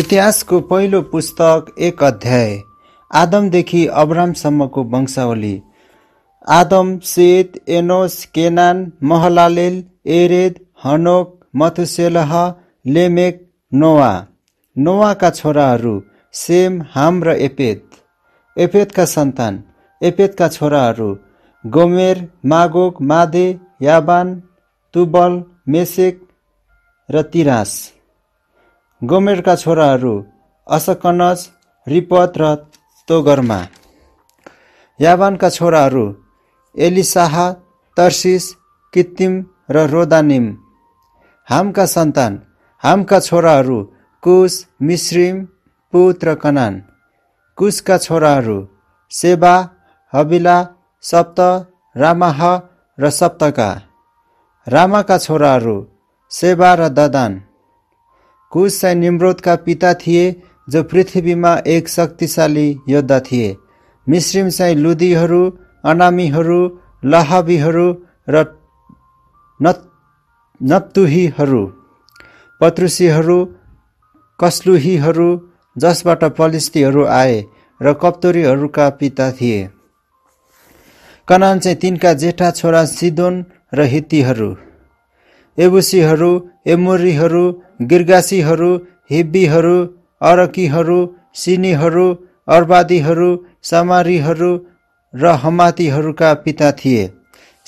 इतिहासको पहिलो पुस्तक एक अध्याय आदमदेखि अब्रामसम्मको वंशावली आदम सेत एनोस केनान महलालेल एरेद हनोक मथुसेलह लेमेक नोवा नोवाका छोराहरू सेम हाम र एपेत एपेतका सन्तान एपेतका छोराहरू गोमेर मागोक मादे याबान तुबल मेसेक र तिरास गोमेरका छोराहरू असकनज रिपत र तोगरमा यावानका छोराहरू एलिसाह तर्सिस कित्तिम र रोदानिम हामका सन्तान हामका छोराहरू कुस मिश्रिम पुत र कनान कुसका छोराहरू सेवा हबिला सप्त रामाह र सप्तका रामाका छोराहरू सेवा र ददान कुशलाई निम्रोतका पिता थिए जो पृथ्वीमा एक शक्तिशाली योद्धा थिए मिश्रिम चाहिँ लुदीहरू अनामीहरू लहाबीहरू र नप्तुहीहरू पत्रुसीहरू कसलुहीहरू जसबाट पलिस्तीहरू आए र कप्तोरीहरूका पिता थिए कनान चाहिँ तिनका जेठा छोरा सिदोन र हितीहरू एबुसीहरू एमोरीहरू गिर्गासीहरू हिब्बीहरू अरकीहरू सिनीहरू अर्बादीहरू समारीहरू र हमातीहरूका पिता थिए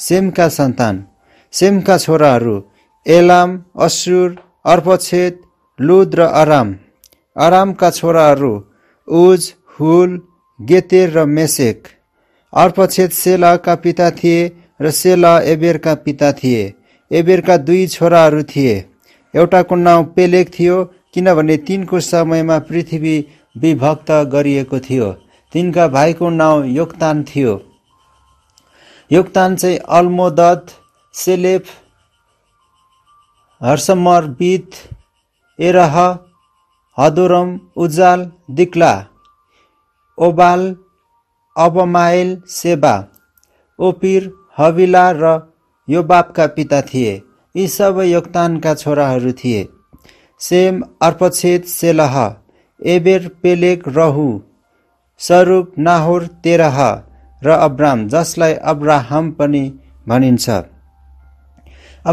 सेमका सन्तान सेमका छोराहरू एलाम असुर अर्पछेद लुद र आराम आरामका छोराहरू उज हुल गेतेर र मेसेक अर्पछेद सेलाका पिता थिए र सेला एबेरका पिता थिए एबेरका दुई छोराहरू थिए एउटाको नाउँ पेलेक थियो किनभने तिनको समयमा पृथ्वी विभक्त गरिएको थियो तिनका भाइको नाउँ योक्तान थियो योक्तान चाहिँ अल्मोदत सेलेफ बित एरह हदोरम उजाल दिक्ला ओबाल अबमाइल सेबा ओपिर हविला र यो बापका पिता थिए यी सबै योगदानका छोराहरू थिए सेम अर्पछेद सेलह एबेर पेलेक रहु स्वरूप नाहोर तेरह र अब्राम जसलाई अब्राहम पनि भनिन्छ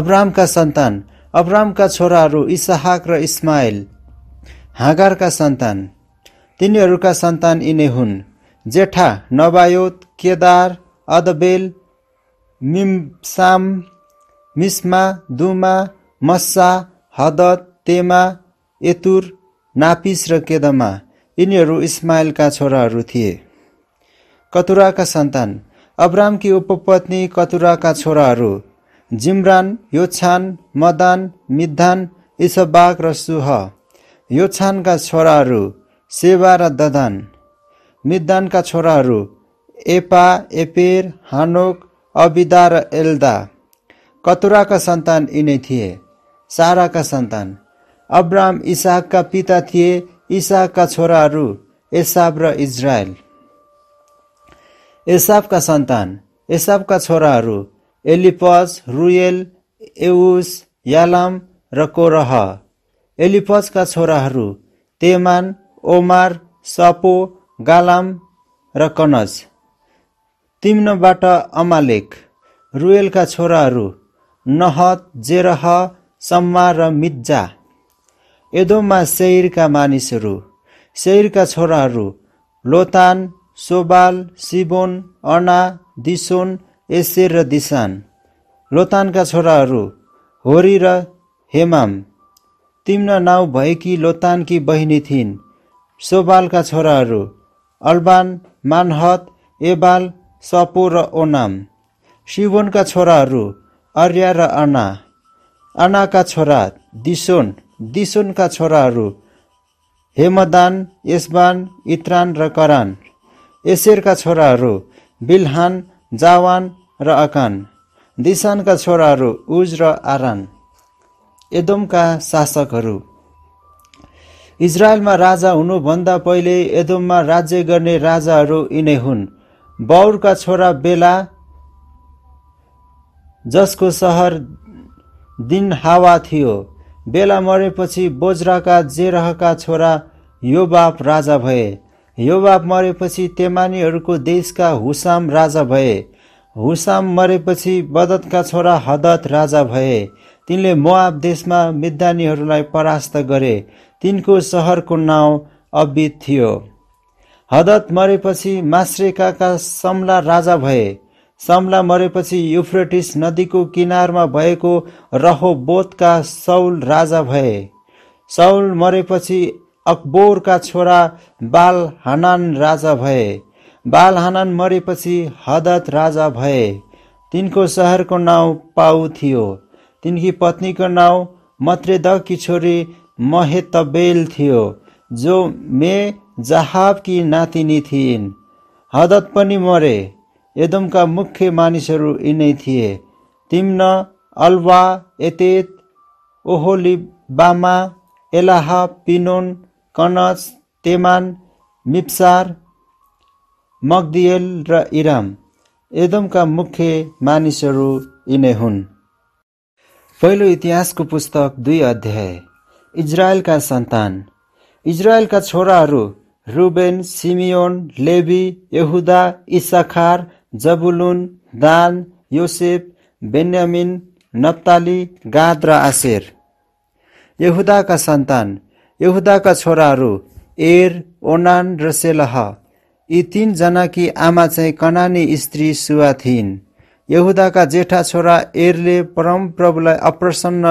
अब्रामका सन्तान अब्रामका छोराहरू इसहाक र इस्माइल हाँगारका सन्तान तिनीहरूका सन्तान यिनै हुन् जेठा नबायोत केदार अदबेल मिमसाम मिस्मा दुमा मस्सा हदत तेमा यतुर नापिस र केदमा यिनीहरू इस्माइलका छोराहरू थिए कतुराका सन्तान अब्रामकी उपपत्नी कतुराका छोराहरू जिम्रान योछान मदान मिद्धान इसबाक र सुह योछानका छोराहरू सेवा र ददान मिद्दानका छोराहरू एपा एपेर हानोक अबिदा र एल्दा कतुराका सन्तान यिनै थिए साराका सन्तान अब्राम इसाकका पिता थिए इसाकका छोराहरू एसाब र इजरायल एसाबका सन्तान एसाबका छोराहरू एलिपज रुएल एउस यालाम र कोरह एलिपजका छोराहरू तेमान ओमार सपो गालाम र कनज तिम्नबाट अमालेक रुएलका छोराहरू नहत जेरह सम्मा र मिज्जा एदोमा सेयरका मानिसहरू सेयरका छोराहरू लोतान सोबाल सिबोन अना दिसोन एसेर र दिसान लोतानका छोराहरू होरी र हेमाम तिम्न नाउँ भएकी लोतानकी बहिनी थिइन् सोबालका छोराहरू अल्बान मानहत एबाल सपो र ओनाम सिवनका छोराहरू अर्या र अना अनाका छोरा दिसोन दिसोनका छोराहरू हेमदान यसबान इत्रान र करान एसेरका छोराहरू बिल्हान जावान र अकान दिसानका छोराहरू उज र आरान एदोमका शासकहरू इजरायलमा राजा हुनुभन्दा पहिले एदोममा राज्य गर्ने राजाहरू यिनै हुन् बौरका छोरा बेला जसको सहर हावा थियो बेला मरेपछि बोजराका जेरहका छोरा योबाप राजा भए योबाप मरेपछि तेमानीहरूको देशका हुसाम राजा भए हुसाम मरेपछि बदतका छोरा हदत राजा भए तिनले मोआब देशमा मिद्दानीहरूलाई परास्त गरे तिनको सहरको नाउँ अबित थियो हदत मरेपछि मास्रेकाका समला राजा भए समला मरेपछि युफ्रेटिस नदीको किनारमा भएको रहोबोतका सौल राजा भए सौल मरेपछि अकबोरका छोरा बाल हनान राजा भए बाल हनान मरेपछि हदत राजा भए तिनको सहरको नाउँ पाउ थियो तिनकी पत्नीको नाउँ मत्रेदकी छोरी महेतबेल थियो जो मे जहाबकी नातिनी थिइन् हदत पनि मरे एदमका मुख्य मानिसहरू यिनै थिए तिम्न अल्वा एतेत ओहोलिबामा एलाह पिनोन कनस तेमान मिप्सार मगदियल र इराम एदमका मुख्य मानिसहरू यिनै हुन् पहिलो इतिहासको पुस्तक दुई अध्याय इजरायलका सन्तान इजरायलका छोराहरू रुबेन सिमियोन लेबी यहुदा इसाखार जबुलुन दान योसेफ बेन्यामिन नप्ताली गाद र आशेर यहुदाका सन्तान यहुदाका छोराहरू एर ओनान र सेलह यी तिनजना कि आमा चाहिँ कनानी स्त्री सुवा थिइन् यहुदाका जेठा छोरा एरले परमप्रभुलाई अप्रसन्न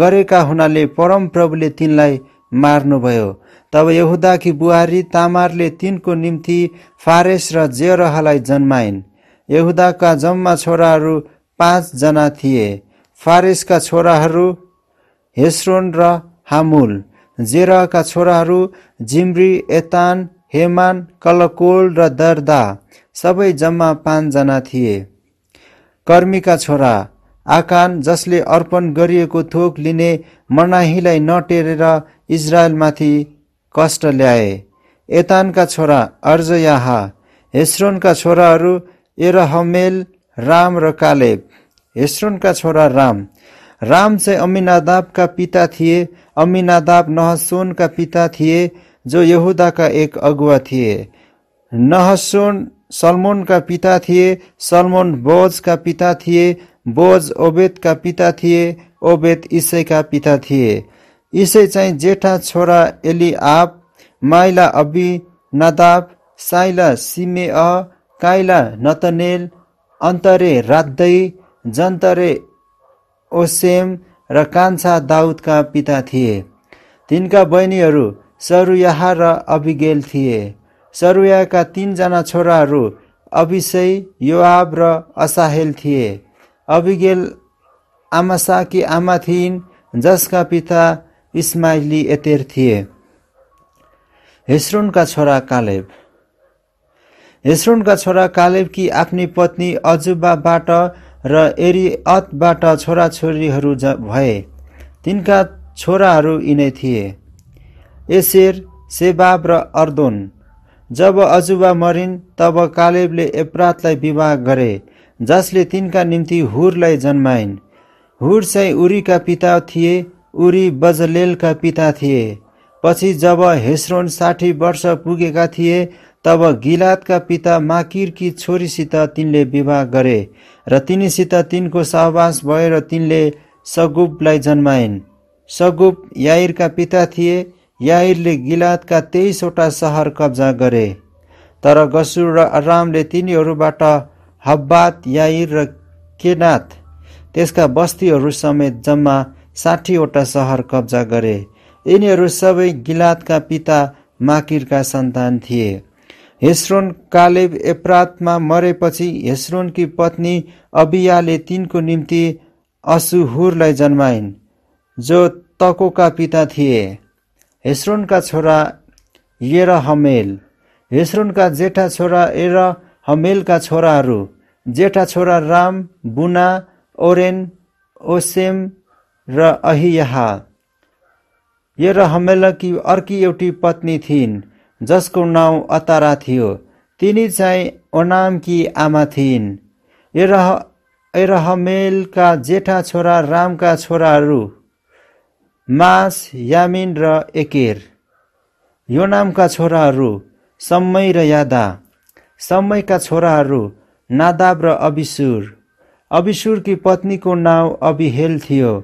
गरेका हुनाले परमप्रभुले तिनलाई मार्नुभयो तब यहुदाकी बुहारी तामारले तिनको निम्ति फारेस र जेरहलाई जन्माइन् यहुदाका जम्मा छोराहरू पाँचजना थिए फारेसका छोराहरू हेस्रोन र हामुल जेरहका छोराहरू जिम्री एतान हेमान कलकोल र दर्दा सबै जम्मा पाँचजना थिए कर्मीका छोरा आकान जसले अर्पण गरिएको थोक लिने मनाहीलाई नटेरेर इजरायलमाथि कष्ट ल्याए एतानका छोरा अर्जयाहा हेस्रोनका छोराहरू एरहमेल राम र कालेब हेस्रोनका छोरा राम राम चाहिँ अमिनादाबका पिता थिए अमिनादाब नहसोनका पिता थिए जो यहुदाका एक अगुवा थिए नहसोन सलमोनका पिता थिए सलमोन बोजका पिता थिए बोज ओबेदका पिता थिए ओबेद इसैका पिता थिए यसै चाहिँ जेठा छोरा एलिआप माइला अबी नदाब साइला सिमे काइला नतनेल अन्तरे राद्दै जन्तरे ओसेम र कान्छा दाउदका पिता थिए तिनका बहिनीहरू सरुयाहा र अभिगेल थिए सरुयाका तिनजना छोराहरू अभिषय योआब र असाहेल थिए अभिगेल आमासाकी आमा थिइन् जसका पिता इस्माइली एतेर थिए हेस्रोनका छोरा कालेब हेस्रोनका छोरा कालेबकी आफ्नी पत्नी अजुबाबाट र एरिअतबाट छोराछोरीहरू भए तिनका छोराहरू यिनै थिए एसेर सेबाब र अर्दोन जब अजुबा मरिन् तब कालेबले एप्रातलाई विवाह गरे जसले तिनका निम्ति हुरलाई जन्माइन् हुर चाहिँ उरीका पिता थिए उरी बजलेलका पिता थिए पछि जब हेस्रोन साठी वर्ष पुगेका थिए तब गिलातका पिता माकिरकी छोरीसित तिनले विवाह गरे र तिनीसित तिनको सहवास भएर र तिनले सगुबलाई जन्माइन् सगुब याइरका पिता थिए याइरले गिलातका तेइसवटा सहर कब्जा गरे तर गसुर र आरामले तिनीहरूबाट हब्बात याइर र केनाथ त्यसका बस्तीहरू समेत जम्मा साठीवटा सहर कब्जा गरे यिनीहरू सबै गिलातका पिता माकिरका सन्तान थिए हेस्रोन कालेब एप्रातमा मरेपछि हेस्रोनकी पत्नी अबियाले तिनको निम्ति असुहुरलाई जन्माइन् जो तकोका पिता थिए हेस्रोनका छोरा येर हमेल हेस्रोनका जेठा छोरा एर हमेलका छोराहरू जेठा छोरा राम बुना ओरेन ओसेम र अहियाहा यरहमेलकी अर्की एउटी पत्नी थिइन् जसको नाउँ अतारा थियो तिनी चाहिँ ओनामकी आमा थिइन् एरह एरहमेलका जेठा छोरा रामका छोराहरू मास यामिन र एकेर योनामका छोराहरू सम्मै र यादा सम्मैका छोराहरू नादाब र अबिसुर अबिसुरकी पत्नीको नाउँ अबिहेल थियो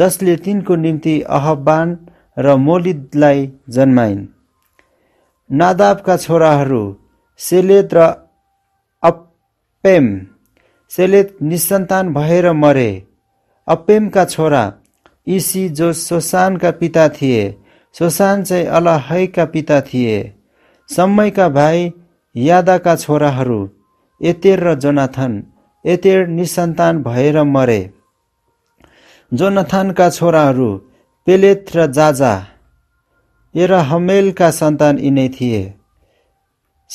जसले तिनको निम्ति अहब्बान र मोलिदलाई जन्माइन् नादाबका छोराहरू सेलेत र अप्पेम सेलेत निसन्तान भएर मरे अप्पेमका छोरा इसी जो सोसानका पिता थिए सोसान चाहिँ अलहैका पिता थिए समयका भाइ यादाका छोराहरू एतेर र जोनाथन एतेर निसन्तान भएर मरे जोनाथानका छोराहरू पेलेथ र जाजा हमेलका सन्तान यिनै थिए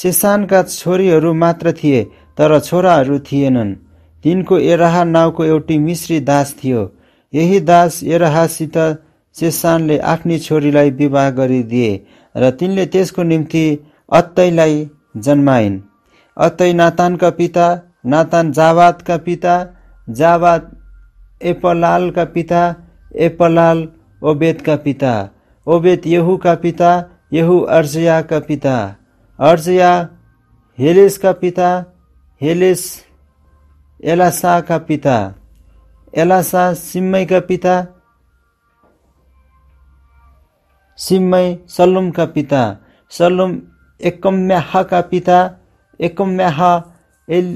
सेसानका छोरीहरू मात्र थिए तर छोराहरू थिएनन् तिनको एराहा नाउँको एउटी मिश्री दास थियो यही दास एराहासित सेसानले आफ्नी छोरीलाई विवाह गरिदिए र तिनले त्यसको निम्ति अत्तैलाई जन्माइन् अत्तै नातानका पिता नातान जावातका पिता जावात एपलाल का पिता एपलाल ओबेद का पिता ओबेद यहू का पिता यहू अर्जया का पिता अर्जया हेलेस का पिता हेलेस एलासा का पिता एलासा सिम्मई का पिता सिम्मई सल्लुम का पिता सल्लुम एकम्याहा का पिता एकम्याहा एल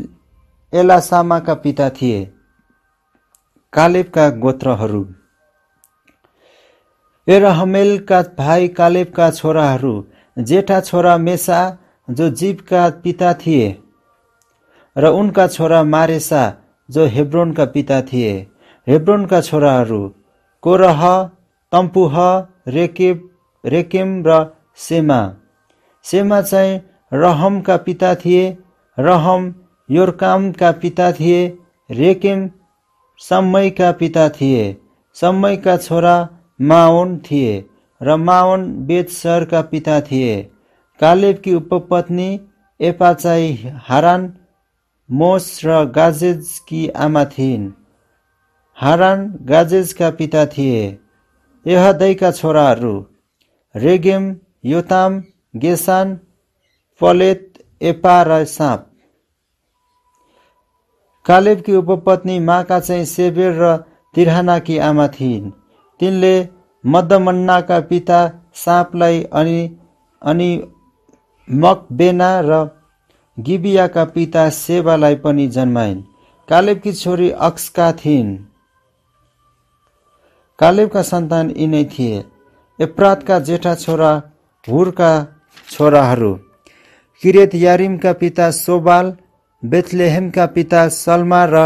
एलासामा का पिता थिए कालेबका गोत्रहरू एरहमेलका भाइ कालेबका छोराहरू जेठा छोरा मेसा जो जीवका पिता थिए र उनका छोरा मारेसा जो हेब्रोनका पिता थिए हेब्रोनका छोराहरू कोरह तम्पुह रेकेब रेकेम र सेमा सेमा चाहिँ रहमका पिता थिए रहम योरकामका पिता थिए रेकेम सम्मैका पिता थिए सम्मैका छोरा माओन थिए र माओन सरका पिता थिए कालेबकी उपपत्नी एपाचाई हारान मोस र गाजेजकी आमा थिइन् हारान गाजेजका पिता थिए यहदैका छोराहरू रेगेम योताम गेसान पलेत एपा र साँप कालेबकी उपपत्नी माका चाहिँ सेबेर र तिरहानाकी आमा थिइन् तिनले मद्दमन्नाका पिता साँपलाई अनि अनि मकबेना र गिबियाका पिता सेवालाई पनि जन्माइन् कालेबकी छोरी अक्सका थिइन् कालेबका सन्तान यिनै थिए एप्रातका जेठा छोरा हुरका छोराहरू किरेत यारिमका पिता सोबाल बेथलेहेमका पिता सलमा र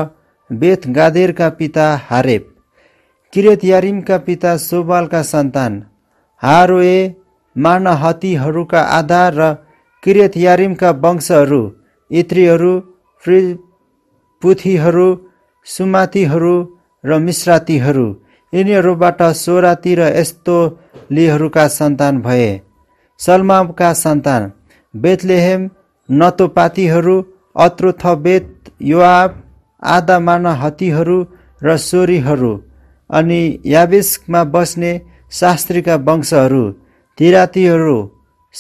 बेथ गादेरका पिता हारेप किरेतयारिमका पिता सोबालका सन्तान हारोए मानहतीहरूका आधार र किरेतयारिमका वंशहरू इत्रीहरू पुथीहरू सुमातीहरू र मिश्रातीहरू यिनीहरूबाट सोराती र यस्तोलीहरूका सन्तान भए सलमाका सन्तान बेथलेहेम नतोपातीहरू अत्रोथवेत युवाब आधा हतीहरू र सोरीहरू अनि याबेस्कमा बस्ने शास्त्रीका वंशहरू तिरातीहरू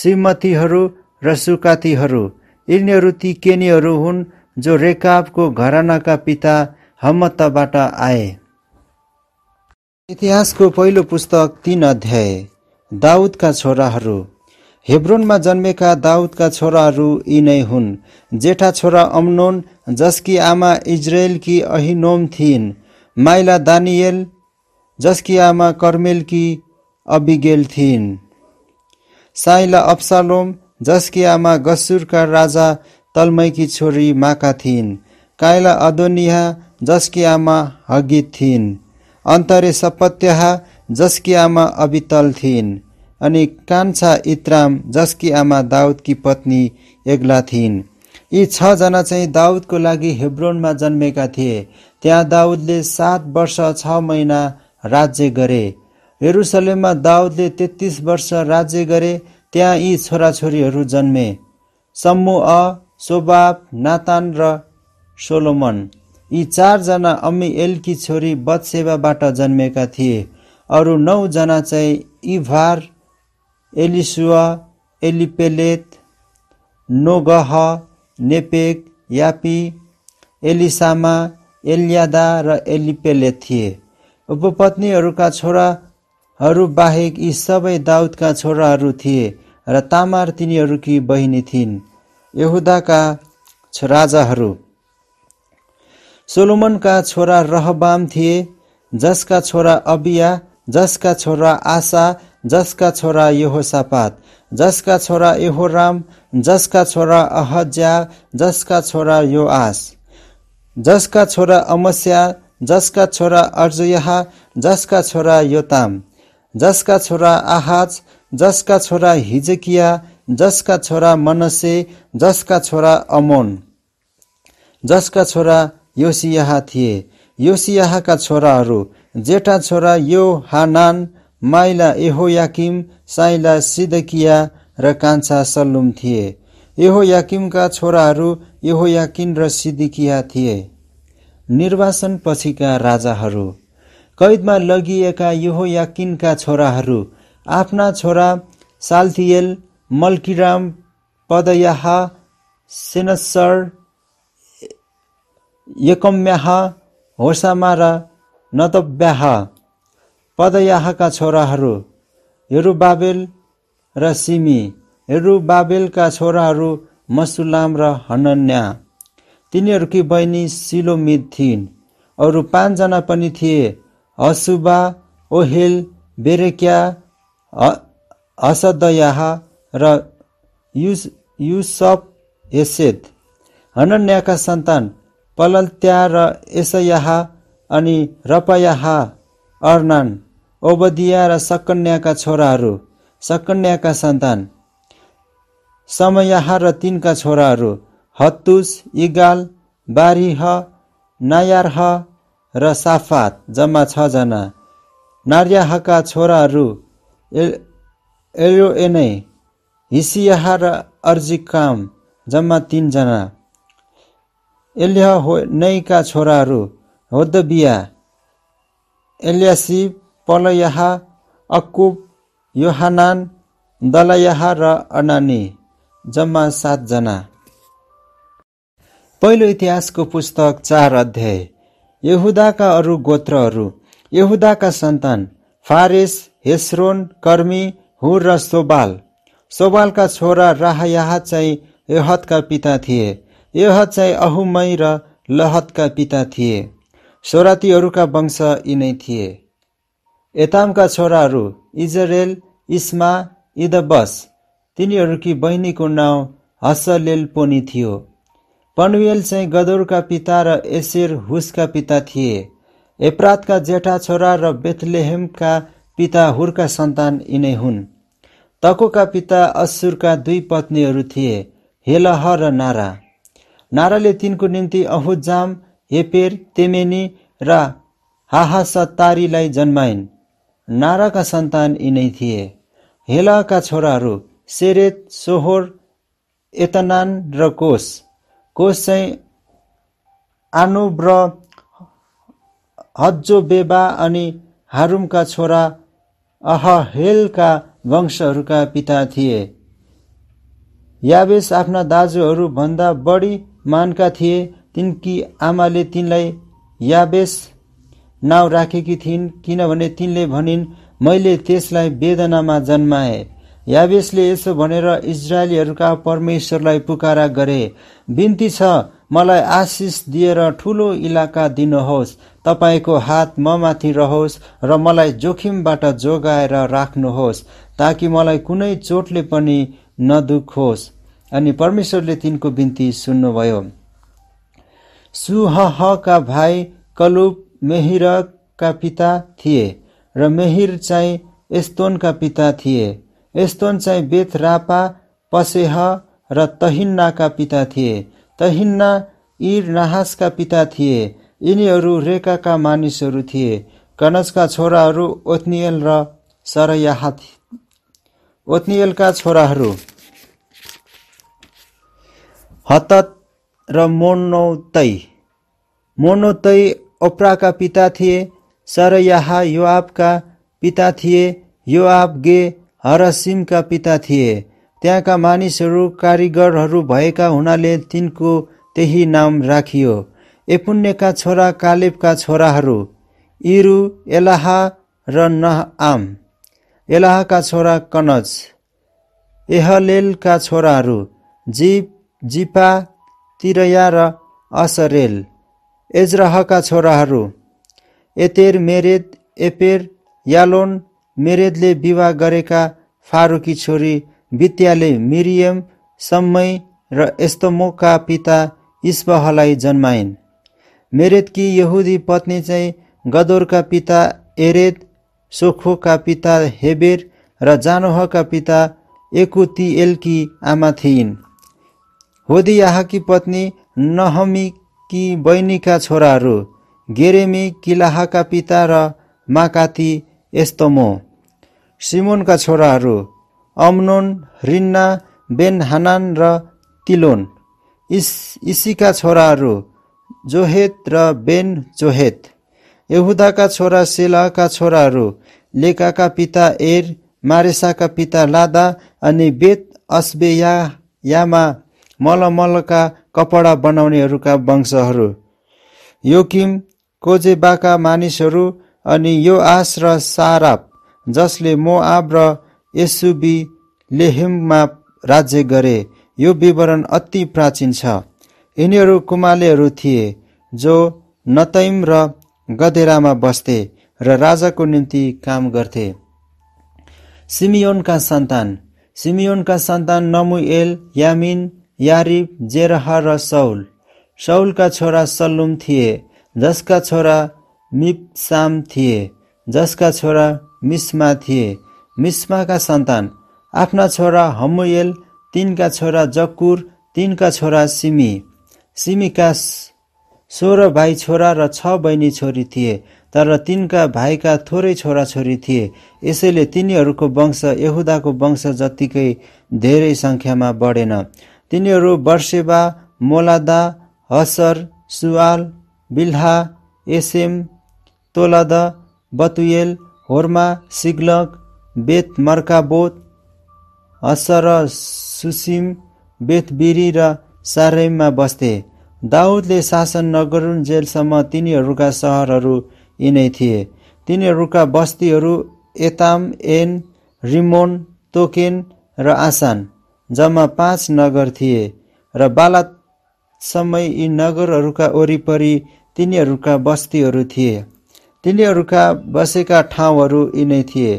श्रीमतीहरू र सुकातीहरू यिनीहरू ती केनीहरू हुन् जो रेकाबको घरानाका पिता हमतबाट आए इतिहासको पहिलो पुस्तक तीन अध्याय दाउदका छोराहरू हेब्रोनमा जन्मेका दाउदका छोराहरू यी नै हुन् जेठा छोरा अम्नोन जसकी आमा इजरायलकी अहिनोम थिइन् माइला दानियल जसकी आमा कर्मेलकी अबिगेल थिइन् साइला अप्सालोम जसकी आमा गसुरका राजा तलमैकी छोरी माका थिइन् काइला अदोनिया जसकी आमा हगित थिइन् अन्तरे सपत्याहा जसकी आमा अबितल थिइन् अनि कान्छा इत्राम जसकी आमा दाउदकी पत्नी एग्ला थिइन् यी छजना चाहिँ दाउदको लागि हेब्रोनमा जन्मेका थिए त्यहाँ दाउदले सात वर्ष छ महिना राज्य गरे हेरुसलेममा दाउदले तेत्तिस वर्ष राज्य गरे त्यहाँ यी छोराछोरीहरू जन्मे समूह सोबाब नातान र सोलोमन यी चारजना अम्मी एलकी छोरी बदसेवाबाट जन्मेका थिए अरू नौजना चाहिँ इभार एलिसुवा एलिपेलेत नोगह नेपेक यापी एलिसामा एलियादा र एलिपेलेत थिए उपपत्नीहरूका छोराहरू बाहेक यी सबै दाउदका छोराहरू थिए र तामार तिनीहरूकी बहिनी थिइन् यहुदाका राजाहरू सोलोमनका छोरा रहबाम थिए जसका छोरा अबिया जसका छोरा आशा जसका छोरा यहोसापात जसका छोरा यहोराम जसका छोरा अहज्या जसका छोरा योआस जसका छोरा अमस्या जसका छोरा अर्जुयाहा जसका छोरा योताम जसका छोरा आहाज जसका छोरा हिजकिया जसका छोरा मनसे जसका छोरा अमोन जसका छोरा योसियाहा थिए योसियाहाका छोराहरू जेठा छोरा यो हानान माइला एहोयाकिम साइला सिदकिया र कान्छा सल्लुम थिए एहोयाकिमका छोराहरू एहोयाकिन र सिदिकिया थिए निर्वासनपछिका राजाहरू कैदमा लगिएका यहोयाकिनका छोराहरू आफ्ना छोरा साल्थियल मल्किराम पदयाहा सेनसर यकम्याहा होसामा र नतब्याहा पदयाहका छोराहरू हेरुबाबेल र सिमी हेरुबाबेलका छोराहरू मसुलाम र हनन्या तिनीहरूकी बहिनी सिलोमित थिइन् अरू पाँचजना पनि थिए हसुबा ओहेल बेरेक्या हसदयाह र युस युसफ हेसेद हनन्याका सन्तान पलत्या र एसयाह अनि रपयाह अर्नान ओबदिया र सकन्याका छोराहरू सकन्याका सन्तान समयाह र तिनका छोराहरू हत्तुस इगाल बारीह नायारह र साफात जम्मा छजना नार्याहका छोराहरू एलोएनै हिसियाह र अर्जिकाम जम्मा तिनजना एल्यह नैका छोराहरू होदबिया एलियासिब पलयाह अक्कुब योहानान दलयाह र अनानी जम्मा सातजना पहिलो इतिहासको पुस्तक चार अध्याय यहुदाका अरू गोत्रहरू यहुदाका सन्तान फारेस हेस्रोन कर्मी हु र सोबाल सोबालका छोरा राहयाह चाहिँ यहतका पिता थिए यहत चाहिँ अहुमय र लहतका पिता थिए सोरातीहरूका वंश यिनै थिए यतामका छोराहरू इजरेल इस्मा इदबस तिनीहरूकी बहिनीको नाउँ हसलेल पोनी थियो पनवेल चाहिँ गदोरका पिता र एसेर हुसका पिता थिए एप्रातका जेठा छोरा र बेथलेहेमका पिता हुर्का सन्तान यिनै हुन् तकोका पिता असुरका दुई पत्नीहरू थिए हेलह र नारा नाराले तिनको निम्ति अहुजाम हेपेर तेमेनी र हाहासतारीलाई जन्माइन् नाराका सन्तान यिनै थिए हेलाका छोराहरू सेरेत सोहोर एतनान र कोस कोष चाहिँ आनुब्र हज्जो बेबा अनि हारुमका छोरा अहहेलका वंशहरूका पिता थिए यावेश आफ्ना दाजुहरूभन्दा बढी मानका थिए तिनकी आमाले तिनलाई यावेश नाउँ राखेकी थिइन् किनभने तिनले भनिन् मैले त्यसलाई वेदनामा जन्माएँ याबेसले यसो भनेर इजरायलीहरूका परमेश्वरलाई पुकारा गरे बिन्ती छ मलाई आशिष दिएर ठुलो इलाका दिनुहोस् तपाईँको हात ममाथि रहोस् र मलाई जोखिमबाट जोगाएर राख्नुहोस् ताकि मलाई कुनै चोटले पनि नदुखोस् अनि परमेश्वरले तिनको बिन्ती सुन्नुभयो सुहका भाइ कलुप मेहिरका पिता थिए र मेहिर चाहिँ एस्तोनका पिता थिए एस्तोन चाहिँ बेथ रापा पसेह र तहिन्नाका पिता थिए तहिन्ना इर नाहासका पिता थिए यिनीहरू रेखाका मानिसहरू थिए कनजका छोराहरू ओत्नियल र सरयाह ओत्नियलका छोराहरू हतत र मोनोतै मोनोतै ओप्राका पिता थिए सरयाहा योआबका पिता थिए योआब गे हरसिमका पिता थिए त्यहाँका मानिसहरू कारिगरहरू भएका हुनाले तिनको त्यही नाम राखियो एपुण्यका छोरा कालेबका छोराहरू इरु एलाहा र नहआम एलाहका छोरा कनज एहलेलका छोराहरू जिप जिपा तिरया र असरेल एजराहका छोराहरू एतेर मेरेद एपेर यालोन मेरेदले विवाह गरेका फारुकी छोरी वित्याले मिरियम सम्मै र यस्तोमोका पिता इस्बहलाई जन्माइन् मेरेदकी यहुदी पत्नी चाहिँ गदोरका पिता एरेद सोखोका पिता हेबेर र जानोहका पिता एकुतिएलकी आमा थिइन् होदियाहकी पत्नी नहमी कि बहिनीका छोराहरू गेरेमी किलाहाका पिता र माकाती यस्तोमो सिमोनका छोराहरू अम्नोन रिन्ना बेन हनान र तिलोन इस इसीका छोराहरू जोहेत र बेन जोहेत यहुदाका छोरा सेलाका छोराहरू लेकाका पिता एर मारेसाका पिता लादा अनि बेत यामा मलमलका कपडा बनाउनेहरूका वंशहरू योकिम कोजेबाका मानिसहरू अनि यो आस र साराप जसले मोआब र यसुबी लेहेममा राज्य गरे यो विवरण अति प्राचीन छ यिनीहरू कुमालेहरू थिए जो नतैम र गदेरामा बस्थे र राजाको निम्ति काम गर्थे सिमियोनका सन्तान सिमियोनका सन्तान नमुएल यामिन यारिब जेरह र सौल सौलका छोरा सल्लुम थिए जसका छोरा मिपसाम थिए जसका छोरा मिस्मा थिए मिस्माका सन्तान आफ्ना छोरा हमुएल तिनका छोरा जक्कुर तिनका छोरा सिमी सिमीका सोह्र भाइ छोरा र छ बहिनी छोरी थिए तर तिनका भाइका थोरै छोरा छोरी थिए यसैले तिनीहरूको वंश यहुदाको वंश जत्तिकै धेरै सङ्ख्यामा बढेन तिनीहरू बर्सेबा मोलादा हसर सुवाल, बिल्हा एसेम तोलादा, बतुएल होर्मा सिग्लग बेत मर्काबोत हसर सुसिम बेतबिरी र सारेममा बस्थे दाउदले शासन जेलसम्म तिनीहरूका सहरहरू यिनै थिए तिनीहरूका बस्तीहरू एताम एन रिमोन तोकेन र आसान जम्मा पाँच नगर थिए र समय यी नगरहरूका वरिपरि तिनीहरूका बस्तीहरू थिए तिनीहरूका बसेका ठाउँहरू यिनै थिए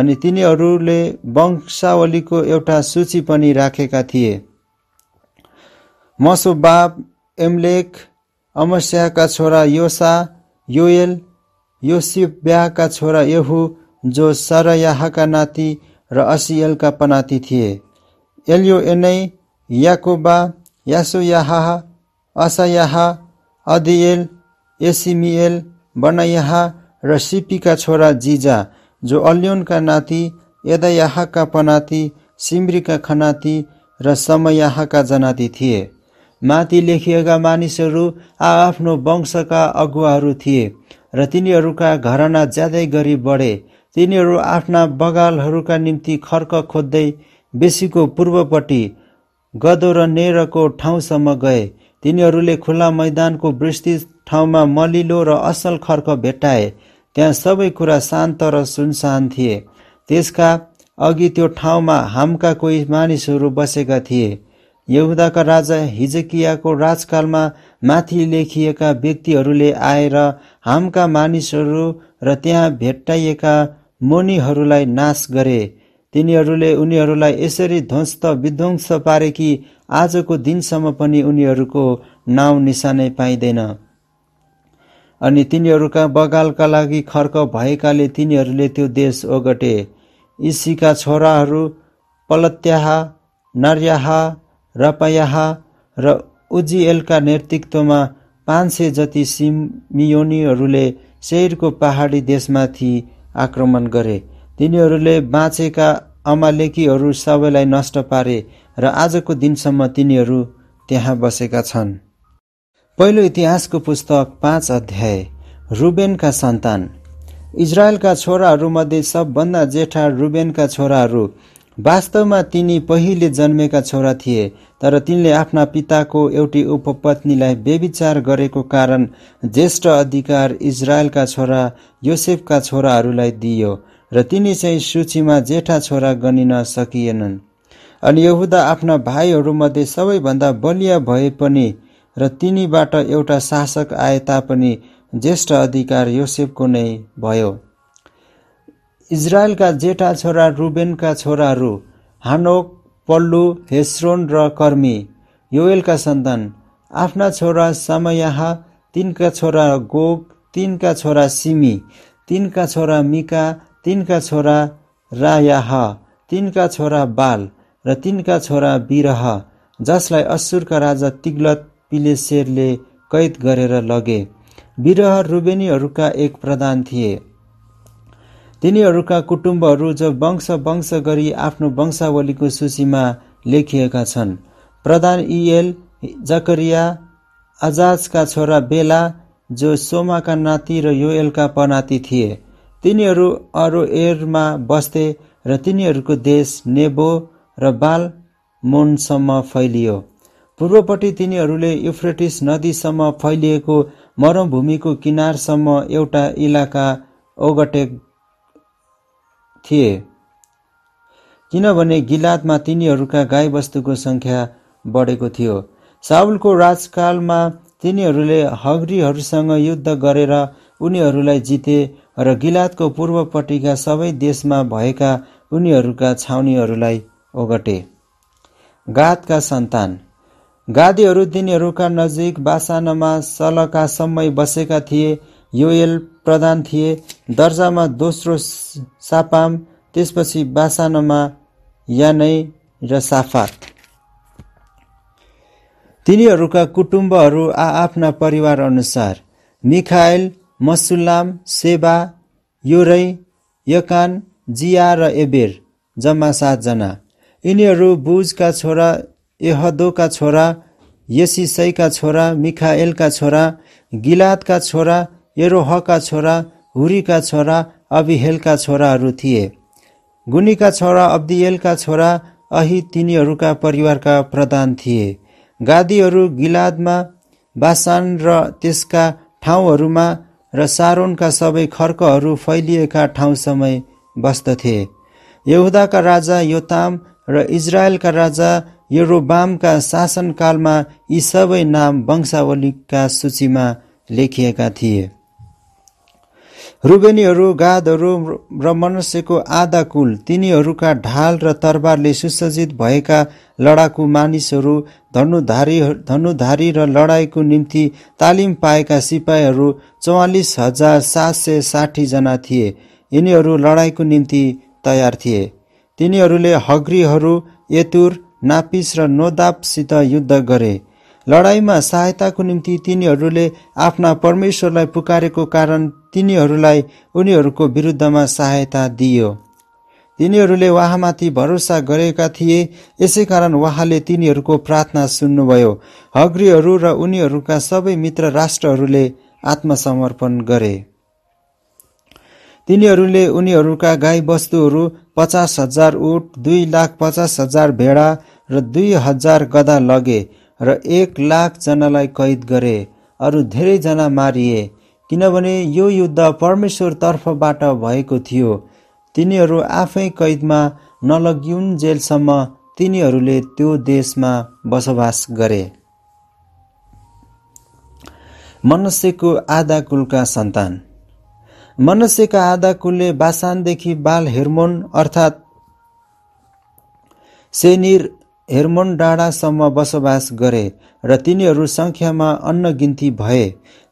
अनि तिनीहरूले वंशावलीको एउटा सूची पनि राखेका थिए मसोबाब एम्लेक अमस्याका छोरा योसा योएल योसिब्याहका छोरा यहु जो सरयाहका नाति र असियलका पनाति थिए एल्युएनै याकोबा यासुयाहा असायाहा अदिएल एसिमिएल बनायाहा र सिपीका छोरा जिजा जो अल्योनका नाति यदयाहाका पनाति सिम्रीका खनाति र समयाहाका जनाति थिए माथि लेखिएका मानिसहरू आआफ्नो वंशका अगुवाहरू थिए र तिनीहरूका घरना ज्यादै गरी बढे तिनीहरू आफ्ना बगालहरूका निम्ति खर्क खोज्दै बेसीको पूर्वपट्टि गदो र नेरको ठाउँसम्म गए तिनीहरूले खुला मैदानको विस्तृत ठाउँमा मलिलो र असल खर्क भेटाए त्यहाँ सबै कुरा शान्त र सुनसान थिए त्यसका अघि त्यो ठाउँमा हामका कोही मानिसहरू बसेका थिए यहुदाका राजा हिजकियाको राजकालमा माथि लेखिएका व्यक्तिहरूले आएर हामका मानिसहरू र त्यहाँ भेट्टाइएका मुनिहरूलाई नाश गरे तिनीहरूले उनीहरूलाई यसरी ध्वस्त विध्वंस पारे कि आजको दिनसम्म पनि उनीहरूको नाउँ निशानै पाइँदैन अनि तिनीहरूका बगालका लागि खर्क भएकाले तिनीहरूले त्यो देश ओगटे इसीका छोराहरू पलत्याहा नर्याहा रपयाहा र उजिएलका नेतृत्वमा पाँच सय जति सिमियोनीहरूले शेरको पहाडी देशमाथि आक्रमण गरे तिनीहरूले बाँचेका अमालेकीहरू सबैलाई नष्ट पारे र आजको दिनसम्म तिनीहरू त्यहाँ बसेका छन् पहिलो इतिहासको पुस्तक पाँच अध्याय रुबेनका सन्तान इजरायलका छोराहरूमध्ये सबभन्दा जेठा रुबेनका छोराहरू वास्तवमा तिनी पहिले जन्मेका छोरा थिए तर तिनले आफ्ना पिताको एउटी उपपत्नीलाई बेविचार गरेको कारण ज्येष्ठ अधिकार इजरायलका छोरा योसेफका छोराहरूलाई दियो र तिनी चाहिँ सूचीमा जेठा छोरा गनिन सकिएनन् अनि यहुदा आफ्ना भाइहरूमध्ये सबैभन्दा बलिया भए पनि र तिनीबाट एउटा शासक आए तापनि ज्येष्ठ अधिकार योसेफको नै भयो इजरायलका जेठा छोरा रुबेनका छोराहरू हानोक पल्लु हेस्रोन र कर्मी योएलका सन्तान आफ्ना छोरा समयाह तिनका छोरा गोग तिनका छोरा सिमी तिनका छोरा मिका तिनका छोरा रायाह तिनका छोरा बाल र तिनका छोरा बिरह जसलाई असुरका राजा तिग्लत पिलेसेरले कैद गरेर लगे बिरह रुबेनीहरूका एक प्रधान थिए तिनीहरूका कुटुम्बहरू जो वंश वंश गरी आफ्नो वंशावलीको सूचीमा लेखिएका छन् प्रधान इएल जकरिया अजाजका छोरा बेला जो सोमाका नाति र योएलका पनाती थिए तिनीहरू एरमा बस्थे र तिनीहरूको देश नेबो र बाल बालमोनसम्म फैलियो पूर्वपट्टि तिनीहरूले युफ्रेटिस नदीसम्म फैलिएको मरुभूमिको किनारसम्म एउटा इलाका ओगटे थिए किनभने गिलातमा तिनीहरूका गाईबस्तुको सङ्ख्या बढेको थियो साउलको राजकालमा तिनीहरूले हग्रीहरूसँग युद्ध गरेर उनीहरूलाई जिते र गिलातको पूर्वपट्टिका सबै देशमा भएका उनीहरूका छाउनीहरूलाई ओगटे गातका सन्तान गादीहरू तिनीहरूका नजिक बासानमा सलकासम्मै बसेका थिए योएल प्रधान थिए दर्जामा दोस्रो सापाम त्यसपछि बासानमा यानै र साफात तिनीहरूका कुटुम्बहरू आआफ्ना परिवार अनुसार मिखायल मसुल्लाम सेबा योरै यकान जिया र एबेर जम्मा सातजना यिनीहरू बुजका छोरा एहदोका छोरा यसिसैका छोरा मिखाएलका छोरा गिलातका छोरा एरोहका छोरा हुरीका छोरा अभिहेलका छोराहरू थिए गुनीका छोरा अब्दिएलका छोरा अहि तिनीहरूका परिवारका प्रधान थिए गादीहरू गिलादमा बासान र त्यसका ठाउँहरूमा र सारोनका सबै खर्कहरू फैलिएका ठाउँसम्म बस्दथे यहुदाका राजा योताम र इजरायलका राजा यरोबामका शासनकालमा यी सबै नाम वंशावलीका सूचीमा लेखिएका थिए रुबेनीहरू गादहरू र मनुष्यको आधा कुल तिनीहरूका ढाल र तरबारले सुसज्जित भएका लडाकु मानिसहरू धनुधारी धनुधारी र लडाइँको निम्ति तालिम पाएका सिपाहीहरू चौवालिस हजार सात सय साठीजना थिए यिनीहरू लडाइँको निम्ति तयार थिए तिनीहरूले हग्रीहरू यतुर नापिस र नोदापसित युद्ध गरे लडाइँमा सहायताको निम्ति तिनीहरूले आफ्ना परमेश्वरलाई पुकारेको कारण तिनीहरूलाई उनीहरूको विरुद्धमा सहायता दियो तिनीहरूले उहाँमाथि भरोसा गरेका थिए यसै कारण उहाँले तिनीहरूको प्रार्थना सुन्नुभयो हग्रीहरू र उनीहरूका सबै मित्र राष्ट्रहरूले आत्मसमर्पण गरे तिनीहरूले उनीहरूका गाई बस्तुहरू पचास हजार उठ दुई लाख पचास हजार भेडा र दुई हजार गदा लगे र एक लाखजनालाई कैद गरे अरू धेरैजना मारिए किनभने यो युद्ध परमेश्वर तर्फबाट भएको थियो तिनीहरू आफै कैदमा नलगिउन् जेलसम्म तिनीहरूले त्यो देशमा बसोबास गरे मनुष्यको आधा कुलका सन्तान मनुष्यका आधा कुलले बासानदेखि बाल हेर्मोन अर्थात् सेनिर हेर्मोन डाँडासम्म बसोबास गरे र तिनीहरू सङ्ख्यामा अन्नगिन्ती भए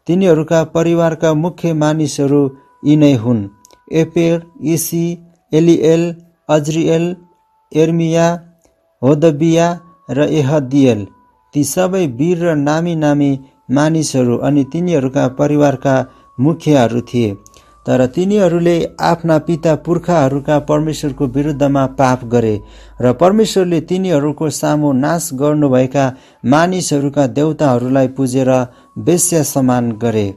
तिनीहरूका परिवारका मुख्य मानिसहरू यी नै हुन् एपेर इसी एलिएल अज्रिएल एर्मिया होदबिया र एहदियल ती सबै वीर र नामी नामी मानिसहरू अनि तिनीहरूका परिवारका मुखियाहरू थिए तर तिनीहरूले आफ्ना पिता पुर्खाहरूका परमेश्वरको विरुद्धमा पाप गरे र परमेश्वरले तिनीहरूको सामु नाश गर्नुभएका मानिसहरूका देउताहरूलाई पुजेर वेश्या समान गरे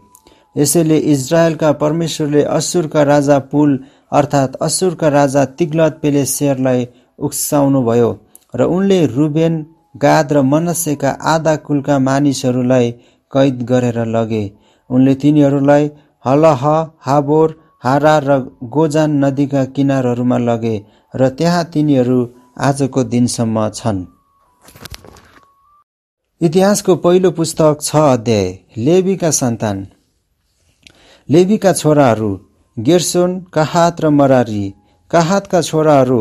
यसैले इजरायलका परमेश्वरले असुरका राजा पुल अर्थात् असुरका राजा तिग्लत पेलेसेयरलाई उक्साउनुभयो र उनले रुबेन गाद र मनसेका आधा कुलका मानिसहरूलाई कैद गरेर लगे उनले तिनीहरूलाई हलह हाबोर हारा र गोजान नदीका किनारहरूमा लगे र त्यहाँ तिनीहरू आजको दिनसम्म छन् इतिहासको पहिलो पुस्तक छ अध्याय लेबीका सन्तान लेबीका छोराहरू गेर्सोन काहात र मरारी काहातका छोराहरू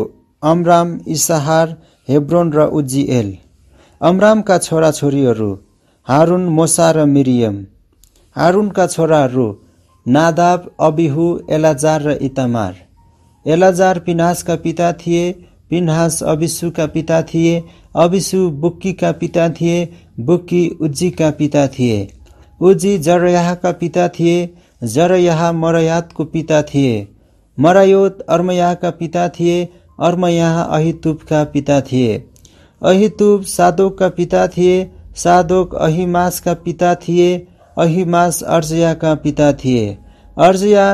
अमराम इसाहार हेब्रोन र उज्जिएल अमरामका छोराछोरीहरू हारुन मोसा र मिरियम हारुनका छोराहरू नादाब अबिहु एलाजार र इतामार एलाजार पिनासका पिता थिए पिनहास अविसुका पिता थिए अविसु बुक्कीका पिता थिए बुक्की उज्जीका पिता थिए उज्जी जरयाहका पिता थिए जरयाह मरयातको पिता थिए मरायोत अर्मयाहका पिता थिए अर्मयाह अहितुबका पिता थिए अहितुब सादोकका पिता थिए सादोक अहिमासका पिता थिए अहिमास अर्जयाका पिता थिए अर्जया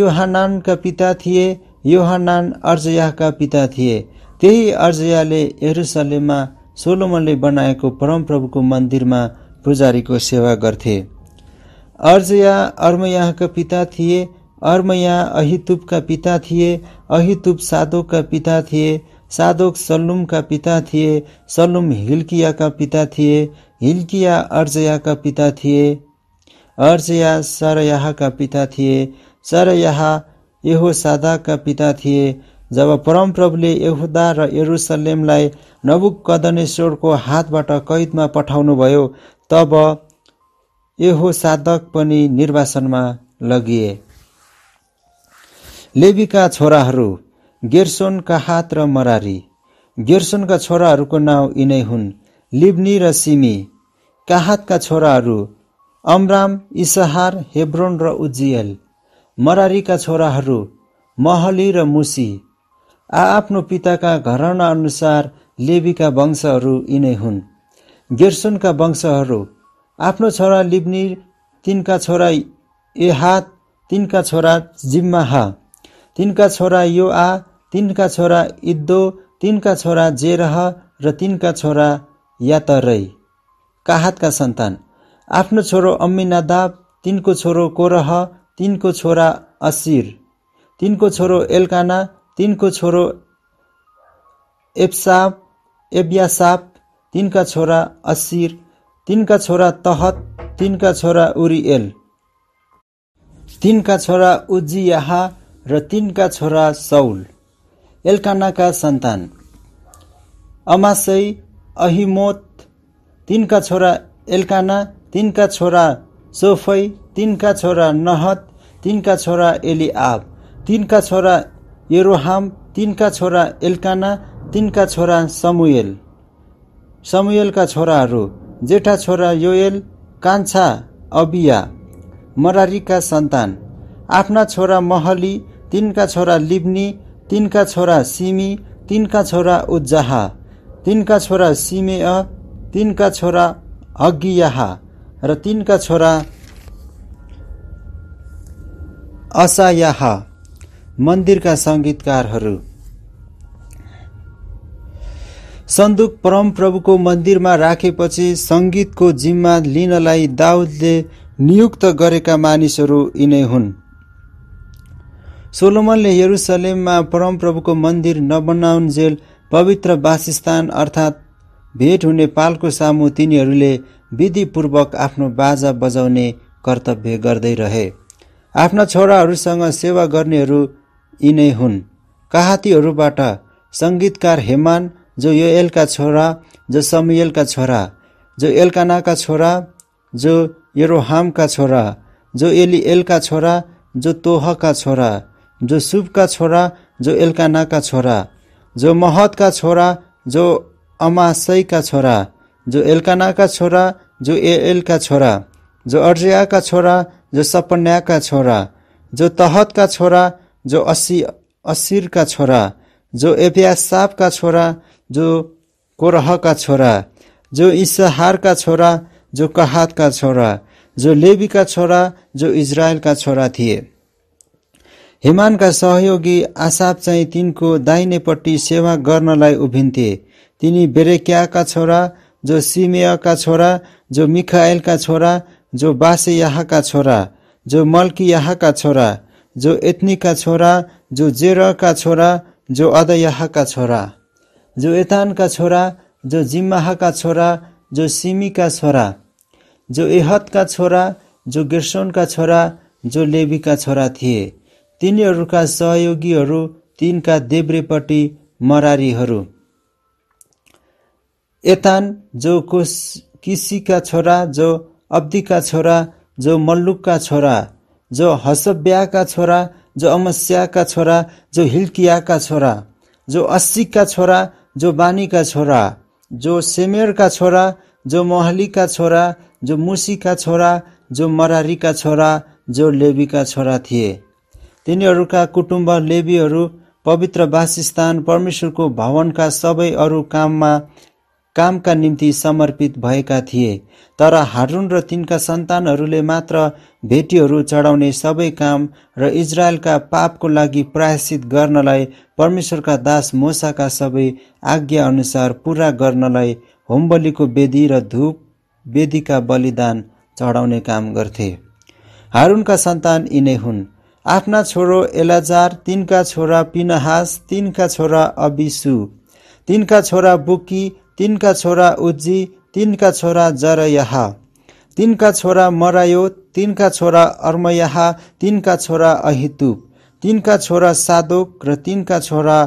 युहानका पिता थिए योहनान अर्जयाका पिता थिए त्यही अर्जयाले यरुसलेममा सोलोमनले बनाएको परमप्रभुको मन्दिरमा पुजारीको सेवा गर्थे अर्जया अर्मयाहका पिता थिए अर्मया अहितुपका पिता थिए अहितुप सादोकका पिता थिए सादोक सल्लुमका पिता थिए सल्लुम हिल्कियाका पिता थिए हिल्किया अर्जयाका पिता थिए अर्जया सरयाहका पिता थिए सरयाहा यहोसादाका पिता थिए जब परमप्रभुले यहुदा र यरुसलेमलाई नबुक हातबाट कैदमा पठाउनुभयो तब यहोसादक पनि निर्वासनमा लगिए लेबीका छोराहरू गेर्सोनका हात र मरारी गेर्सोनका छोराहरूको नाउँ यिनै हुन् लिब्नी र सिमी काहातका छोराहरू अमराम इसहार हेब्रोन र उज्जियल मरारीका छोराहरू महली र मुसी आआफ्नो पिताका घरना अनुसार लेबीका वंशहरू यिनै हुन् गेर्सुनका वंशहरू आफ्नो छोरा लिब्नी तिनका छोरा एहात तिनका छोरा जिम्माहा तिनका छोरा योआ तिनका छोरा इद्दो तिनका छोरा जेरह र तिनका छोरा यातरै काहातका सन्तान आफ्नो छोरो अम्मिनादाब तिनको छोरो कोरह तिनको छोरा असिर तिनको छोरो एल्काना तिनको छोरो एप्साप एब्यासाप तिनका छोरा असिर तिनका छोरा तहत तिनका छोरा उरिएल तिनका छोरा उजियाहा र तिनका छोरा सौल एल्कानाका सन्तान अमासै अहिमोत तिनका छोरा एल्काना तिनका छोरा सोफै तिनका छोरा नहत तिनका छोरा एलिआब तिनका छोरा यरोहाम तिनका छोरा एल्काना तिनका छोरा समुएल समुएलका छोराहरू जेठा छोरा योएल कान्छा अबिया मरारीका सन्तान आफ्ना छोरा महली तिनका छोरा लिब्नी तिनका छोरा सिमी तिनका छोरा उज्जाहा तिनका छोरा सिमेअ तिनका छोरा अग्गियाहा र तिनका छोरा असायाह मन्दिरका सङ्गीतकारहरू सन्दुक परमप्रभुको मन्दिरमा राखेपछि सङ्गीतको जिम्मा लिनलाई दाउदले नियुक्त गरेका मानिसहरू यिनै हुन् सोलोमनले यरुसलेममा परमप्रभुको मन्दिर नबनाउन्जेल पवित्र वासस्थान अर्थात् भेट हुने पालको सामु तिनीहरूले विधिपूर्वक आफ्नो बाजा बजाउने कर्तव्य गर्दै रहे आफ्ना छोराहरूसँग सेवा गर्नेहरू यिनै हुन् काहातीहरूबाट सङ्गीतकार हेमान जो यो एलका छोरा जो समयलका छोरा जो एल्कानाका छोरा जो यरोहामका छोरा जो एली एलका छोरा जो तोहका छोरा जो सुबका छोरा जो एल्कानाका छोरा जो महतका छोरा जो अमासैका छोरा जो एल्कानाका छोरा जो एएलका छोरा जो अर्जियाका छोरा जो सपन्याका छोरा जो तहतका छोरा जो असी असिरका छोरा जो एपियासापका छोरा जो कोरहका छोरा जो इसहारका छोरा जो कहातका छोरा जो लेबीका छोरा जो इजरायलका छोरा थिए हिमानका सहयोगी आसाप चाहिँ तिनको दाहिनेपट्टि सेवा गर्नलाई उभिन्थे तिनी बेरेक्याका छोरा जो सिमेयका छोरा जो मिखायलका छोरा जो बासे यहाँका छोरा जो मल्की यहाँका छोरा जो एत्नीका छोरा जो जेरका छोरा जो अदयाहका छोरा जो एतानका छोरा जो जिम्माहाका छोरा जो सिमीका छोरा जो एहतका छोरा जो गेर्सोनका छोरा जो लेबीका छोरा थिए तिनीहरूका सहयोगीहरू तिनका देब्रेपट्टि मरारीहरू एतान जो कोस किसीका छोरा जो अब्दीका छोरा जो मल्लुकका छोरा जो हसब्याका छोरा जो अमस्याका छोरा जो हिल्कियाका छोरा जो अस्सीका छोरा जो बानीका छोरा जो सेमेरका छोरा जो महलीका छोरा जो मुसीका छोरा जो मरारीका छोरा जो लेबीका छोरा थिए तिनीहरूका कुटुम्ब लेबीहरू पवित्र वासस्थान परमेश्वरको भवनका सबै अरू काममा कामका निम्ति समर्पित भएका थिए तर हारुन र तिनका सन्तानहरूले मात्र भेटीहरू चढाउने सबै काम र इजरायलका पापको लागि प्रायश्चित गर्नलाई परमेश्वरका दास मोसाका सबै आज्ञा अनुसार पुरा गर्नलाई होमबलीको वेदी र धुप वेदीका बलिदान चढाउने काम गर्थे हारुनका सन्तान यिनै हुन् आफ्ना छोरो एलाजार तिनका छोरा पिनहास तिनका छोरा अबिसु तिनका छोरा बुकी तिनका छोरा उज्जी तिनका छोरा जरयहा तिनका छोरा मरायो तिनका छोरा अर्मयाहा तिनका छोरा अहितुप तिनका छोरा सादोक र तिनका छोरा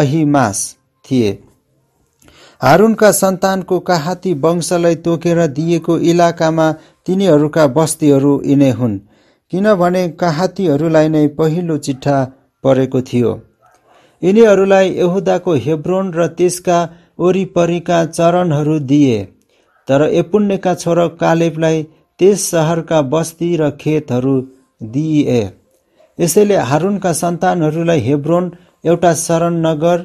अहिमास थिए हारुनका सन्तानको काहाती वंशलाई तोकेर दिएको इलाकामा तिनीहरूका बस्तीहरू यिनै हुन् किनभने काहातीहरूलाई नै पहिलो चिठा परेको थियो यिनीहरूलाई यहुदाको हेब्रोन र त्यसका वरिपरिका चरणहरू दिए तर एपुण्यका छोरा कालेबलाई त्यस सहरका बस्ती र खेतहरू दिइए यसैले हारुनका सन्तानहरूलाई हेब्रोन एउटा शरण नगर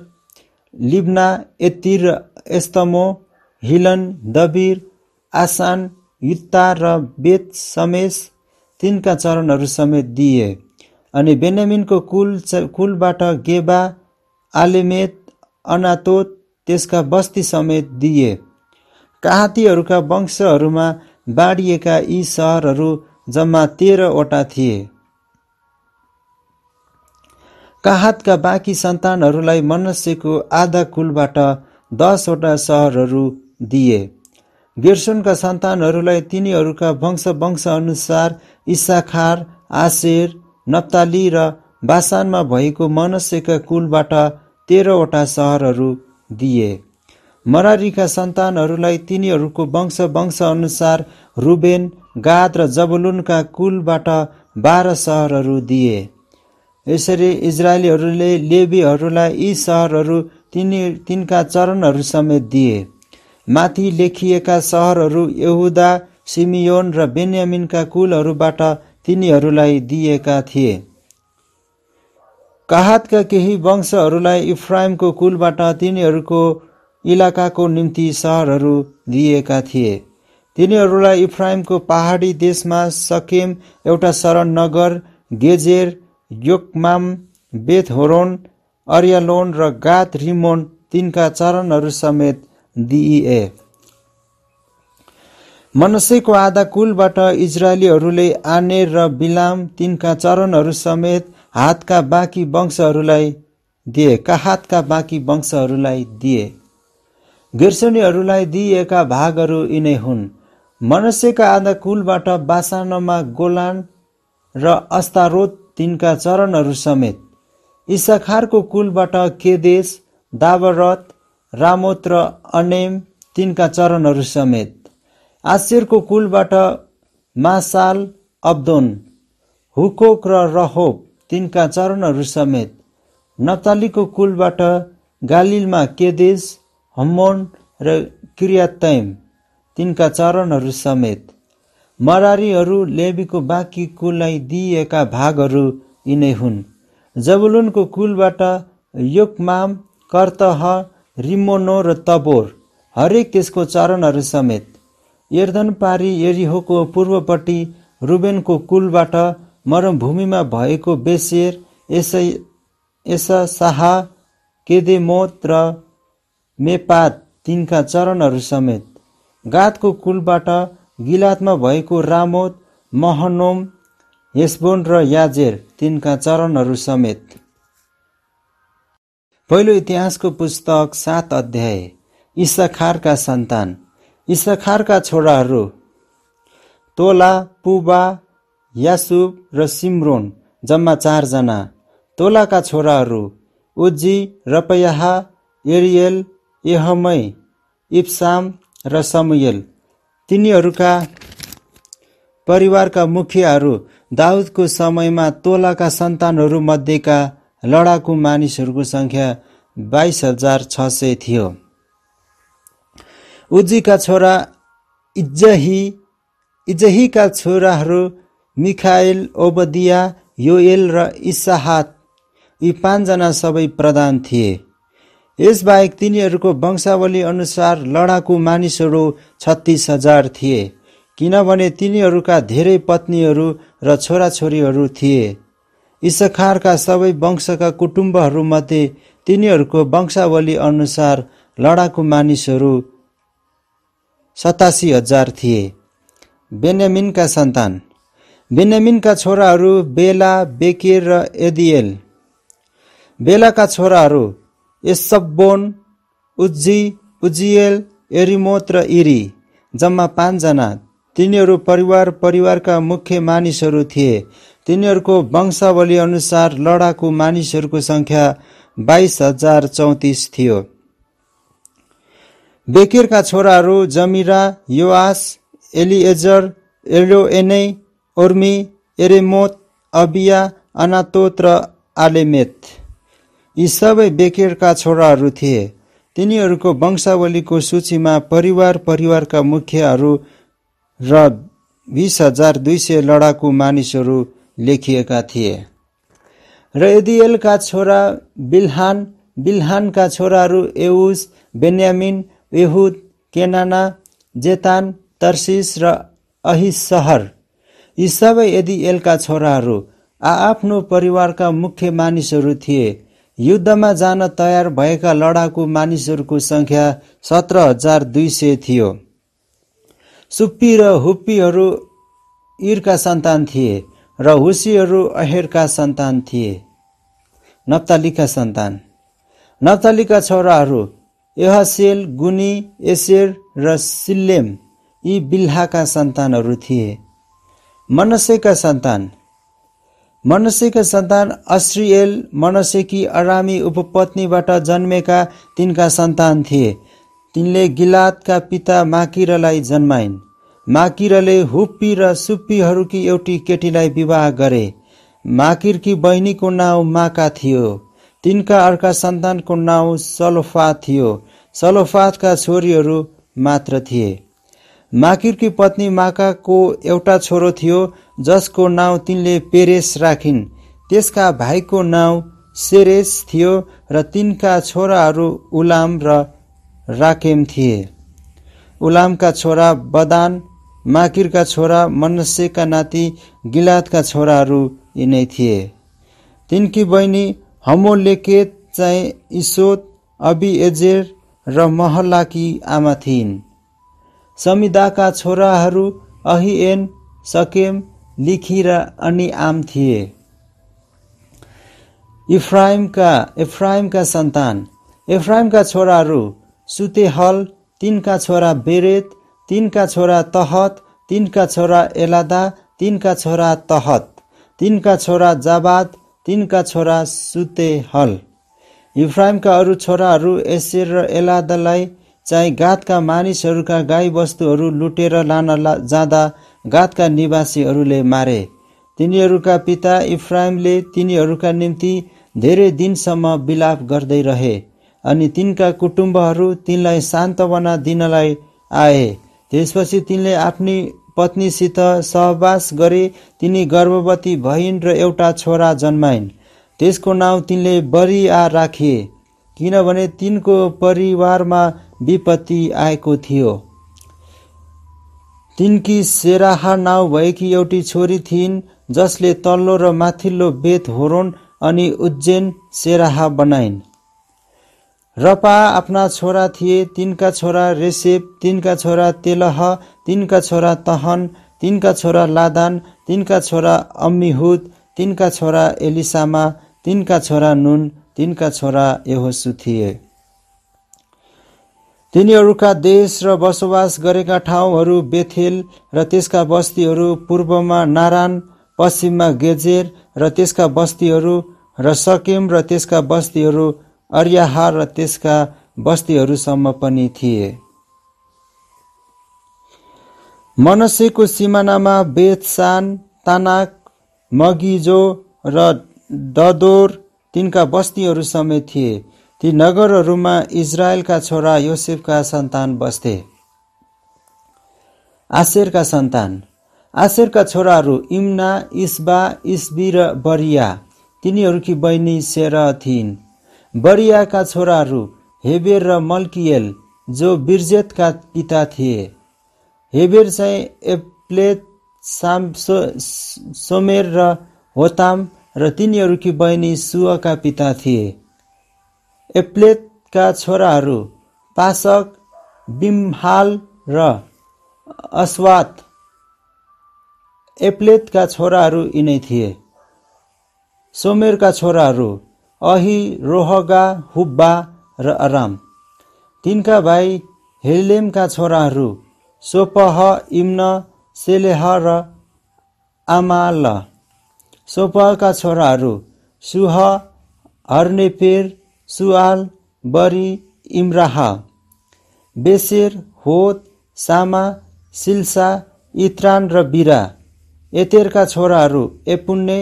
लिब्ना एतिर एस्तमो, हिलन दबिर आसान युत्ता र बेत समेस तिनका चरणहरू समेत दिए अनि बेनेमिनको कुल कुलबाट गेबा आलेमेत अनातोत त्यसका बस्ती समेत दिए काहातीहरूका वंशहरूमा बाँडिएका यी सहरहरू जम्मा तेह्रवटा थिए काहातका बाँकी सन्तानहरूलाई मनुष्यको आधा कुलबाट दसवटा सहरहरू दिए गेर्सोनका सन्तानहरूलाई तिनीहरूका वंश वंश अनुसार इसाखार आसेर नप्ताली र बासानमा भएको मनुष्यका कुलबाट तेह्रवटा सहरहरू दिए मरारीका सन्तानहरूलाई तिनीहरूको वंश वंश अनुसार रुबेन गाद र जबलुनका कुलबाट बाह्र सहरहरू दिए यसरी इजरायलीहरूले लेबीहरूलाई यी सहरहरू तिनी तिनका चरणहरू समेत दिए माथि लेखिएका सहरहरू यहुदा सिमियोन र बेन्यामिनका कुलहरूबाट तिनीहरूलाई दिएका थिए काहातका केही वंशहरूलाई इफ्राइमको कुलबाट तिनीहरूको इलाकाको निम्ति सहरहरू दिएका थिए तिनीहरूलाई इफ्राइमको पहाडी देशमा सकेम एउटा शरण नगर गेजेर योकमाम बेथहोरोन अरियालोन र गात रिमोन तिनका चरणहरू समेत दिइए मनसेको आधा कुलबाट इजरायलीहरूले आनेर र बिलाम तिनका चरणहरू समेत हातका बाँकी वंशहरूलाई दिएका हातका बाँकी वंशहरूलाई दिए गिर्सनीहरूलाई दिएका भागहरू यिनै हुन् मनुष्यका आधा कुलबाट बासानमा गोलान र अस्तारोत तिनका चरणहरू समेत इसाखारको कुलबाट केदेश दावरत रामोत र अनेम तिनका चरणहरू समेत आशिरको कुलबाट मासाल अब्दोन हुकोक र रहोप तिनका चरणहरू समेत नतालीको कुलबाट गालिलमा केदेश हम्मोन र क्रियातैम तिनका चरणहरू समेत मरारीहरू लेबीको बाँकी कुललाई दिइएका भागहरू यिनै हुन् जबुलुनको कुलबाट योकमाम कर्तह रिमोनो र तबोर हरेक त्यसको चरणहरू समेत एर्धन पारी एरिहोको पूर्वपट्टि रुबेनको कुलबाट मरमभूमिमा भएको बेसेर शाह केदेमोत र मेपात तिनका चरणहरू समेत गातको कुलबाट गिलातमा भएको रामोत महनोम यस्बोन र याजेर तिनका चरणहरू समेत पहिलो इतिहासको पुस्तक सात अध्याय इसाखारका सन्तान इसाखारका छोराहरू तोला पुबा यासुब र सिम्रोन जम्मा चारजना तोलाका छोराहरू उज्जी रपयाहा एरियल एहमै इप्साम र समुयल तिनीहरूका परिवारका मुखियाहरू दाउदको समयमा तोलाका सन्तानहरूमध्येका लडाकु मानिसहरूको सङ्ख्या बाइस हजार छ सय थियो उज्जीका छोरा इज्जही इज्जहीका छोराहरू मिखायल ओबदिया योएल र इसाहात यी पाँचजना सबै प्रधान थिए यसबाहेक तिनीहरूको वंशावली अनुसार लडाकु मानिसहरू छत्तिस हजार थिए किनभने तिनीहरूका धेरै पत्नीहरू र छोराछोरीहरू थिए इसखारका सबै वंशका कुटुम्बहरूमध्ये तिनीहरूको वंशावली अनुसार लडाकु मानिसहरू सतासी हजार थिए बेन्यामिनका सन्तान बेन्यामिनका छोराहरू बेला बेकेर र एदियल बेलाका छोराहरू एसब्बोन उज्जी उजियल एरिमोत र इरी जम्मा पाँचजना तिनीहरू परिवार परिवारका मुख्य मानिसहरू थिए तिनीहरूको वंशावली अनुसार लडाकु मानिसहरूको सङ्ख्या बाइस हजार चौतिस थियो बेकेरका छोराहरू जमिरा योआस एलिएजर एलोएनै ओर्मी एरेमोत अबिया अनातोत र आलेमेत यी सबै बेकेरका छोराहरू थिए तिनीहरूको वंशावलीको सूचीमा परिवार परिवारका मुख्यहरू र बिस हजार दुई सय लडाकु मानिसहरू लेखिएका थिए र यदिएलका छोरा बिल्हान बिलहानका छोराहरू एउस बेन्यामिन एहुद केनाना जेतान तर्सिस र अहिसहर यी सबै यदि एलका छोराहरू आआफ्नो परिवारका मुख्य मानिसहरू थिए युद्धमा जान तयार भएका लडाकु मानिसहरूको सङ्ख्या सत्र हजार दुई सय थियो सुप्पी र हुप्पीहरू इरका सन्तान थिए र हुसीहरू अहेरका सन्तान थिए नप्तालीका सन्तान नप्तालीका छोराहरू एहसेल गुनी एसेर र सिल्लेम यी बिल्हाका सन्तानहरू थिए मनसेका सन्तान मनसेका सन्तान अश्रिएल मनसेकी अरामी उपपत्नीबाट जन्मेका तिनका सन्तान थिए तिनले गिलातका पिता माकिरलाई जन्माइन् माकिरले हुप्पी र सुप्पीहरूकी एउटी केटीलाई विवाह गरे माकिरकी बहिनीको नाउँ माका थियो तिनका अर्का सन्तानको नाउँ सलोफा थियो सलोफातका छोरीहरू मात्र थिए माकिरकी पत्नी माकाको एउटा छोरो थियो जसको नाउँ तिनले पेरेस राखिन् त्यसका भाइको नाउँ सेरेस थियो र तिनका छोराहरू उलाम र राकेम थिए उलामका छोरा बदान माकिरका छोरा मनस्यका नाति गिलातका छोराहरू यिनै थिए तिनकी बहिनी हमोलेकेत चाहिँ इसोत अबिएजेर र महल्लाकी आमा थिइन् समिदाका छोराहरू अहिएन सकेम लिखी र अनि आम थिए इफ्राइमका इफ्राइमका सन्तान इफ्राइमका छोराहरू सुतेहल तिनका छोरा बेरेत तिनका छोरा तहत तिनका छोरा एलादा तिनका छोरा तहत तिनका छोरा जाबाद तिनका छोरा सुतेहल इफ्राइमका अरू छोराहरू एसेर र एलादालाई चाहिँ गातका मानिसहरूका गाईबस्तुहरू लुटेर लान ला जाँदा गातका निवासीहरूले मारे तिनीहरूका पिता इफ्राइमले तिनीहरूका निम्ति धेरै दिनसम्म विलाप गर्दै रहे अनि तिनका कुटुम्बहरू तिनलाई सान्त्वना दिनलाई आए त्यसपछि तिनले आफ्नी पत्नीसित सहवास गरे तिनी गर्भवती भइन् र एउटा छोरा जन्माइन् त्यसको नाउँ तिनले बरिया राखिए किनभने तिनको परिवारमा विपत्ति आएको थियो तिनकी सेराहा नाउँ भएकी एउटी छोरी थिइन् जसले तल्लो र माथिल्लो बेत होरोन अनि उज्जैन सेराहा बनाइन् रपा आफ्ना छोरा थिए तिनका छोरा रेसेप तिनका छोरा तेलह तिनका छोरा तहन तिनका छोरा लादान तिनका छोरा अम्मीहुद तिनका छोरा एलिसामा तिनका छोरा नुन तिनका छोरा यहोसु थिए तिनीहरूका देश र बसोबास गरेका ठाउँहरू बेथेल र त्यसका बस्तीहरू पूर्वमा नारायण पश्चिममा गेजेर र त्यसका बस्तीहरू र सकेम र त्यसका बस्तीहरू अर्याहार र त्यसका बस्तीहरूसम्म पनि थिए मनसेको सिमानामा बेतसान तानाक मगिजो र ददोर तिनका बस्तीहरू समेत थिए ती नगरहरूमा इजरायलका छोरा योसेफका सन्तान बस्थे आशेरका सन्तान आसेरका छोराहरू इम्ना इस्बा इस्बी र बरिया तिनीहरूकी बहिनी सेर थिइन् बरियाका छोराहरू हेबेर र मल्कियल जो बिर्जेतका पिता थिए हेबेर चाहिँ एप्लेत साम सो, सोमेर र होताम र तिनीहरूकी बहिनी सुहका पिता थिए एप्लेटका छोराहरू पासक बिम्हाल र अस्वात एप्लेटका छोराहरू यिनै थिए सोमेरका छोराहरू अहि रोहगा हुब्बा र आराम तिनका भाइ हेलेमका छोराहरू सोपह इम्न सेलेह र आमाल सोपहका छोराहरू सुह हर्नेपेर सुआल बरी इमराहा बेसेर होत सामा सिल्सा इत्रान र बिरा यतेरका छोराहरू एपुन्ने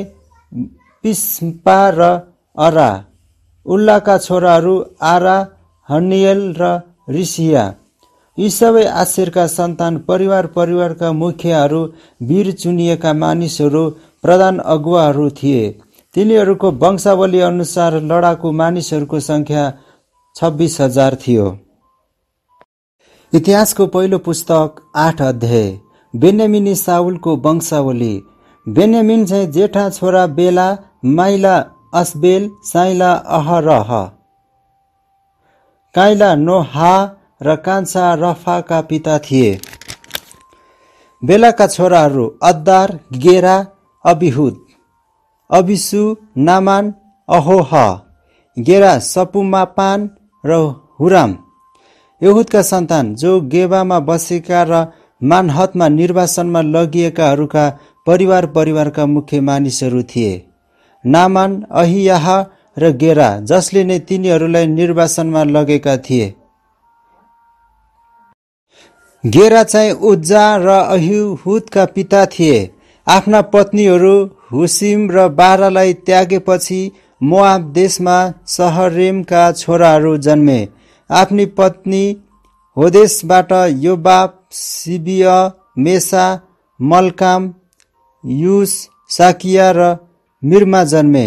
पिस्पा र अरा उल्लाका छोराहरू आरा हनियल र ऋषिया यी सबै आशिरका सन्तान परिवार परिवारका मुखियाहरू वीर चुनिएका मानिसहरू प्रधान अगुवाहरू थिए तिनीहरूको वंशावली अनुसार लडाकु मानिसहरूको संख्या छब्बिस हजार थियो इतिहासको पहिलो पुस्तक आठ अध्याय बेन्यामिनी साउलको वंशावली बेन्यामिन चाहिँ जेठा छोरा बेला माइला असबेल साइला अहरह काइला नोहा र कान्छा रफाका पिता थिए बेलाका छोराहरू अद्दार गेरा अबिहुद अबिसु नामान अहोह गेरा सपुमापान र हुराम यहुदका सन्तान जो गेबामा बसेका र मानहतमा निर्वासनमा लगिएकाहरूका परिवार परिवारका मुख्य मानिसहरू थिए नामान अहियाह र गेरा जसले नै तिनीहरूलाई निर्वासनमा लगेका थिए गेरा चाहिँ उज्जा र अहिहुदका पिता थिए आफ्ना पत्नीहरू हुसिम र बारालाई त्यागेपछि मोआब देशमा सहरेमका छोराहरू जन्मे आफ्नी पत्नी होदेशबाट बाप सिबिय मेसा मलकाम, युस साकिया र मिर्मा जन्मे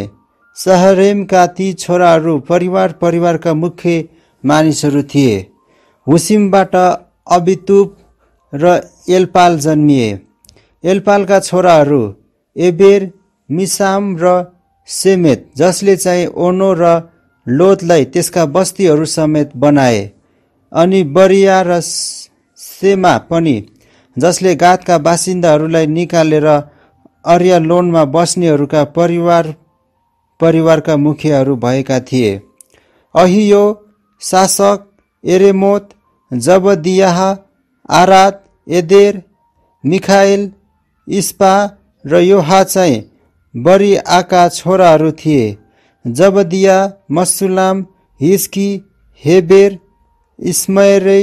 सहरेमका ती छोराहरू परिवार परिवारका मुख्य मानिसहरू थिए हुसिमबाट अबितुप र एलपाल जन्मिए एलपालका छोराहरू एबेर मिसाम र सेमेत जसले चाहिँ ओनो र लोतलाई त्यसका बस्तीहरू समेत बनाए अनि बरिया र सेमा पनि जसले गातका बासिन्दाहरूलाई निकालेर लोनमा बस्नेहरूका परिवार परिवारका मुखियाहरू भएका थिए अहियो शासक एरेमोत जबदियाह आरात एदेर मिखाइल इस्पा र योहा चाहिँ बरी आका छोराहरू थिए जबदिया मसुलाम हिस्की हेबेर इस्मरै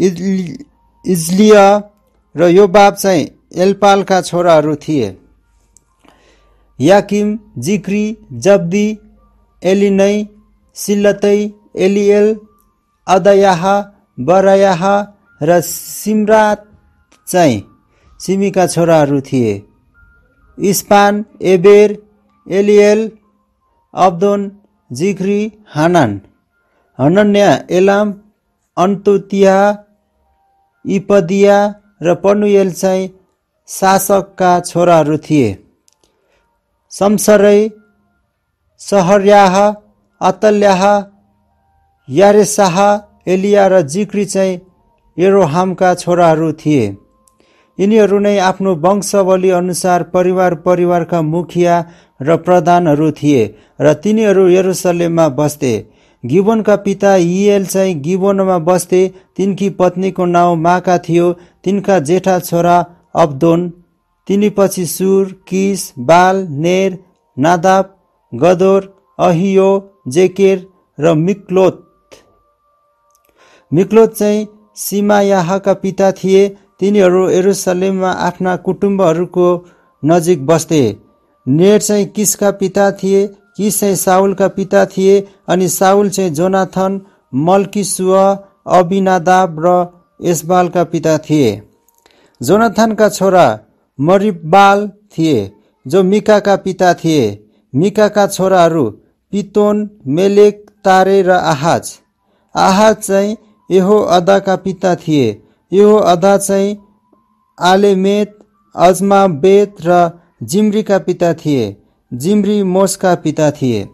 इजलिया र यो बाप चाहिँ एल्पालका छोराहरू थिए याकिम जिक्री जब्दी एलिनै सिल्लतै एलिएल अदयाहा बरायाहा र सिमरात चाहिँ सिमीका छोराहरू थिए इस्पान एबेर एलियल अब्दोन जिख्री हानान हनन्या एलाम अन्तुतिया इपदिया र पनुएल चाहिँ शासकका छोराहरू थिए शमसरै सहर्याह अतल्याह यारेसाह एलिया र जिक्री चाहिँ एरोहामका छोराहरू थिए यिनीहरू नै आफ्नो वंशावली अनुसार परिवार परिवारका मुखिया र प्रधानहरू थिए र तिनीहरू यरुसलेममा बस्थे गिबोनका पिता इएल चाहिँ गिबोनमा बस्थे तिनकी पत्नीको नाउँ माका थियो तिनका जेठा छोरा अब्दोन तिनीपछि सुर किस बाल नेर नादाब गदोर अहियो जेकेर र मिक्लोत मिक्लोत चाहिँ सीमायाहका पिता थिए तिनीहरू एरुसलेममा आफ्ना कुटुम्बहरूको नजिक बस्थे नेट चाहिँ किसका पिता थिए किस चाहिँ साउलका पिता थिए अनि साउल चाहिँ जोनाथन मल्किसुव अबिनादाब र यसबालका पिता थिए जोनाथनका छोरा मरिबाल थिए जो मिकाका पिता थिए मिकाका छोराहरू पितोन मेलेक तारे र आहाज आहाज चाहिँ यहो अदाका पिता थिए यो अदा चाहिँ आलेमेत बेत र जिम्रीका पिता थिए जिम्री मोसका पिता थिए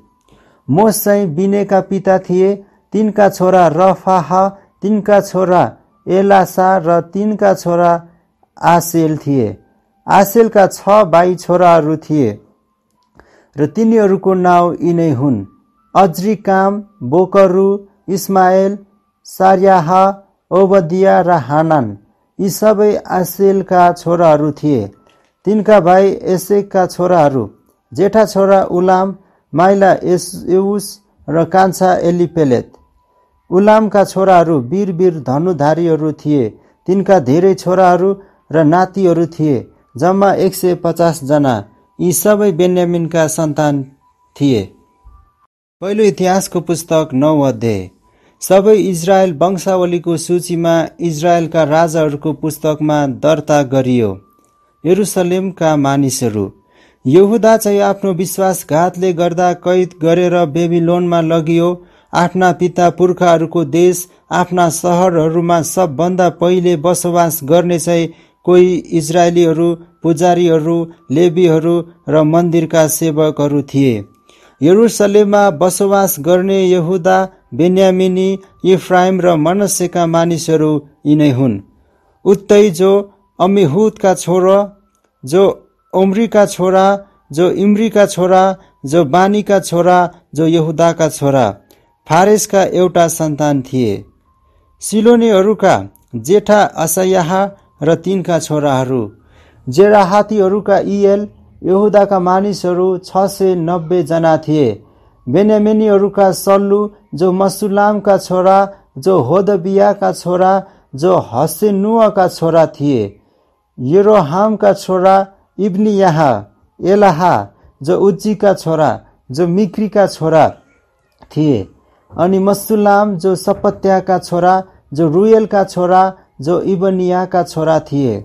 मोस चाहिँ बिनेका पिता थिए तिनका छोरा रफाह तिनका छोरा एलासा र तिनका छोरा आसेल थिए आसेलका छ भाइ छोराहरू थिए र तिनीहरूको नाउँ यिनै हुन् अज्रिकाम बोकरु इस्मायल सार्याहा ओबदिया र हानान यी सबै आसेलका छोराहरू थिए तिनका भाइ एसेकका छोराहरू जेठा छोरा उलाम माइला एउस र कान्छा एलिपेलेत उलामका छोराहरू वीर वीर धनुधारीहरू थिए तिनका धेरै छोराहरू र नातिहरू थिए जम्मा एक सय पचासजना यी सबै बेन्यामिनका सन्तान थिए पहिलो इतिहासको पुस्तक नौ अध्याय सबै इजरायल वंशावलीको सूचीमा इजरायलका राजाहरूको पुस्तकमा दर्ता गरियो यरुसलेमका मानिसहरू यहुदा चाहिँ आफ्नो विश्वासघातले गर्दा कैद गरेर बेबिलोनमा लगियो आफ्ना पिता पुर्खाहरूको देश आफ्ना सहरहरूमा सबभन्दा पहिले बसोबास गर्ने चाहिँ कोही इजरायलीहरू पुजारीहरू लेबीहरू र मन्दिरका सेवकहरू थिए यरुसलेममा बसोबास गर्ने यहुदा बेन्यामिनी इफ्राइम र मनसेका मानिसहरू यिनै हुन् उत्तै जो अमिहुदका छोरा जो ओम्रीका छोरा जो इम्रीका छोरा जो बानीका छोरा जो यहुदाका छोरा फारेसका एउटा सन्तान थिए सिलोनीहरूका जेठा असयाह र तिनका छोराहरू जेराहातीहरूका इएल यहुदाका मानिसहरू छ सय नब्बेजना थिए बेनेमेनीहरूका सल्लु जो मसुलामका छोरा जो होदबियाका छोरा जो हसेनुअका छोरा थिए यरोहामका छोरा इब्नियाहा एलाहा जो उज्जीका छोरा जो मिक्रीका छोरा थिए अनि मसुलाम जो सपत्याका छोरा जो रुयलका छोरा जो इबनियाका छोरा थिए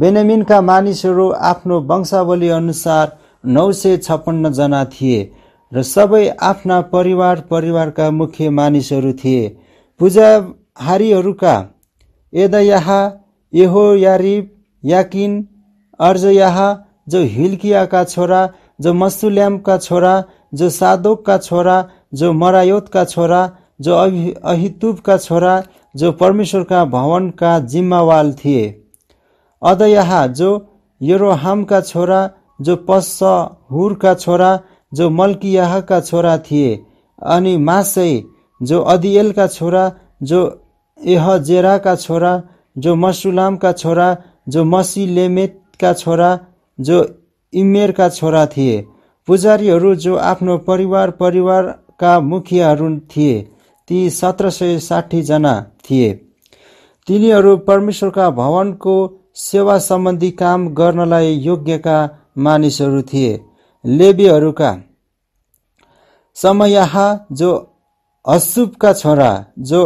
बेनेमिनका मानिसहरू आफ्नो वंशावली अनुसार नौ सय छप्पन्न जना थिए र सबै आफ्ना परिवार परिवारका मुख्य मानिसहरू थिए पूजाहारीहरूका एदयाहा यारिब याकिन अर्जयाहा जो हिल्कियाका छोरा जो मसुल्यामका छोरा जो सादोकका छोरा जो मरायोतका छोरा जो अहि अहितुबका छोरा जो परमेश्वरका भवनका जिम्मावाल थिए अदयहा जो यरोहामका छोरा जो पसहुरका छोरा जो मल्कियाहका छोरा थिए अनि मासै जो अदियलका छोरा जो एहजेराका छोरा जो मसुलामका छोरा जो मसिलेमेतका छोरा जो इमेरका छोरा थिए पुजारीहरू जो आफ्नो परिवार परिवारका मुखियाहरू थिए ती सत्र सय साठीजना थिए तिनीहरू परमेश्वरका भवनको सेवा सम्बन्धी काम गर्नलाई योग्यका मानिसहरू थिए लेबीहरूका समयाहा जो असुबका छोरा जो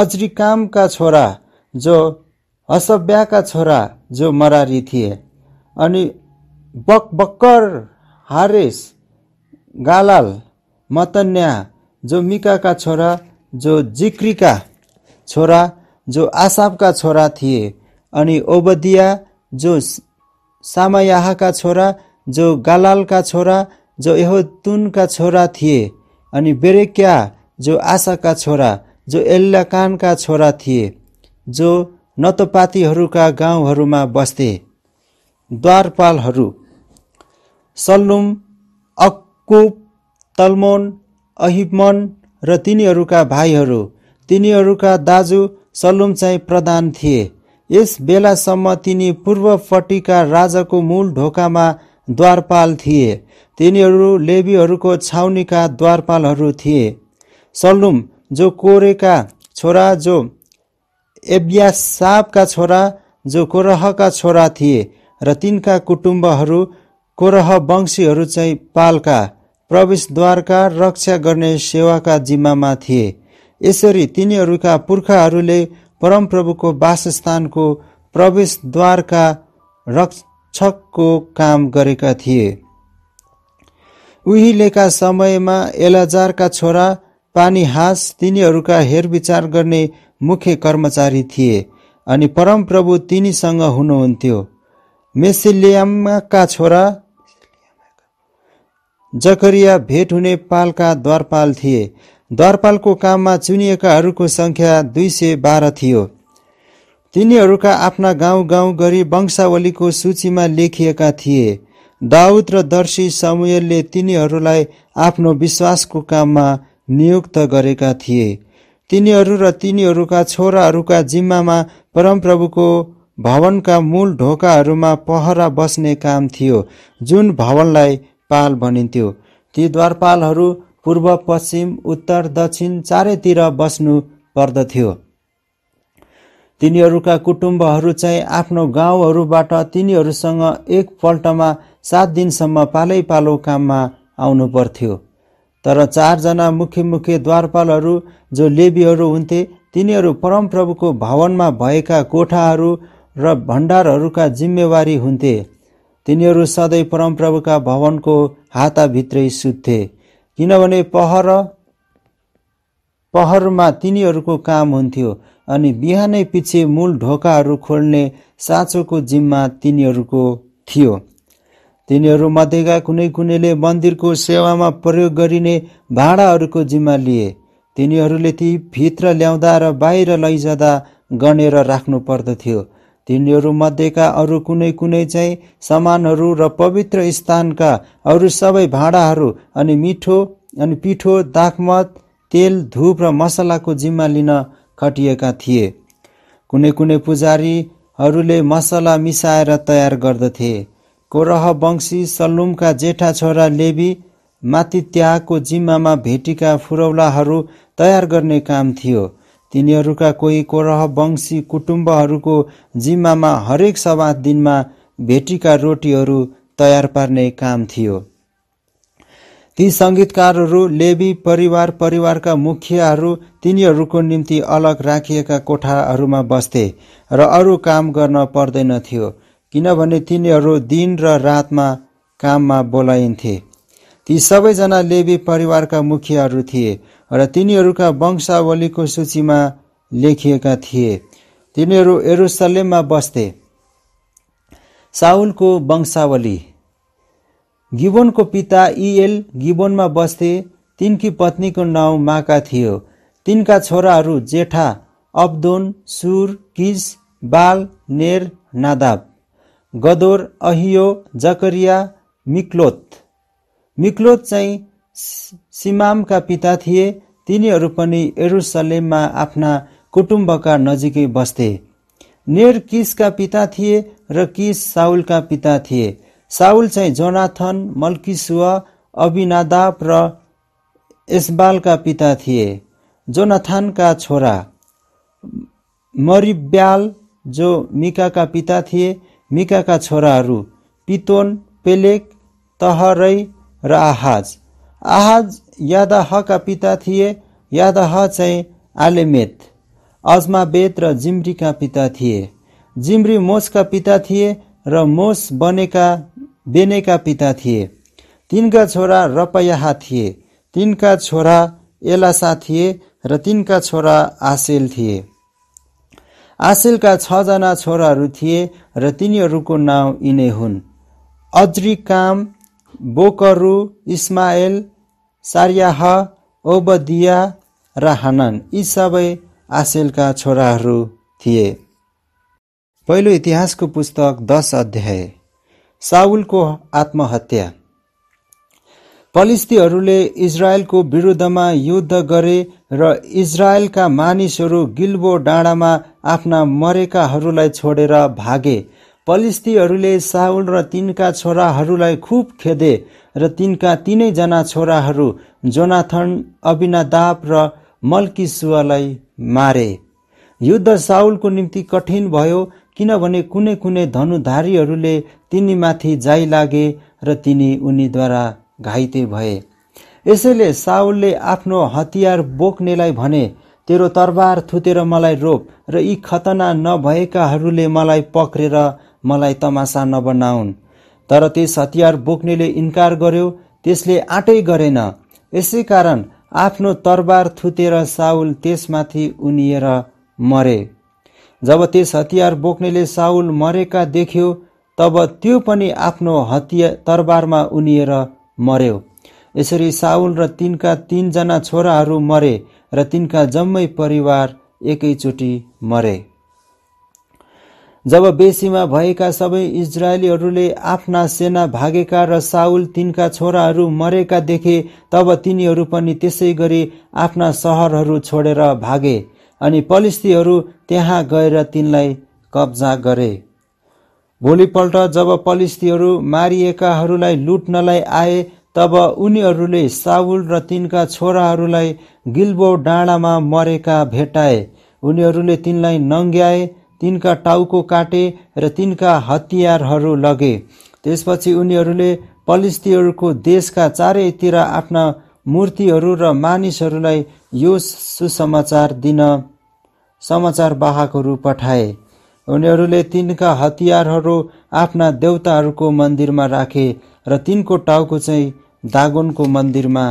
अज्रिकामका छोरा जो असभ्याका छोरा जो मरारी थिए अनि बक्कर हारेस गालाल मतन्या जो मिकाका छोरा जो जिक्रीका छोरा जो आसाबका छोरा थिए अनि ओबदिया जो सामायाहाका छोरा जो गालालका छोरा जो यहोतुनका छोरा थिए अनि बेरेक्या जो आशाका छोरा जो एल्लाकानका छोरा थिए जो नतपातीहरूका गाउँहरूमा बस्थे द्वारपालहरू सल्लुम अक्कुप तल्मोन अहिमन र तिनीहरूका भाइहरू तिनीहरूका दाजु सल्लुम चाहिँ प्रधान थिए यस बेलासम्म तिनी पूर्वपट्टिका राजाको मूल ढोकामा द्वारपाल थिए तिनीहरू लेबीहरूको छाउनीका द्वारपालहरू थिए सल्लुम जो कोरेका छोरा जो एब्यासापका छोरा जो कोरहका छोरा थिए र तिनका कुटुम्बहरू कोरह वंशीहरू चाहिँ पालका प्रवेशद्वारका रक्षा गर्ने सेवाका जिम्मामा थिए यसरी तिनीहरूका पुर्खाहरूले परमप्रभुको वासस्थानको प्रवेशद्वारका रक्षकको काम गरेका थिए उहिलेका समयमा एलाजारका छोरा पानी हास तिनीहरूका हेरविचार गर्ने मुख्य कर्मचारी थिए अनि परमप्रभु तिनीसँग हुनुहुन्थ्यो मेसिलियामका छोरा जकरिया भेट हुने पालका द्वारपाल थिए दरपालको काममा चुनिएकाहरूको सङ्ख्या दुई सय बाह्र थियो तिनीहरूका आफ्ना गाउँ गाउँ गरी वंशावलीको सूचीमा लेखिएका थिए दाउद र दर्शी समूहले तिनीहरूलाई आफ्नो विश्वासको काममा नियुक्त गरेका थिए तिनीहरू र तिनीहरूका छोराहरूका जिम्मामा परमप्रभुको भवनका मूल ढोकाहरूमा पहरा बस्ने काम थियो जुन भवनलाई पाल भनिन्थ्यो ती द्वारपालहरू पूर्व पश्चिम उत्तर दक्षिण चारैतिर बस्नु पर्दथ्यो तिनीहरूका कुटुम्बहरू चाहिँ आफ्नो गाउँहरूबाट तिनीहरूसँग एकपल्टमा सात दिनसम्म पालै पालो काममा आउनु पर्थ्यो तर चारजना मुख्य मुख्य द्वारपालहरू जो लेबीहरू हुन्थे तिनीहरू परमप्रभुको भवनमा भएका कोठाहरू र भण्डारहरूका जिम्मेवारी हुन्थे तिनीहरू सधैँ परमप्रभुका भवनको हाताभित्रै सुत्थे किनभने पहर पहरमा तिनीहरूको काम हुन्थ्यो अनि बिहानै पछि मूल ढोकाहरू खोल्ने साँचोको जिम्मा तिनीहरूको थियो मध्येका कुनै कुनैले मन्दिरको सेवामा प्रयोग गरिने भाँडाहरूको जिम्मा लिए तिनीहरूले ती भित्र ल्याउँदा र बाहिर लैजाँदा गनेर राख्नु पर्दथ्यो तिनीहरूमध्येका अरू कुनै कुनै चाहिँ सामानहरू र पवित्र स्थानका अरू सबै भाँडाहरू अनि मिठो अनि पिठो दाखमत तेल धुप र मसलाको जिम्मा लिन खटिएका थिए कुनै कुनै पुजारीहरूले मसला मिसाएर तयार गर्दथे कोरह वंशी सल्लुमका जेठा छोरा लेबी माथि त्यागको जिम्मामा भेटीका फुरौलाहरू तयार गर्ने काम थियो तिनीहरूका कोही कोरह वंशी कुटुम्बहरूको जिम्मामा हरेक सभा दिनमा भेटीका रोटीहरू तयार पार्ने काम थियो ती सङ्गीतकारहरू लेबी परिवार परिवारका मुखियाहरू तिनीहरूको निम्ति अलग राखिएका कोठाहरूमा बस्थे र अरू काम गर्न पर्दैन थियो किनभने तिनीहरू दिन र रातमा काममा बोलाइन्थे ती सबैजना लेबी परिवारका मुखियाहरू थिए र तिनीहरूका वंशावलीको सूचीमा लेखिएका थिए तिनीहरू एरुसलेममा बस्थे साउलको वंशावली गिबोनको पिता इएल गिबोनमा बस्थे तिनकी पत्नीको नाउँ माका थियो तिनका छोराहरू जेठा अब्दोन सुर किस बाल नेर नादाब गदोर अहियो जकरिया मिक्लोत मिक्लोत चाहिँ सिमामका पिता थिए तिनीहरू पनि एरुसलेममा आफ्ना कुटुम्बका नजिकै बस्थे नेर किसका पिता थिए र किस साउलका पिता थिए साउल चाहिँ जोनाथन मल्किसुवा अभिनादाप र यसबालका पिता थिए जोनाथनका छोरा मरिब्याल जो मिकाका पिता थिए मिकाका छोराहरू पितोन पेलेक तहरै र आहाज आहाज यादाहका पिता थिए यादाह चाहिँ आलेमेत अजमाबेत र जिम्रीका पिता थिए जिम्री मोसका पिता थिए र मोस बनेका बेनेका पिता थिए तिनका छोरा रपयाहा थिए तिनका छोरा एलासा थिए र तिनका छोरा आसेल थिए आसेलका छजना छोराहरू थिए र तिनीहरूको नाउँ यिनै हुन् अज्रिकाम बोकरु इस्माएल सारियाह ओबदिया र हानन यी सबै आसेलका छोराहरू थिए पहिलो इतिहासको पुस्तक दस अध्याय साउलको आत्महत्या पलिस्तीहरूले इजरायलको विरुद्धमा युद्ध गरे र इजरायलका मानिसहरू गिल्बो डाँडामा आफ्ना मरेकाहरूलाई छोडेर भागे पलिस्तीहरूले साउल र तिनका छोराहरूलाई खुब खेदे र तिनका तिनैजना छोराहरू जोनाथन अभिनादाप र मल्किसुवालाई मारे युद्ध साउलको निम्ति कठिन भयो किनभने कुनै कुनै धनुधारीहरूले तिनीमाथि जाइ लागे र तिनी उनीद्वारा घाइते भए यसैले साउलले आफ्नो हतियार बोक्नेलाई भने तेरो तरबार थुतेर मलाई रोप र यी खतना नभएकाहरूले मलाई पक्रेर मलाई तमासा नबनाउन् तर त्यस हतियार बोक्नेले इन्कार गर्यो त्यसले आँटै गरेन यसै कारण आफ्नो तरबार थुतेर साउल त्यसमाथि उनिएर मरे जब त्यस हतियार बोक्नेले साउल मरेका देख्यो तब त्यो पनि आफ्नो हतिया तरबारमा उनिएर मर्यो यसरी साउल र तिनका तिनजना छोराहरू मरे र तिनका जम्मै परिवार एकैचोटि मरे जब बेसीमा भएका सबै इजरायलीहरूले आफ्ना सेना भागेका र साउल तिनका छोराहरू मरेका देखे तब तिनीहरू पनि त्यसै गरी आफ्ना सहरहरू छोडेर भागे अनि पलिस्तीहरू त्यहाँ गएर तिनलाई कब्जा गरे भोलिपल्ट जब पलिस्तीहरू मारिएकाहरूलाई लुट्नलाई आए तब उनीहरूले साउल र तिनका छोराहरूलाई गिल्बो डाँडामा मरेका भेटाए उनीहरूले तिनलाई नङ्ग्याए तिनका टाउको काटे र तिनका हतियारहरू लगे त्यसपछि उनीहरूले पलिस्तीहरूको देशका चारैतिर आफ्ना मूर्तिहरू र मानिसहरूलाई यो सुसमाचार दिन समाचार वाहकहरू पठाए उनीहरूले तिनका हतियारहरू आफ्ना देउताहरूको मन्दिरमा राखे र तिनको टाउको चाहिँ दागोनको मन्दिरमा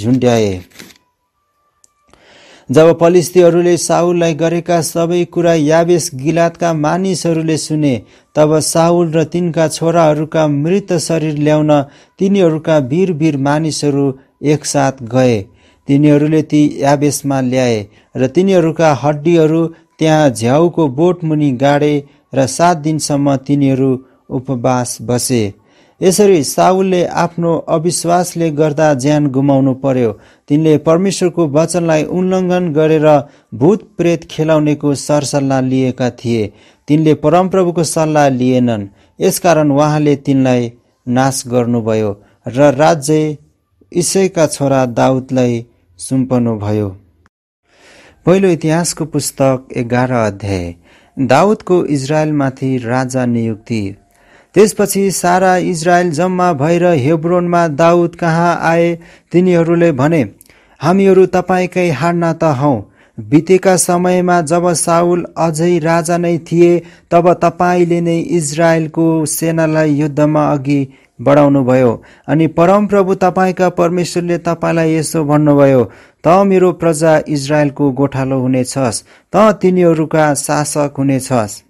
झुन्ड्याए जब पलिस्तीहरूले साहुललाई गरेका सबै कुरा याबेस गिलातका मानिसहरूले सुने तब साहुल र तिनका छोराहरूका मृत शरीर ल्याउन तिनीहरूका वीर वीर मानिसहरू एकसाथ गए तिनीहरूले ती याबेसमा ल्याए र तिनीहरूका हड्डीहरू त्यहाँ झ्याउको बोटमुनि गाडे र सात दिनसम्म तिनीहरू उपवास बसे यसरी साहुलले आफ्नो अविश्वासले गर्दा ज्यान गुमाउनु पर्यो तिनले परमेश्वरको वचनलाई उल्लङ्घन गरेर भूत प्रेत खेलाउनेको सरसल्लाह लिएका थिए तिनले परमप्रभुको सल्लाह लिएनन् यसकारण उहाँले तिनलाई नाश गर्नुभयो र राज्य इसैका छोरा दाउदलाई सुम्पनुभयो पहिलो इतिहासको पुस्तक एघार अध्याय दाउदको इजरायलमाथि राजा नियुक्ति त्यसपछि सारा इजरायल जम्मा भएर हेब्रोनमा दाउद कहाँ आए तिनीहरूले भने हामीहरू तपाईँकै हान्न त हौ बितेका समयमा जब साउल अझै राजा नै थिए तब तपाईँले नै इजरायलको सेनालाई युद्धमा अघि बढाउनुभयो अनि परमप्रभु तपाईँका परमेश्वरले तपाईँलाई यसो भन्नुभयो त मेरो प्रजा इजरायलको गोठालो हुनेछस् त तिनीहरूका शासक हुनेछस्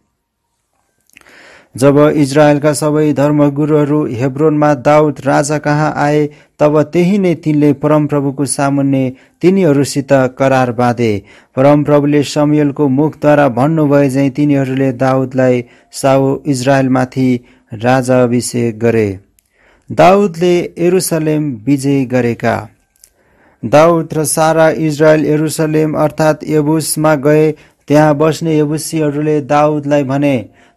जब इजरायलका सबै धर्मगुरूहरू हेब्रोनमा दाउद राजा कहाँ आए तब त्यही नै तिनले परमप्रभुको सामुन्ने तिनीहरूसित करार बाँधे परमप्रभुले समयलको मुखद्वारा भन्नुभए झैँ तिनीहरूले दाउदलाई साउ इजरायलमाथि राजा अभिषेक गरे दाउदले एरुसलेम विजय गरेका दाउद र सारा इजरायल एरुसलेम अर्थात् एबुसमा गए त्यहाँ बस्ने एबुसीहरूले दाउदलाई भने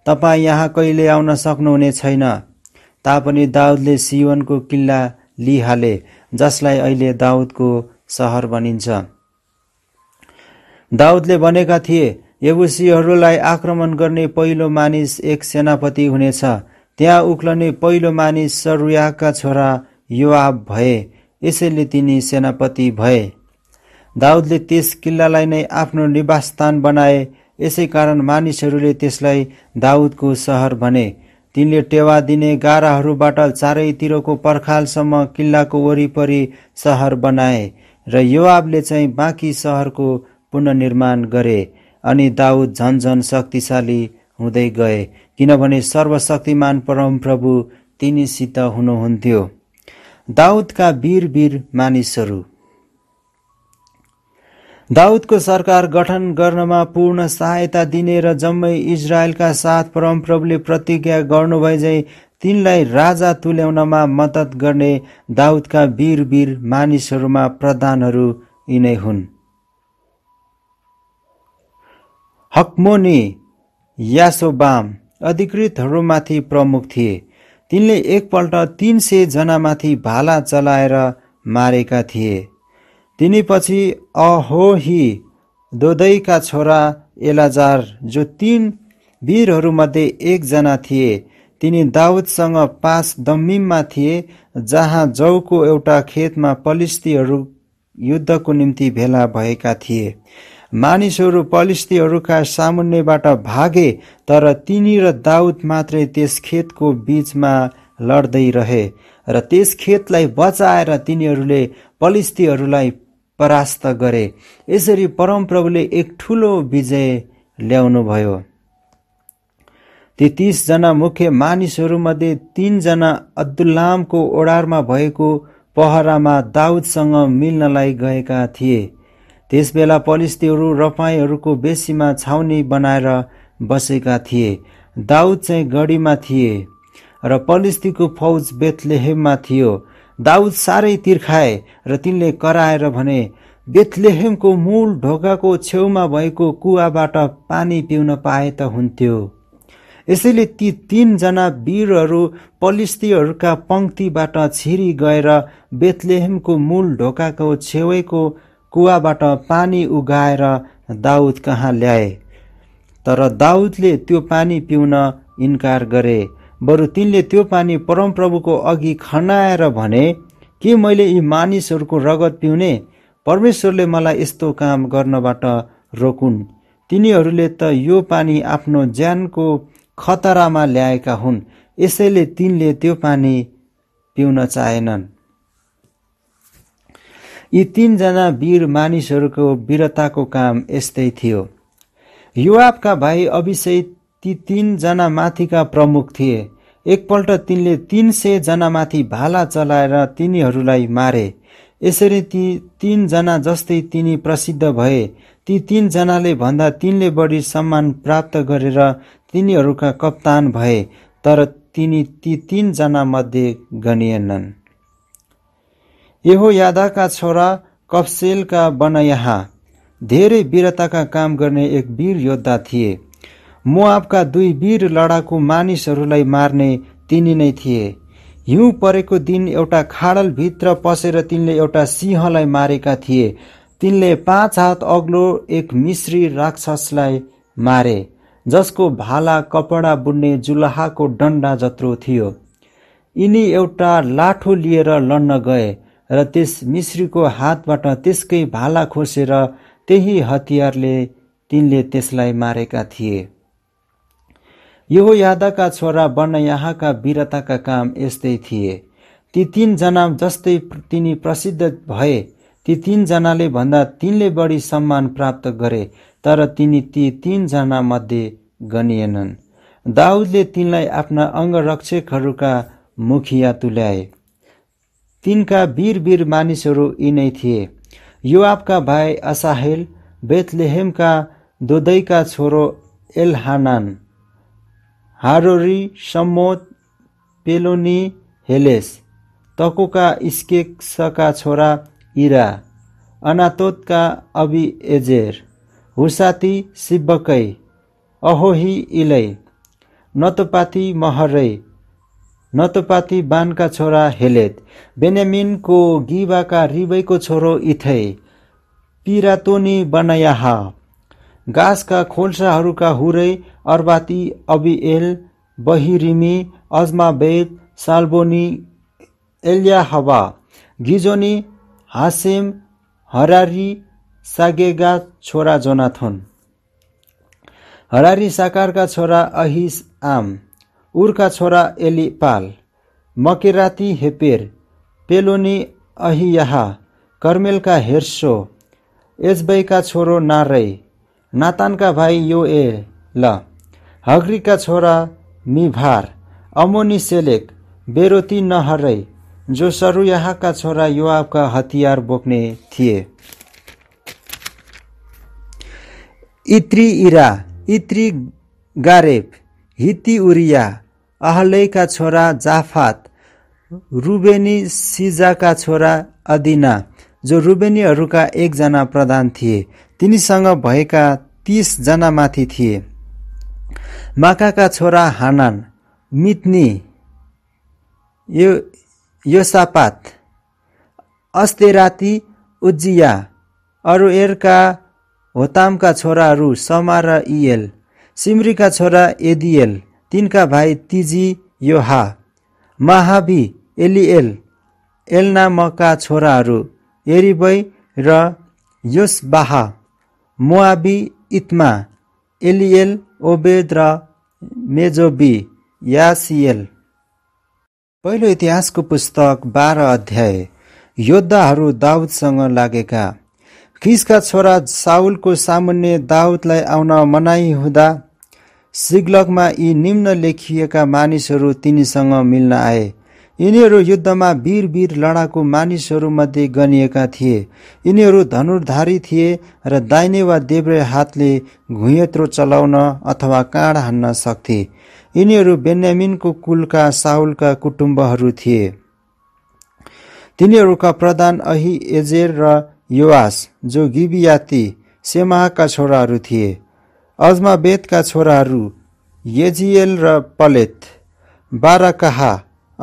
तपाईँ यहाँ कहिले आउन सक्नुहुने छैन तापनि दाउदले सिवनको किल्ला लिइहाले जसलाई अहिले दाउदको सहर भनिन्छ दाउदले भनेका थिए यबुसीहरूलाई आक्रमण गर्ने पहिलो मानिस एक सेनापति हुनेछ त्यहाँ उक्लने पहिलो मानिस सरुयाका छोरा युवा भए यसैले तिनी सेनापति भए दाउदले त्यस किल्लालाई नै आफ्नो निवासस्थान बनाए यसै कारण मानिसहरूले त्यसलाई दाउदको सहर भने तिनले टेवा दिने गाराहरूबाट चारैतिरको पर्खालसम्म किल्लाको वरिपरि सहर बनाए र युवाबले चाहिँ बाँकी सहरको पुननिर्माण गरे अनि दाउद झन शक्तिशाली हुँदै गए किनभने सर्वशक्तिमान परमप्रभु तिनीसित हुनुहुन्थ्यो दाउदका वीर वीर मानिसहरू दाउदको सरकार गठन गर्नमा पूर्ण सहायता दिने र जम्मै इजरायलका साथ परमप्रभुले प्रतिज्ञा गर्नुभएझै तिनलाई राजा तुल्याउनमा मद्दत गर्ने दाउदका वीर वीर मानिसहरूमा प्रधानहरू यिनै हुन् हकमोनी यासोबाम अधिकृतहरूमाथि प्रमुख थिए तिनले एकपल्ट तिन जनामाथि भाला चलाएर मारेका थिए तिनीपछि अहोही दोदैका छोरा एलाजार जो तीन वीरहरूमध्ये एकजना थिए तिनी दाउदसँग पास दम्मिममा थिए जहाँ जौको एउटा खेतमा पलिस्तीहरू युद्धको निम्ति भेला भएका थिए मानिसहरू पलिस्तीहरूका सामुन्नेबाट भागे तर तिनी र दाउद मात्रै त्यस खेतको बिचमा लड्दै रहे र त्यस खेतलाई बचाएर तिनीहरूले पलिस्तीहरूलाई परास्त गरे यसरी परमप्रभुले एक ठुलो विजय ल्याउनुभयो ती तिसजना मुख्य मानिसहरूमध्ये तिनजना अब्दुल्लामको ओडारमा भएको पहरामा दाउदसँग मिल्नलाई गएका थिए त्यसबेला पलिस्तीहरू रफाईहरूको बेसीमा छाउनी बनाएर बसेका थिए दाउद चाहिँ गढीमा थिए र पलिस्तीको फौज बेथलेहेममा थियो दाउद साह्रै तिर्खाए र तिनले कराएर भने बेथलेहेमको मूल ढोकाको छेउमा भएको कुवाबाट पानी पिउन पाए त हुन्थ्यो यसैले ती तिनजना वीरहरू पलिस्थीहरूका पङ्क्तिबाट छिरी गएर बेथलेहेमको मूल ढोकाको छेउको कुवाबाट पानी उगाएर दाउद कहाँ ल्याए तर दाउदले त्यो पानी पिउन इन्कार गरे बरु तिनले त्यो पानी परमप्रभुको अघि खनाएर भने के मैले यी मानिसहरूको रगत पिउने परमेश्वरले मलाई यस्तो काम गर्नबाट रोकुन् तिनीहरूले त यो पानी आफ्नो ज्यानको खतरामा ल्याएका हुन् यसैले तिनले त्यो पानी पिउन चाहेनन् यी तिनजना वीर मानिसहरूको वीरताको काम यस्तै थियो युवाका भाइ अभिषेक ती तीनजना माथिका प्रमुख थिए। एकपल्ट तिनले तिन सय जनामाथि भाला चलाएर तिनीहरूलाई मारे। यसरी ती तीनजना जस्तै तिनी प्रसिद्ध भए। ती तीनजनाले भन्दा तिनले बढी सम्मान प्राप्त गरेर तिनीहरूका कप्तान भए तर तिनी ती तीनजना मध्ये गनिएनन्। यादाका छोरा कफसेलका बनयाहा धेरै वीरताका काम गर्ने एक वीर योद्धा थिए। मोआबका दुई वीर लडाकु मानिसहरूलाई मार्ने तिनी नै थिए हिउँ परेको दिन एउटा खाडलभित्र पसेर तिनले एउटा सिंहलाई मारेका थिए तिनले पाँच हात अग्लो एक मिश्री राक्षसलाई मारे जसको भाला कपडा बुन्ने जुलाहाको डन्डा जत्रो थियो यिनी एउटा लाठो लिएर लड्न गए र त्यस मिश्रीको हातबाट त्यसकै भाला खोसेर त्यही हतियारले तिनले त्यसलाई मारेका थिए यादाका छोरा बन्न यहाँका वीरताका काम यस्तै थिए ती तिनजना जस्तै तिनी प्रसिद्ध भए ती तिनजनाले भन्दा तिनले बढी सम्मान प्राप्त गरे तर तिनी ती तिनजना मध्ये गनिएनन् दाउदले तिनलाई आफ्ना अङ्गरक्षकहरूका मुखिया तुल्याए तिनका वीर वीर मानिसहरू यिनै थिए युवापका भाइ असाहेल बेथलेहेमका दोदैका छोरो एलहानान हारोरी सम्मोत पेलोनी हेलेस तकुका स्केक्सका छोरा इरा अनातोतका अबि एजेर हुसाती सिब्बकै अहोही इलै नतोपाती महरै नतोपाती बानका छोरा हेलेत बेनेमिनको गिबाका रिबैको छोरो इथै पिरातोनी बनायाहा गाँसका खोल्साहरूका हुरै अर्बाती अबिएल बहिरिमी अजमाबेद साल्बोनी एल्याहवा गिजोनी हासेम हरारी सागेगा छोरा जोनाथन हरारी साकारका छोरा अहिस आम उर्का छोरा एलिपाल मकेराती हेपेर पेलोनी अहियाहा कर्मेलका हेर्सो एजबैका छोरो नारै नातानका भाइ यो ए ल हग्रीका छोरा मिभार अमोनी सेलेक बेरोती नहरै जो यहाँका छोरा युवाका हतियार बोक्ने थिए इत्री इरा इत्री गारेब हिती उरिया अहलैका छोरा जाफात रुबेनी सिजाका छोरा अदिना जो रुबेनीहरूका एकजना प्रधान थिए तिनीसँग भएका तिसजनामाथि थिए माकाका छोरा हानान मित्नी यो योसापात अस्तेराती उज्जिया अरूएरका होतामका छोराहरू समा र इएल सिमरीका छोरा एदिएल तिनका भाइ तिजी योहा महाबी एलिएल एल्नामका छोराहरू एरिबै र योसबाहा मोआबी इत्मा, एलिएल ओबेद र मेजोबी यासिएल पहिलो इतिहासको पुस्तक बाह्र अध्याय योद्धाहरू दाउदसँग लागेका किसका छोरा साउलको सामान्य दाउदलाई आउन मनाइ हुँदा सिग्लकमा यी निम्न लेखिएका मानिसहरू तिनीसँग मिल्न आए यिनीहरू युद्धमा वीर वीर लडाकु मानिसहरूमध्ये गनिएका थिए यिनीहरू धनुर्धारी थिए र दाहिने वा देब्रे हातले घुँयत्रो चलाउन अथवा काँड हान्न सक्थे यिनीहरू बेन्यामिनको कुलका साहुलका कुटुम्बहरू थिए तिनीहरूका प्रधान अहि एजेर र युवास जो गिबियाती सेमाहका छोराहरू थिए अजमा बेतका छोराहरू येजिएल र पलेत बाराकाहा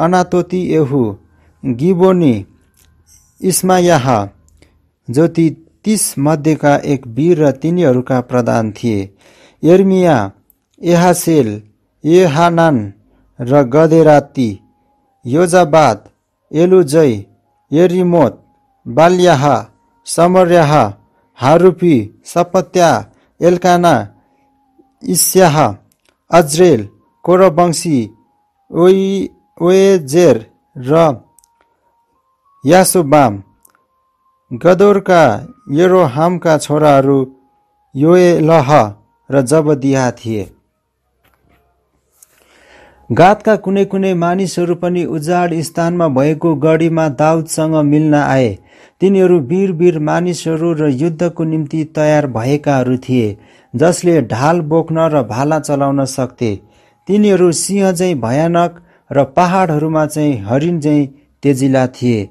अनातोती एहु गिबोनी इस्मायाह जो ती तिस मध्येका एक वीर र तिनीहरूका प्रधान थिए एर्मिया एहासेल एहानन, र गदेराती योजाबाद एलुजय, एरिमोत बाल्याह, समर्याहा हारुपी सपत्या एल्काना इस्याह, अज्रेल कोरवंशी ओई, ओएजेर र यासुबाम गदोरका यरोहामका छोराहरू योएलह र जब दिहा थिए गातका कुनै कुनै मानिसहरू पनि उजाड स्थानमा भएको गढीमा दाउदसँग मिल्न आए तिनीहरू वीर वीर मानिसहरू र युद्धको निम्ति तयार भएकाहरू थिए जसले ढाल बोक्न र भाला चलाउन सक्थे तिनीहरू सिंह झैँ भयानक र पहाडहरूमा चाहिँ हरिण चाहिँ तेजिला थिए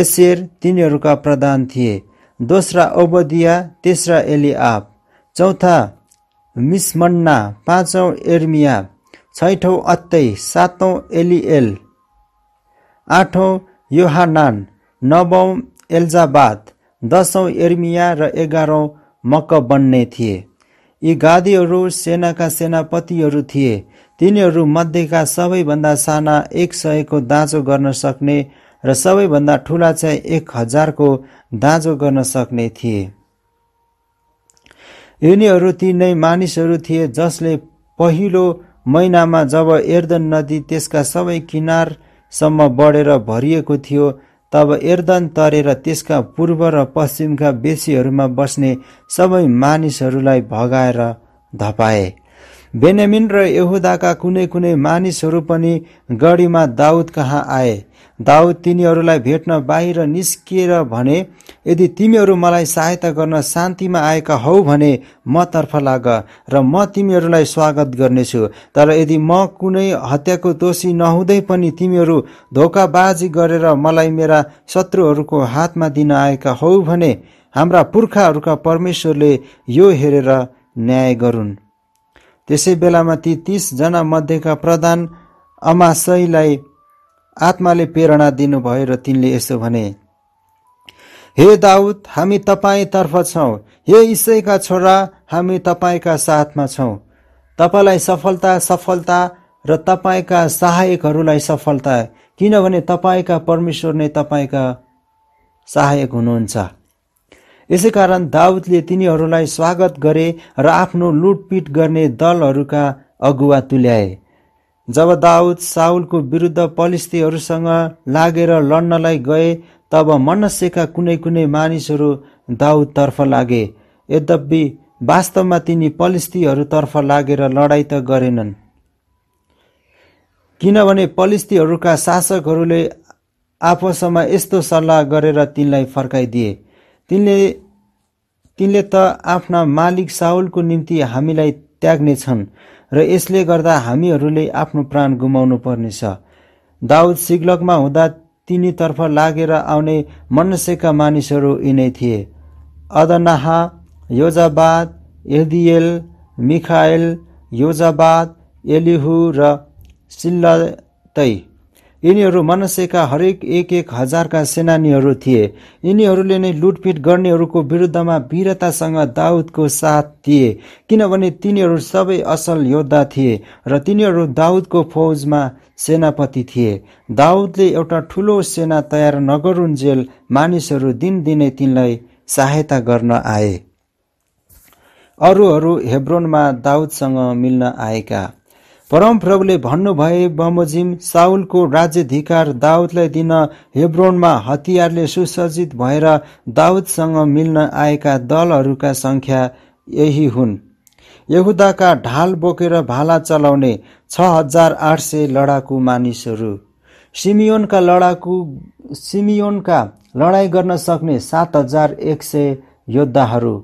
एसेर तिनीहरूका प्रधान थिए दोस्रा ओबदिया तेस्रा एलिआप चौथा मिसमन्ना पाँचौँ एर्मिया छैठौँ अत्तै सातौँ एलिएल आठौँ योहानान नवौँ एल्जाबाद दसौँ एर्मिया र एघारौँ मक्क बन्ने थिए यी गादीहरू सेनाका सेनापतिहरू थिए तिनीहरू मध्येका सबैभन्दा साना एक सयको दाँजो गर्न सक्ने र सबैभन्दा ठुला चाहिँ एक हजारको दाँजो गर्न सक्ने थिए यिनीहरू ती नै मानिसहरू थिए जसले पहिलो महिनामा जब एर्दन नदी त्यसका सबै किनारसम्म बढेर भरिएको थियो तब एर्दन तरेर त्यसका पूर्व र पश्चिमका बेसीहरूमा बस्ने सबै मानिसहरूलाई भगाएर धपाए बेनेमिन र यहुदाका कुनै कुनै मानिसहरू पनि गढीमा दाउद कहाँ आए दाउद तिनीहरूलाई भेट्न बाहिर निस्किएर भने यदि तिमीहरू मलाई सहायता गर्न शान्तिमा आएका हौ भने मतर्फ लाग र म तिमीहरूलाई स्वागत गर्नेछु तर यदि म कुनै हत्याको दोषी नहुँदै पनि तिमीहरू धोकाबाजी गरेर मलाई मेरा शत्रुहरूको हातमा दिन आएका हौ भने हाम्रा पुर्खाहरूका परमेश्वरले यो हेरेर न्याय गरून् त्यसै बेलामा ती तिसजना मध्येका प्रधान अमाशयलाई आत्माले प्रेरणा दिनुभयो र तिनले यसो भने हे दाउद हामी तपाईँतर्फ छौँ हे इसैका छोरा हामी तपाईँका साथमा छौँ तपाईँलाई सफलता सफलता र तपाईँका सहायकहरूलाई सफलता किनभने तपाईँका परमेश्वर नै तपाईँका सहायक हुनुहुन्छ यसैकारण दाउदले तिनीहरूलाई स्वागत गरे र आफ्नो लुटपिट गर्ने दलहरूका अगुवा तुल्याए जब दाउद साउलको विरुद्ध पलिस्तीहरूसँग लागेर लड्नलाई गए तब मनस्यका कुनै कुनै मानिसहरू दाउदतर्फ लागे यद्यपि वास्तवमा तिनी पलिस्तीहरूतर्फ लागेर लडाइँ त गरेनन् किनभने पलिस्तीहरूका शासकहरूले आपसमा यस्तो सल्लाह गरेर तिनलाई फर्काइदिए तिनले तिनले त आफ्ना मालिक साहुलको निम्ति हामीलाई छन् र यसले गर्दा हामीहरूले आफ्नो प्राण गुमाउनु पर्नेछ दाउद सिग्लकमा हुँदा तिनीतर्फ लागेर आउने मनसेका मानिसहरू यिनै थिए अदनाहा योजाबाद एदियल मिखायल योजाबाद एलिहु र सिल्लतै यिनीहरू मनसेका हरेक एक एक हजारका सेनानीहरू थिए यिनीहरूले नै लुटपिट गर्नेहरूको विरुद्धमा वीरतासँग दाउदको साथ दिए किनभने तिनीहरू सबै असल योद्धा थिए र तिनीहरू दाउदको फौजमा सेनापति थिए दाउदले एउटा ठुलो सेना तयार नगरुन्जेल मानिसहरू दिनदिनै तिनलाई सहायता गर्न आए अरूहरू हेब्रोनमा दाउदसँग मिल्न आएका परमप्रभुले भन्नुभए बमोजिम साउलको राज्यधिकार दाउदलाई दिन हेब्रोनमा हतियारले सुसज्जित भएर दाउदसँग मिल्न आएका दलहरूका सङ्ख्या यही हुन् यहुदाका ढाल बोकेर भाला चलाउने छ हजार आठ सय लडाकु मानिसहरू सिमियोनका लडाकु सिमियोनका लडाइँ गर्न सक्ने सात हजार एक सय योद्धाहरू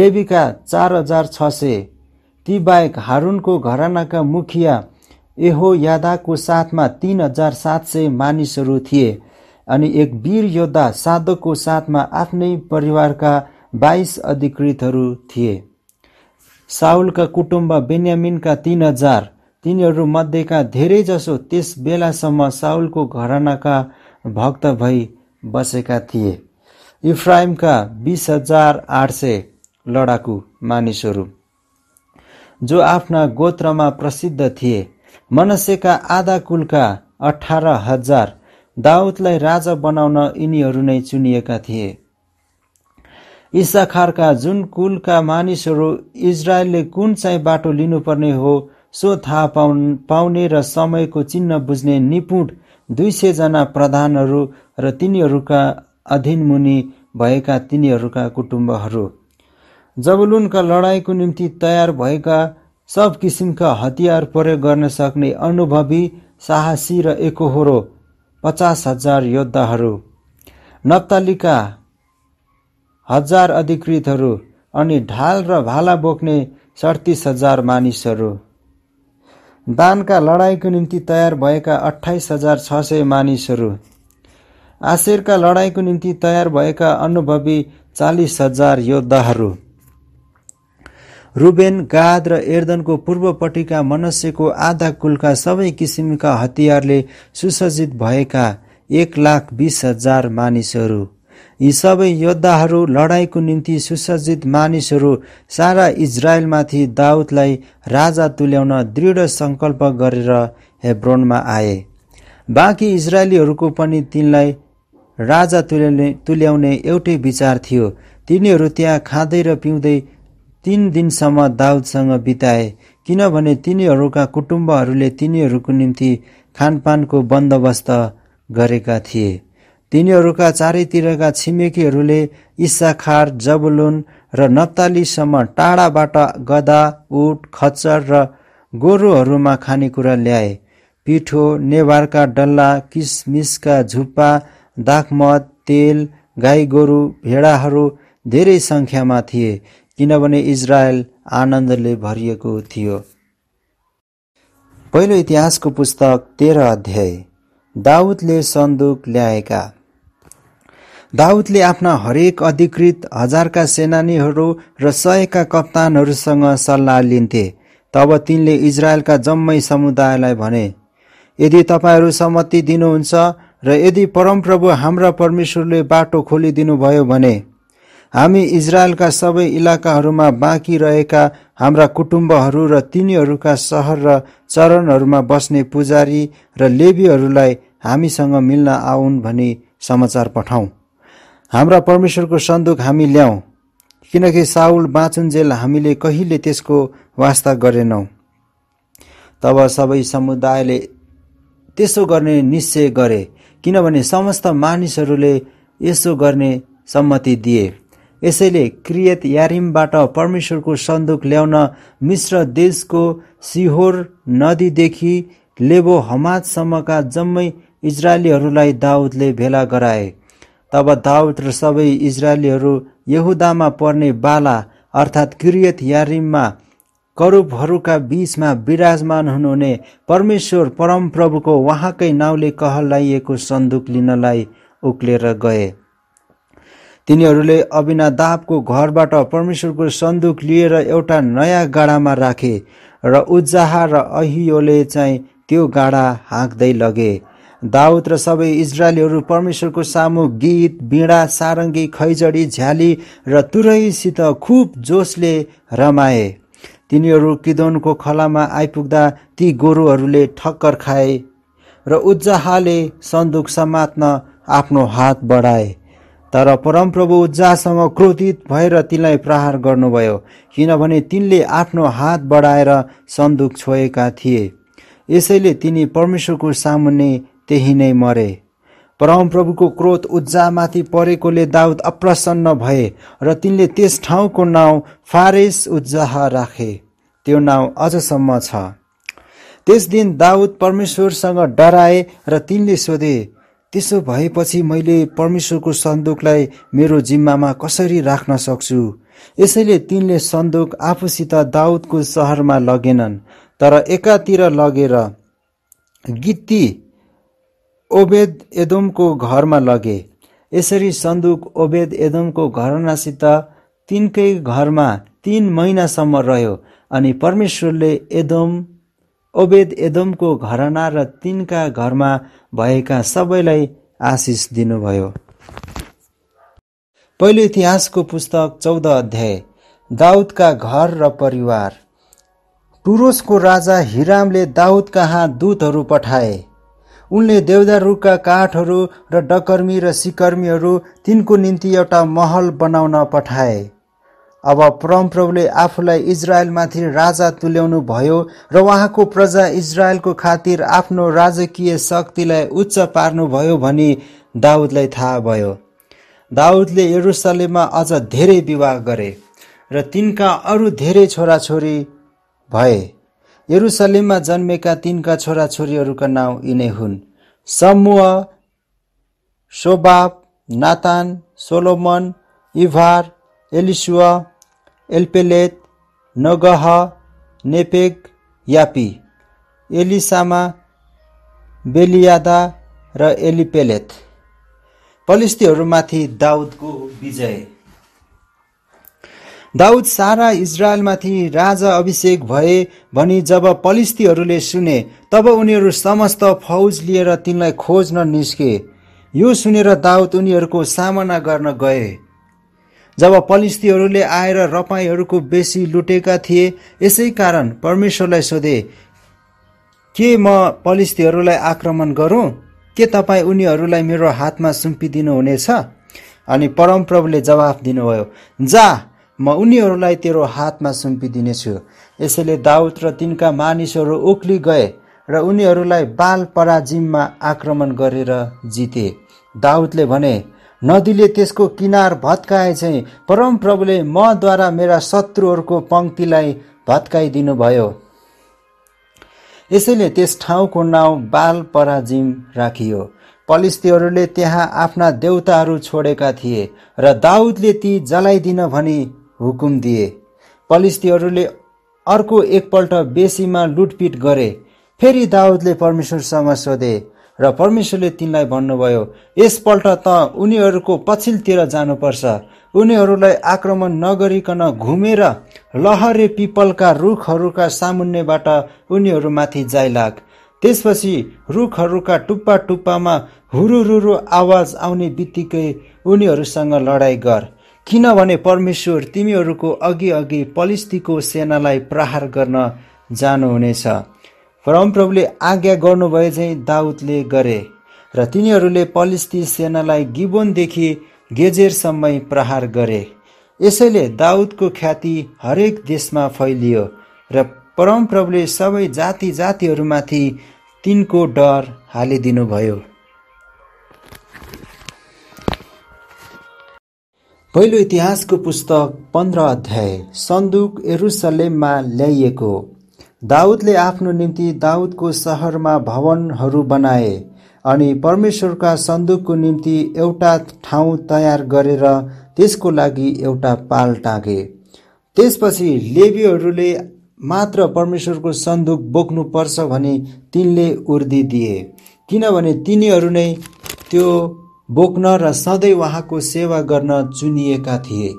लेबीका चार हजार छ सय ती बाहेक हारुनको घरानाका मुखिया एहो यादाको साथमा तिन हजार सात सय मानिसहरू थिए अनि एक वीर योद्धा साधकको साथमा आफ्नै परिवारका बाइस अधिकृतहरू थिए साउलका कुटुम्ब बेन्यामिनका तिन हजार तिनीहरूमध्येका धेरैजसो त्यस बेलासम्म साउलको घरानाका भक्त भई बसेका थिए इफ्राइमका बिस हजार आठ सय लडाकु मानिसहरू जो आफ्ना गोत्रमा प्रसिद्ध थिए मनसेका आधा कुलका अठार हजार दाउदलाई राजा बनाउन यिनीहरू नै चुनिएका थिए इसाखारका जुन कुलका मानिसहरू इजरायलले कुन चाहिँ बाटो लिनुपर्ने हो सो थाहा पाउन् पाउने र समयको चिन्ह बुझ्ने निपुण दुई सयजना प्रधानहरू र तिनीहरूका अधीनमुनि भएका तिनीहरूका कुटुम्बहरू जबलुनका लडाईँको निम्ति तयार भएका सब किसिमका हतियार प्रयोग गर्न सक्ने अनुभवी साहसी र एकहोरो पचास हजार योद्धाहरू नप्तालीका हजार अधिकृतहरू अनि ढाल र भाला बोक्ने सडतिस हजार मानिसहरू दानका लडाइँको निम्ति तयार भएका अठाइस हजार छ सय मानिसहरू आशेरका लडाइँको निम्ति तयार भएका अनुभवी चालिस हजार योद्धाहरू रुबेन गाद र एर्दनको पूर्वपट्टिका मनुष्यको आधा कुलका सबै किसिमका हतियारले सुसज्जित भएका एक लाख बिस हजार मानिसहरू यी सबै योद्धाहरू लडाइँको निम्ति सुसज्जित मानिसहरू सारा इजरायलमाथि दाउदलाई राजा तुल्याउन दृढ सङ्कल्प गरेर हेब्रोनमा आए बाँकी इजरायलीहरूको पनि तिनलाई राजा तुल्याउने तुल्याउने एउटै विचार थियो तिनीहरू त्यहाँ खाँदै र पिउँदै तीन दिनसम्म दाउदसँग बिताए किनभने तिनीहरूका कुटुम्बहरूले तिनीहरूको निम्ति खानपानको बन्दोबस्त गरेका थिए तिनीहरूका चारैतिरका छिमेकीहरूले इसाखार जबलुन र नत्तालीसम्म टाढाबाट गदा उट खच्चर र गोरुहरूमा खानेकुरा ल्याए पिठो नेवारका डल्ला किसमिसका झुप्पा दाखमत तेल गाई गोरु भेडाहरू धेरै सङ्ख्यामा थिए किनभने इजरायल आनन्दले भरिएको थियो पहिलो इतिहासको पुस्तक तेह्र अध्याय दाउदले सन्दुक ल्याएका दाउदले आफ्ना हरेक अधिकृत हजारका सेनानीहरू र सयका कप्तानहरूसँग सल्लाह लिन्थे तब तिनले इजरायलका जम्मै समुदायलाई भने यदि तपाईँहरू सहमति दिनुहुन्छ र यदि परमप्रभु हाम्रा परमेश्वरले बाटो खोलिदिनुभयो भने हामी इजरायलका सबै इलाकाहरूमा बाँकी रहेका हाम्रा कुटुम्बहरू र तिनीहरूका सहर र चरणहरूमा बस्ने पुजारी र लेबीहरूलाई हामीसँग मिल्न आउन् भनी समाचार पठाउँ हाम्रा परमेश्वरको सन्दुक हामी ल्याउँ किनकि साउल बाँचुन्जेल हामीले कहिले त्यसको वास्ता गरेनौँ तब सबै समुदायले त्यसो गर्ने निश्चय गरे किनभने समस्त मानिसहरूले यसो गर्ने सम्मति दिए यसैले क्रियत यारिमबाट परमेश्वरको सन्दुक ल्याउन मिश्र देशको सिहोर नदीदेखि लेबो हमादसम्मका जम्मै इजरायलीहरूलाई दाउदले भेला गराए तब दाउद र सबै इजरायलीहरू यहुदामा पर्ने बाला अर्थात् किरियत यारिममा करूपहरूका बीचमा विराजमान हुनुहुने परमेश्वर परमप्रभुको उहाँकै नाउँले कहलाइएको सन्दुक लिनलाई उक्लेर गए तिनीहरूले अबिनादाबको घरबाट परमेश्वरको सन्दुक लिएर एउटा नयाँ गाडामा राखे र उजाह र अहियोले चाहिँ त्यो गाडा हाँक्दै लगे दाउद र सबै इजरायलीहरू परमेश्वरको सामु गीत बिँडा सारङ्गी खैजडी झ्याली र तुरैसित खुब जोसले रमाए तिनीहरू किदोनको खलामा आइपुग्दा ती गोरुहरूले ठक्कर खाए र उज्जाहाले सन्दुक समात्न आफ्नो हात बढाए तर परमप्रभु उज्जासँग क्रोधित भएर तिनलाई प्रहार गर्नुभयो किनभने तिनले आफ्नो हात बढाएर सन्दुक छोएका थिए यसैले तिनी परमेश्वरको सामुन्ने त्यही नै मरे परमप्रभुको क्रोध उज्जामाथि परेकोले दाउद अप्रसन्न भए र तिनले त्यस ठाउँको नाउँ फारेस उज्जाह राखे त्यो नाउँ अझसम्म छ त्यस दिन दाउद परमेश्वरसँग डराए र तिनले सोधे त्यसो भएपछि मैले परमेश्वरको सन्दुकलाई मेरो जिम्मामा कसरी राख्न सक्छु यसैले तिनले सन्दुक आफूसित दाउदको सहरमा लगेनन् तर एकातिर लगेर गित्ती ओबेद एदोमको घरमा लगे यसरी सन्दुक ओबेद एदोमको घरनासित तिनकै घरमा तिन महिनासम्म रह्यो अनि परमेश्वरले एदोम ओबेद एदमको घराना र तिनका घरमा भएका सबैलाई आशिष दिनुभयो पहिलो इतिहासको पुस्तक चौध अध्याय दाउदका घर र परिवार टुरोसको राजा हिरामले दाउद कहाँ दूतहरू पठाए उनले रुखका काठहरू र डकर्मी र सिकर्मीहरू तिनको निम्ति एउटा महल बनाउन पठाए अब परमप्रभुले आफूलाई इजरायलमाथि राजा तुल्याउनु भयो र उहाँको प्रजा इजरायलको खातिर आफ्नो राजकीय शक्तिलाई उच्च पार्नुभयो भनी दाउदलाई थाहा भयो दाउदले यरुसलेममा अझ धेरै विवाह गरे र तिनका अरू धेरै छोराछोरी भए यरुसलेममा जन्मेका तिनका छोराछोरीहरूका नाउँ यिनै हुन् समूह शोबाब नातान सोलोमन इभार एलिसुवा एल्पेलेत नगह नेपेग यापी एलिसामा बेलियादा र एलिपेलेथ पलिस्तीहरूमाथि दाउदको विजय दाउद सारा इजरायलमाथि राजा अभिषेक भए भनी जब पलिस्तीहरूले सुने तब उनीहरू समस्त फौज लिएर तिनलाई खोज्न निस्के यो सुनेर दाउद उनीहरूको सामना गर्न गए जब पलिस्तीहरूले आएर रपाईहरूको बेसी लुटेका थिए यसै कारण परमेश्वरलाई सोधे के म पलिस्तीहरूलाई आक्रमण गरौँ के तपाईँ उनीहरूलाई मेरो हातमा सुम्पिदिनुहुनेछ अनि परमप्रभुले जवाफ दिनुभयो जा म उनीहरूलाई तेरो हातमा सुम्पिदिनेछु यसैले दाउद र तिनका मानिसहरू ओक्ली गए र उनीहरूलाई बाल पराजिममा आक्रमण गरेर जिते दाउदले भने नदीले त्यसको किनार भत्काए चाहिँ परमप्रभुले मद्वारा मेरा शत्रुहरूको पङ्क्तिलाई भत्काइदिनु भयो यसैले त्यस ठाउँको नाउँ बाल पराजिम राखियो पलिस्तीहरूले त्यहाँ आफ्ना देउताहरू छोडेका थिए र दाउदले ती जलाइदिन भनी हुकुम दिए पलिस्तीहरूले अर्को एकपल्ट बेसीमा लुटपिट गरे फेरि दाउदले परमेश्वरसँग सोधे र परमेश्वरले तिनलाई भन्नुभयो यसपल्ट त उनीहरूको पछिल्तिर जानुपर्छ उनीहरूलाई आक्रमण नगरिकन घुमेर लहरे पिपलका रुखहरूका सामुन्नेबाट उनीहरूमाथि जाइलाग त्यसपछि रुखहरूका टुप्पा टुप्पामा हुरुहुरु आवाज आउने बित्तिकै उनीहरूसँग लडाइँ गर किनभने परमेश्वर तिमीहरूको अघि अघि पलिस्तीको सेनालाई प्रहार गर्न जानुहुनेछ परमप्रभुले आज्ञा गर्नुभए चाहिँ दाउदले गरे र तिनीहरूले पलिस्ती सेनालाई गिबोनदेखि गेजेरसम्मै प्रहार गरे यसैले दाउदको ख्याति हरेक देशमा फैलियो र परमप्रभुले सबै जाति जातिहरूमाथि तिनको डर हालिदिनुभयो पहिलो इतिहासको पुस्तक पन्ध्र अध्याय सन्दुक एरुसलेममा ल्याइएको दाउदले आफ्नो निम्ति दाउदको सहरमा भवनहरू बनाए अनि परमेश्वरका सन्दुकको निम्ति एउटा ठाउँ तयार गरेर त्यसको लागि एउटा पाल टाँगे त्यसपछि लेबीहरूले मात्र परमेश्वरको सन्दुक बोक्नुपर्छ भने तिनले उर्दी दिए किनभने तिनीहरू नै त्यो बोक्न र सधैँ उहाँको सेवा गर्न चुनिएका थिए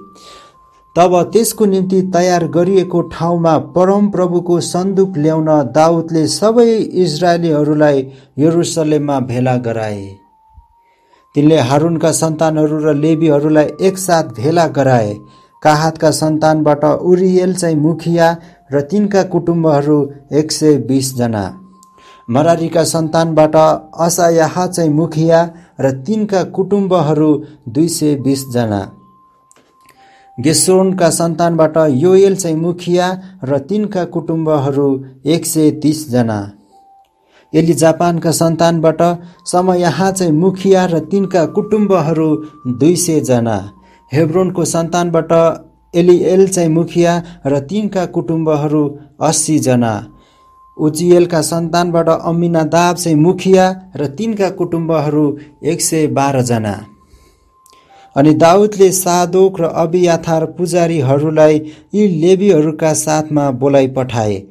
तब त्यसको निम्ति तयार गरिएको ठाउँमा परमप्रभुको सन्दुक ल्याउन दाउदले सबै इजरायलीहरूलाई यरुसलेममा भेला गराए तिनले हारुनका सन्तानहरू र लेबीहरूलाई एकसाथ भेला गराए काहातका सन्तानबाट उरियल चाहिँ मुखिया र तिनका कुटुम्बहरू एक सय बिसजना मरारीका सन्तानबाट असायाह चाहिँ मुखिया र तिनका कुटुम्बहरू दुई सय बिसजना गेसोनका सन्तानबाट योएल चाहिँ मुखिया र तिनका कुटुम्बहरू एक सय तिसजना एली जापानका सन्तानबाट यहाँ चाहिँ मुखिया र तिनका कुटुम्बहरू दुई सयजना हेब्रोनको सन्तानबाट एलिएल चाहिँ मुखिया र तिनका कुटुम्बहरू अस्सीजना उचिएलका सन्तानबाट अमिनादाब चाहिँ मुखिया र तिनका कुटुम्बहरू एक सय बाह्रजना अनि दाउदले साधोक र अभियाथार पुजारीहरूलाई यी लेबीहरूका साथमा बोलाइ पठाए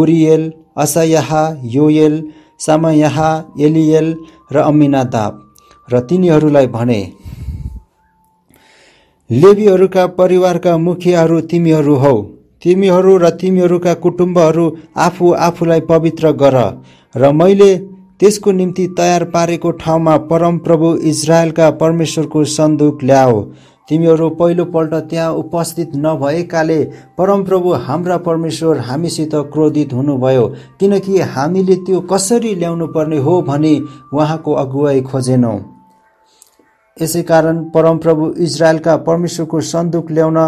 उरियल असयाहा योयल समयाहा एलियल र अमिनादाब र तिनीहरूलाई भने लेबीहरूका परिवारका मुखियाहरू तिमीहरू हौ तिमीहरू र तिमीहरूका कुटुम्बहरू आफू आफूलाई पवित्र गर र मैले त्यसको निम्ति तयार पारेको ठाउँमा परमप्रभु इजरायलका परमेश्वरको सन्दुक ल्याओ तिमीहरू पहिलोपल्ट त्यहाँ उपस्थित नभएकाले परमप्रभु हाम्रा परमेश्वर हामीसित क्रोधित हुनुभयो किनकि हामीले त्यो कसरी ल्याउनु पर्ने हो भने उहाँको अगुवाई खोजेनौँ यसै कारण परमप्रभु इजरायलका परमेश्वरको सन्दुक ल्याउन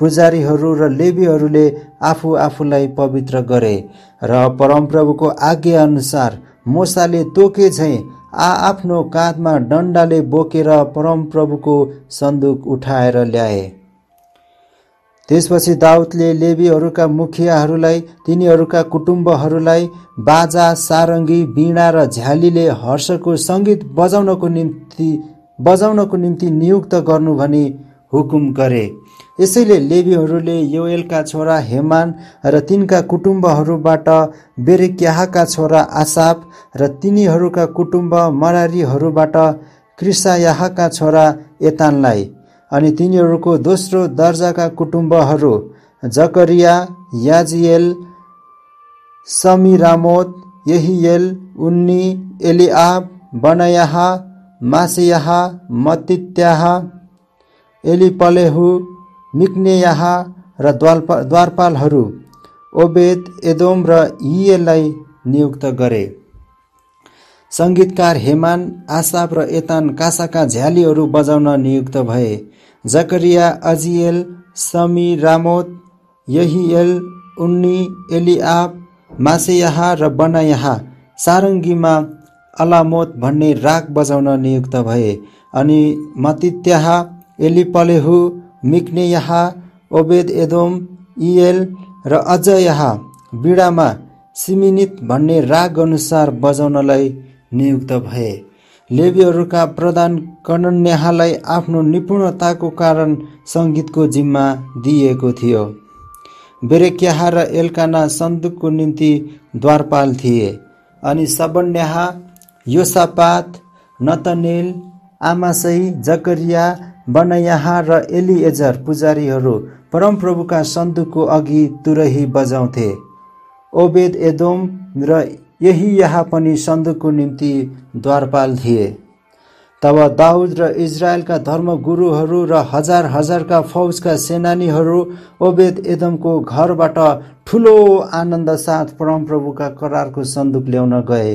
पुजारीहरू र लेबीहरूले आफू आफूलाई पवित्र गरे र परमप्रभुको आज्ञाअनुसार मोसाले तोके झैँ आआफ्नो काँधमा डन्डाले बोकेर परमप्रभुको सन्दुक उठाएर ल्याए त्यसपछि दाउदले लेबीहरूका मुखियाहरूलाई तिनीहरूका कुटुम्बहरूलाई बाजा सारङ्गी बिणा र झ्यालीले हर्षको सङ्गीत बजाउनको निम्ति बजाउनको निम्ति नियुक्त गर्नु भनी हुकुम गरे यसैले लेबीहरूले योएलका छोरा हेमान र तिनका कुटुम्बहरूबाट बेरेक्याहाका छोरा आसाप र तिनीहरूका कुटुम्ब मरारीहरूबाट कृषायाहका छोरा एतानलाई अनि तिनीहरूको दोस्रो दर्जाका कुटुम्बहरू जकरिया याजिएल समिरामोत यहीयल उन्नी एलिआब बनयाहा मासियाहा मतित्याहा एलिपलेहु मिक्नेयाह र द्वालपा द्वारपालहरू ओबेद एदोम र इएललाई नियुक्त गरे सङ्गीतकार हेमान आसाब र एतान कासाका झ्यालीहरू बजाउन नियुक्त भए जकरिया अजिएल समी रामोत यही एल उन्नी एलिआब मासेयाह र बनायाह सारङ्गीमा अलामोत भन्ने राग बजाउन नियुक्त भए अनि मतित्याहा एलिपलेहु मिक्ने यहाँ ओबेद एदोम इएल र अझ यहाँ बिडामा सिमिनित भन्ने राग अनुसार बजाउनलाई नियुक्त भए लेबीहरूका प्रधान कणन्याहालाई आफ्नो निपुणताको कारण सङ्गीतको जिम्मा दिइएको थियो बेरेक्याह र एल्काना सन्दुकको निम्ति द्वारपाल थिए अनि सबन्याहा योसापात नतनेल आमासै जकरिया बनयाहा र एलिएजर पुजारीहरू परमप्रभुका सन्दुकको अघि तुरही बजाउँथे ओबेद एदोम र यही यहाँ पनि सन्दुकको निम्ति द्वारपाल थिए तब दाउद र इजरायलका धर्मगुरुहरू र हजार हजारका फौजका सेनानीहरू ओबेद एदमको घरबाट ठुलो आनन्दसाथ परमप्रभुका करारको सन्दुक ल्याउन गए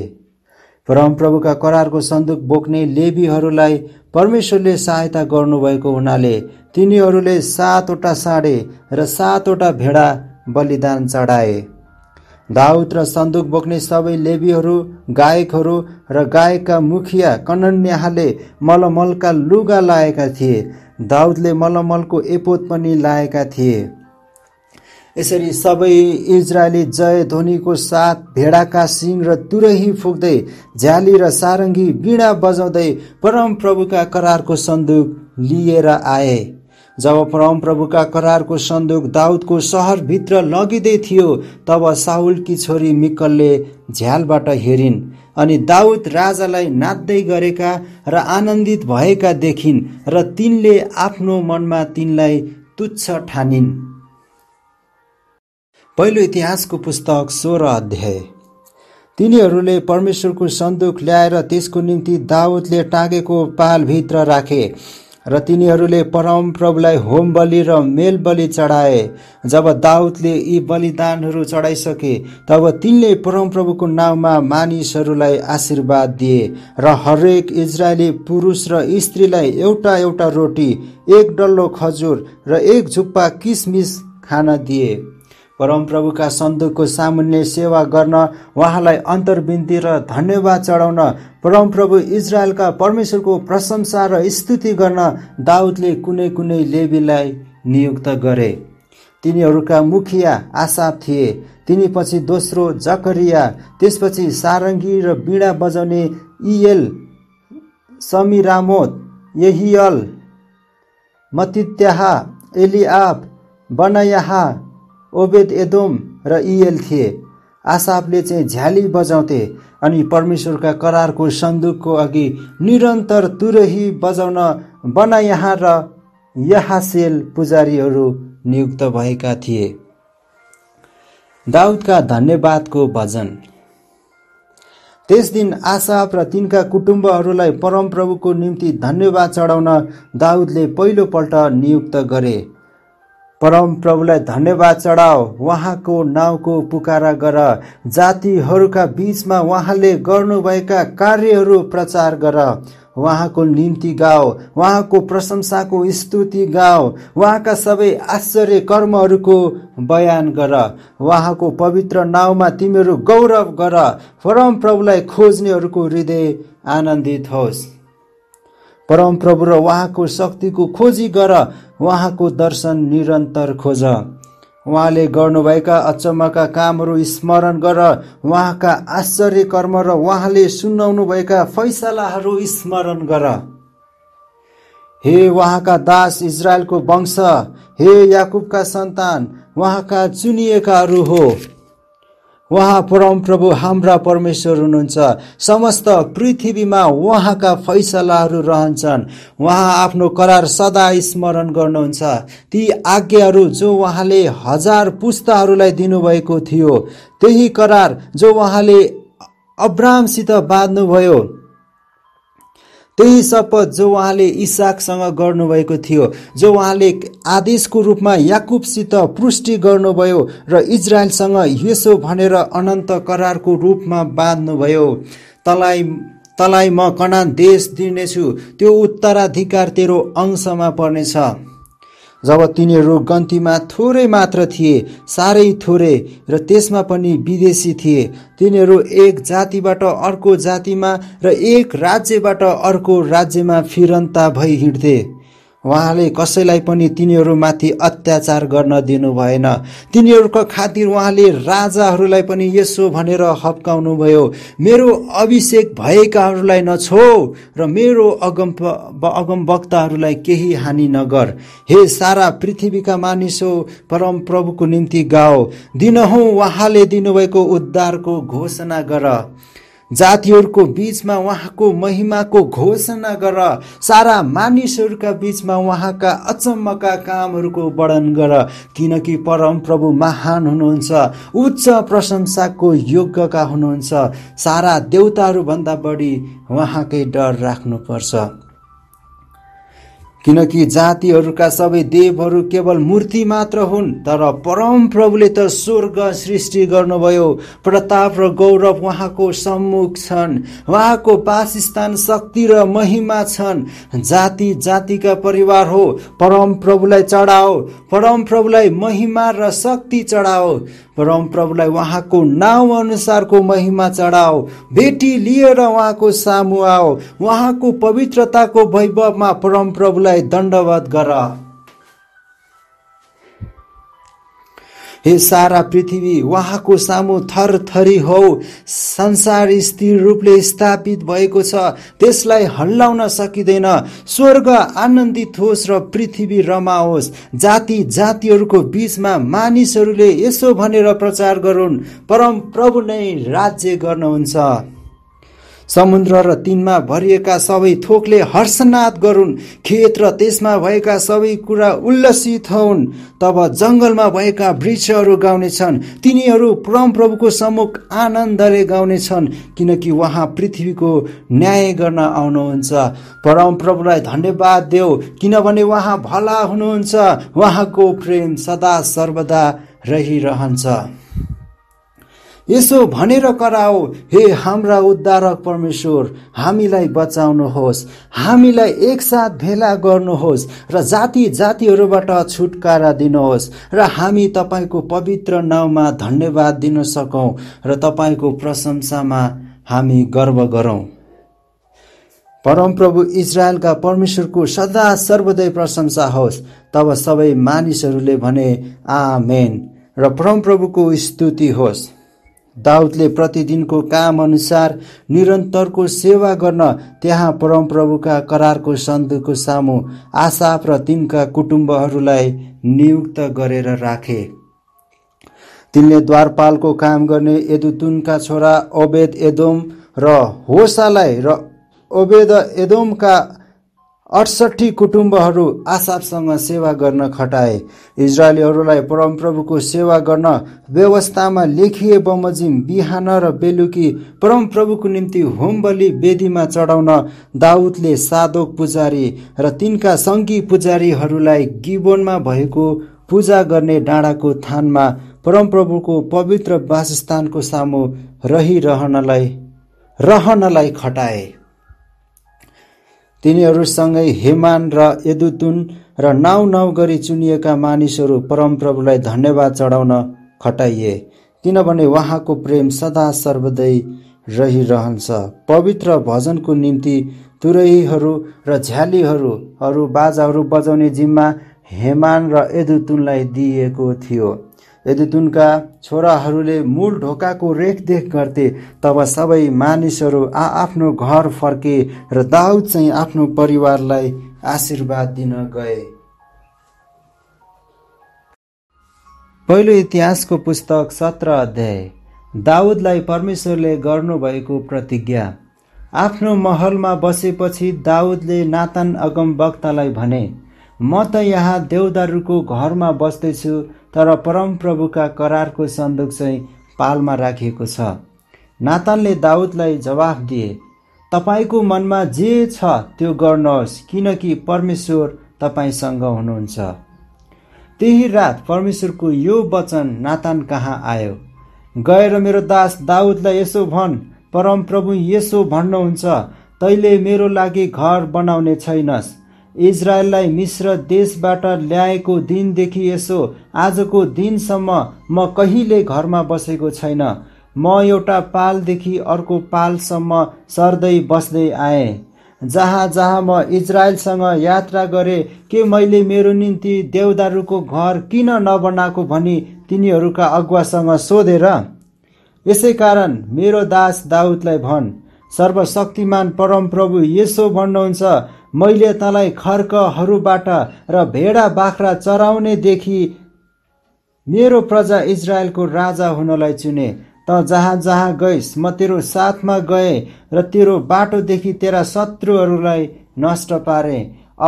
परमप्रभुका करारको सन्दुक बोक्ने लेबीहरूलाई परमेश्वरले सहायता गर्नुभएको हुनाले तिनीहरूले सातवटा साँडे र सातवटा भेडा बलिदान चढाए दाउद र सन्दुक बोक्ने सबै लेबीहरू गायकहरू र गायकका मुखिया कनन्याहाले मलमलका लुगा लाएका थिए दाउदले मलमलको एपोत पनि लाएका थिए यसरी सबै इजरायली जय ध्वनिको साथ भेडाका सिंह र तुरही फुक्दै झ्याली र सारङ्गी बिडा बजाउँदै परमप्रभुका करारको सन्दुक लिएर आए जब परमप्रभुका करारको सन्दुक दाउदको सहरभित्र लगिँदै थियो तब साहुलकी छोरी मिकलले झ्यालबाट हेरिन् अनि दाउद राजालाई नाच्दै गरेका र आनन्दित भएका देखिन् र तिनले आफ्नो मनमा तिनलाई तुच्छ ठानिन् पहिलो इतिहासको पुस्तक सोह्र अध्याय तिनीहरूले परमेश्वरको सन्दुक ल्याएर त्यसको निम्ति दाउदले टाँगेको पालभित्र राखे र तिनीहरूले परमप्रभुलाई होम बलि र मेल बलि चढाए जब दाउदले यी बलिदानहरू चढाइसके तब तिनले परमप्रभुको नाउँमा मानिसहरूलाई आशीर्वाद दिए र हरेक इजरायली पुरुष र स्त्रीलाई एउटा एउटा रोटी एक डल्लो खजुर र एक झुप्पा किसमिस खान दिए परमप्रभुका सन्दुकको सामुन्ने सेवा गर्न उहाँलाई अन्तर्विन्ती र धन्यवाद चढाउन परमप्रभु इजरायलका परमेश्वरको प्रशंसा र स्तुति गर्न दाउदले कुनै कुनै लेबीलाई नियुक्त गरे तिनीहरूका मुखिया आशा थिए तिनी पछि दोस्रो जकरिया त्यसपछि सारङ्गी र बिडा बजाउने Jeiel Shemiramoth Jehiel Mattithiah Eliab Benaiah Obed Edom र इएल थिए आसाफले चाहिँ झ्याली बजाउँथे अनि परमेश्वरका करारको सन्दुकको अघि निरन्तर तुरही बजाउन बना यहाँ र यहासेल पुजारीहरू नियुक्त भएका थिए दाउदका धन्यवादको भजन त्यस दिन आसाप र तिनका कुटुम्बहरूलाई परमप्रभुको निम्ति धन्यवाद चढाउन दाउदले पहिलोपल्ट नियुक्त गरे परम प्रभुलाई धन्यवाद चढाओ उहाँको नाउँको पुकारा गर जातिहरूका बिचमा उहाँले गर्नुभएका कार्यहरू प्रचार गर उहाँको निम्ति गाओ उहाँको प्रशंसाको स्तुति गाऊ उहाँका सबै आश्चर्य कर्महरूको बयान गर उहाँको पवित्र नाउँमा तिमीहरू गौरव गर परम प्रभुलाई खोज्नेहरूको हृदय आनन्दित होस् परमप्रभु र उहाँको शक्तिको खोजी गर उहाँको दर्शन निरन्तर खोज उहाँले गर्नुभएका अचम्मका कामहरू स्मरण गर उहाँका आश्चर्य कर्म र उहाँले सुनाउनुभएका फैसलाहरू स्मरण गर हे उहाँका दास इजरायलको वंश हे याकुबका सन्तान उहाँका चुनिएकाहरू हो उहाँ परम प्रभु हाम्रा परमेश्वर हुनुहुन्छ समस्त पृथ्वीमा उहाँका फैसलाहरू रहन्छन् उहाँ आफ्नो करार सदा स्मरण गर्नुहुन्छ ती आज्ञाहरू जो उहाँले हजार पुस्ताहरूलाई दिनुभएको थियो त्यही करार जो उहाँले अब्रामसित बाँध्नुभयो त्यही शपथ जो उहाँले इसाकसँग गर्नुभएको थियो जो उहाँले आदेशको रूपमा याकुबसित पुष्टि गर्नुभयो र इजरायलसँग यसो भनेर अनन्त करारको रूपमा बाँध्नुभयो तलाई तलाई म कनान देश दिनेछु त्यो उत्तराधिकार तेरो अंशमा पर्नेछ जब तिनीहरू गन्तीमा थोरै मात्र थिए साह्रै थोरै र त्यसमा पनि विदेशी थिए तिनीहरू एक जातिबाट अर्को जातिमा र एक राज्यबाट अर्को राज्यमा फिरन्ता भई हिँड्थे उहाँले कसैलाई पनि तिनीहरूमाथि अत्याचार गर्न दिनु भएन तिनीहरूको खातिर उहाँले राजाहरूलाई पनि यसो भनेर हप्काउनुभयो मेरो अभिषेक भएकाहरूलाई नछो र मेरो अगम अगमवक्ताहरूलाई केही हानि नगर हे सारा पृथ्वीका मानिस हो परम प्रभुको निम्ति गाओ दिनहुँ उहाँले दिनुभएको उद्धारको घोषणा गर जातिहरूको बिचमा उहाँको महिमाको घोषणा गर सारा मानिसहरूका बिचमा उहाँका अचम्मका कामहरूको वर्णन गर किनकि परम प्रभु महान हुनुहुन्छ उच्च प्रशंसाको योग्यका हुनुहुन्छ सारा देउताहरूभन्दा बढी उहाँकै डर राख्नुपर्छ किनकि जातिहरूका सबै देवहरू केवल मूर्ति मात्र हुन् तर परम प्रभुले त स्वर्ग सृष्टि गर्नुभयो प्रताप र गौरव उहाँको सम्मुख छन् उहाँको वासस्थान शक्ति र महिमा छन् जाति जातिका परिवार हो परम प्रभुलाई चढाओ परम प्रभुलाई महिमा र शक्ति चढाओ परमप्रभुलाई उहाँको नाउँ अनुसारको महिमा चढाओ बेटी लिएर उहाँको सामु आओ उहाँको पवित्रताको वैभवमा परमप्रभुलाई दण्डवत गर हे सारा पृथ्वी उहाँको सामु थर थरी हौ संसार स्थिर रूपले स्थापित भएको छ त्यसलाई हल्लाउन सकिँदैन स्वर्ग आनन्दित होस् र पृथ्वी रमाओस् जाति जातिहरूको बिचमा मानिसहरूले यसो भनेर प्रचार गरून् परम प्रभु नै राज्य गर्नुहुन्छ समुद्र र तिनमा भरिएका सबै थोकले हर्षनाद गरून् खेत र त्यसमा भएका सबै कुरा उल्लसित हुन् तब जङ्गलमा भएका वृक्षहरू गाउनेछन् तिनीहरू परमप्रभुको सम्मुख आनन्दले गाउनेछन् किनकि उहाँ पृथ्वीको न्याय गर्न आउनुहुन्छ परमप्रभुलाई धन्यवाद देऊ किनभने उहाँ भला हुनुहुन्छ उहाँको प्रेम सदा सर्वदा रहिरहन्छ यसो भनेर कराओ हे हाम्रा उद्धारक परमेश्वर हामीलाई बचाउनुहोस् हामीलाई एकसाथ भेला गर्नुहोस् र जाति जातिहरूबाट छुटकारा दिनुहोस् र हामी तपाईँको पवित्र नाउँमा धन्यवाद दिन सकौँ र तपाईँको प्रशंसामा हामी गर्व गरौँ परमप्रभु इजरायलका परमेश्वरको सदा सर्वोदय प्रशंसा होस् तब सबै मानिसहरूले भने आ मेन र परमप्रभुको स्तुति होस् दाउदले प्रतिदिनको अनुसार निरन्तरको सेवा गर्न त्यहाँ परमप्रभुका करारको सन्धको सामु आसाप र तिनका कुटुम्बहरूलाई नियुक्त गरेर राखे तिनले द्वारपालको काम गर्ने यदुतुनका छोरा अवेद एदोम र होसालाई र अवेद एदोमका अडसट्ठी कुटुम्बहरू आसाबसँग सेवा गर्न खटाए इजरायलीहरूलाई परमप्रभुको सेवा गर्न व्यवस्थामा लेखिए बमोजिम बिहान र बेलुकी परमप्रभुको निम्ति होमबली वेदीमा चढाउन दाउदले सादोक पुजारी र तिनका सङ्घी पुजारीहरूलाई गिबोनमा भएको पूजा गर्ने डाँडाको थानमा परमप्रभुको पवित्र वासस्थानको सामु रहिरहनलाई रहनलाई खटाए तिनीहरूसँगै हेमान र यदुतुन र नाउँ नाउँ गरी चुनिएका मानिसहरू परमप्रभुलाई धन्यवाद चढाउन खटाइए किनभने उहाँको प्रेम सदा सर्वदै रहिरहन्छ पवित्र भजनको निम्ति तुरैहरू र झ्यालीहरू अरू बाजाहरू बजाउने जिम्मा हेमान र यदुतुनलाई दिइएको थियो यदि दुनका छोराहरूले मूल ढोकाको रेखदेख गर्थे तब सबै मानिसहरू आफ्नो घर फर्के र दाउद चाहिँ आफ्नो परिवारलाई आशीर्वाद दिन गए पहिलो इतिहासको पुस्तक सत्र अध्याय दाउदलाई परमेश्वरले गर्नुभएको प्रतिज्ञा आफ्नो महलमा बसेपछि दाउदले नातान अगम वक्तालाई भने म त यहाँ देउदारूको घरमा बस्दैछु तर परमप्रभुका करारको सन्दुक चाहिँ पालमा राखिएको छ नातानले दाउदलाई जवाफ दिए तपाईँको मनमा जे छ त्यो गर्नुहोस् किनकि परमेश्वर तपाईँसँग हुनुहुन्छ त्यही रात परमेश्वरको यो वचन नातान कहाँ आयो गएर मेरो दास दाउदलाई यसो भन् परमप्रभु यसो भन्नुहुन्छ तैँले मेरो लागि घर बनाउने छैनस् इजरायललाई मिश्र देशबाट ल्याएको दिनदेखि यसो आजको दिनसम्म म कहिले घरमा बसेको छैन म एउटा पालदेखि अर्को पालसम्म सर्दै बस्दै आएँ जहाँ जहाँ म इजरायलसँग यात्रा गरे के मैले मेरो निम्ति देवदारूको घर किन नबनाएको भनी तिनीहरूका अगुवासँग सोधेर यसै कारण मेरो दास दाउदलाई भन् सर्वशक्तिमान परमप्रभु यसो भन्नुहुन्छ मैले तँलाई खर्कहरूबाट र भेडा बाख्रा चराउनेदेखि मेरो प्रजा इजरायलको राजा हुनलाई चुने त जहाँ जहाँ गइस् म तेरो साथमा गएँ र तेरो बाटोदेखि तेरा शत्रुहरूलाई नष्ट पारे।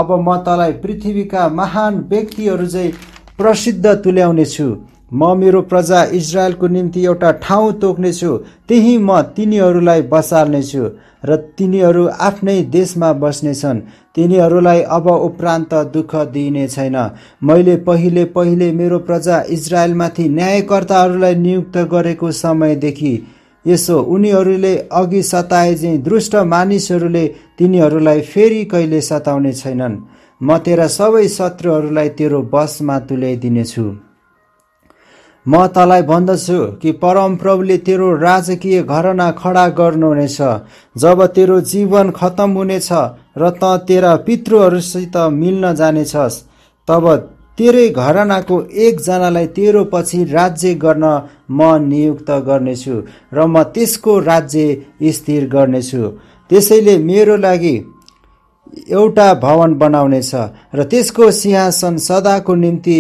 अब म तँलाई पृथ्वीका महान व्यक्तिहरू चाहिँ प्रसिद्ध तुल्याउनेछु म मेरो प्रजा इजरायलको निम्ति एउटा ठाउँ तोक्नेछु त्यही म तिनीहरूलाई बसाल्नेछु र तिनीहरू आफ्नै देशमा बस्नेछन् तिनीहरूलाई अब उपरान्त दुःख दिइने छैन मैले पहिले पहिले मेरो प्रजा इजरायलमाथि न्यायकर्ताहरूलाई नियुक्त गरेको समयदेखि यसो उनीहरूले अघि सताए चाहिँ दुष्ट मानिसहरूले तिनीहरूलाई फेरि कहिले सताउने छैनन् म तेरा सबै शत्रुहरूलाई तेरो बसमा तुल्याइदिनेछु म तँलाई भन्दछु कि परमप्रभुले तेरो राजकीय घरना खडा गर्नुहुनेछ जब तेरो जीवन खत्तम हुनेछ र तँ तेरा पितृहरूसित मिल्न जानेछस् तब तेरै घरनाको एकजनालाई तेरो पछि राज्य गर्न म नियुक्त गर्नेछु र म त्यसको राज्य स्थिर गर्नेछु त्यसैले मेरो लागि एउटा भवन बनाउनेछ र त्यसको सिंहासन सदाको निम्ति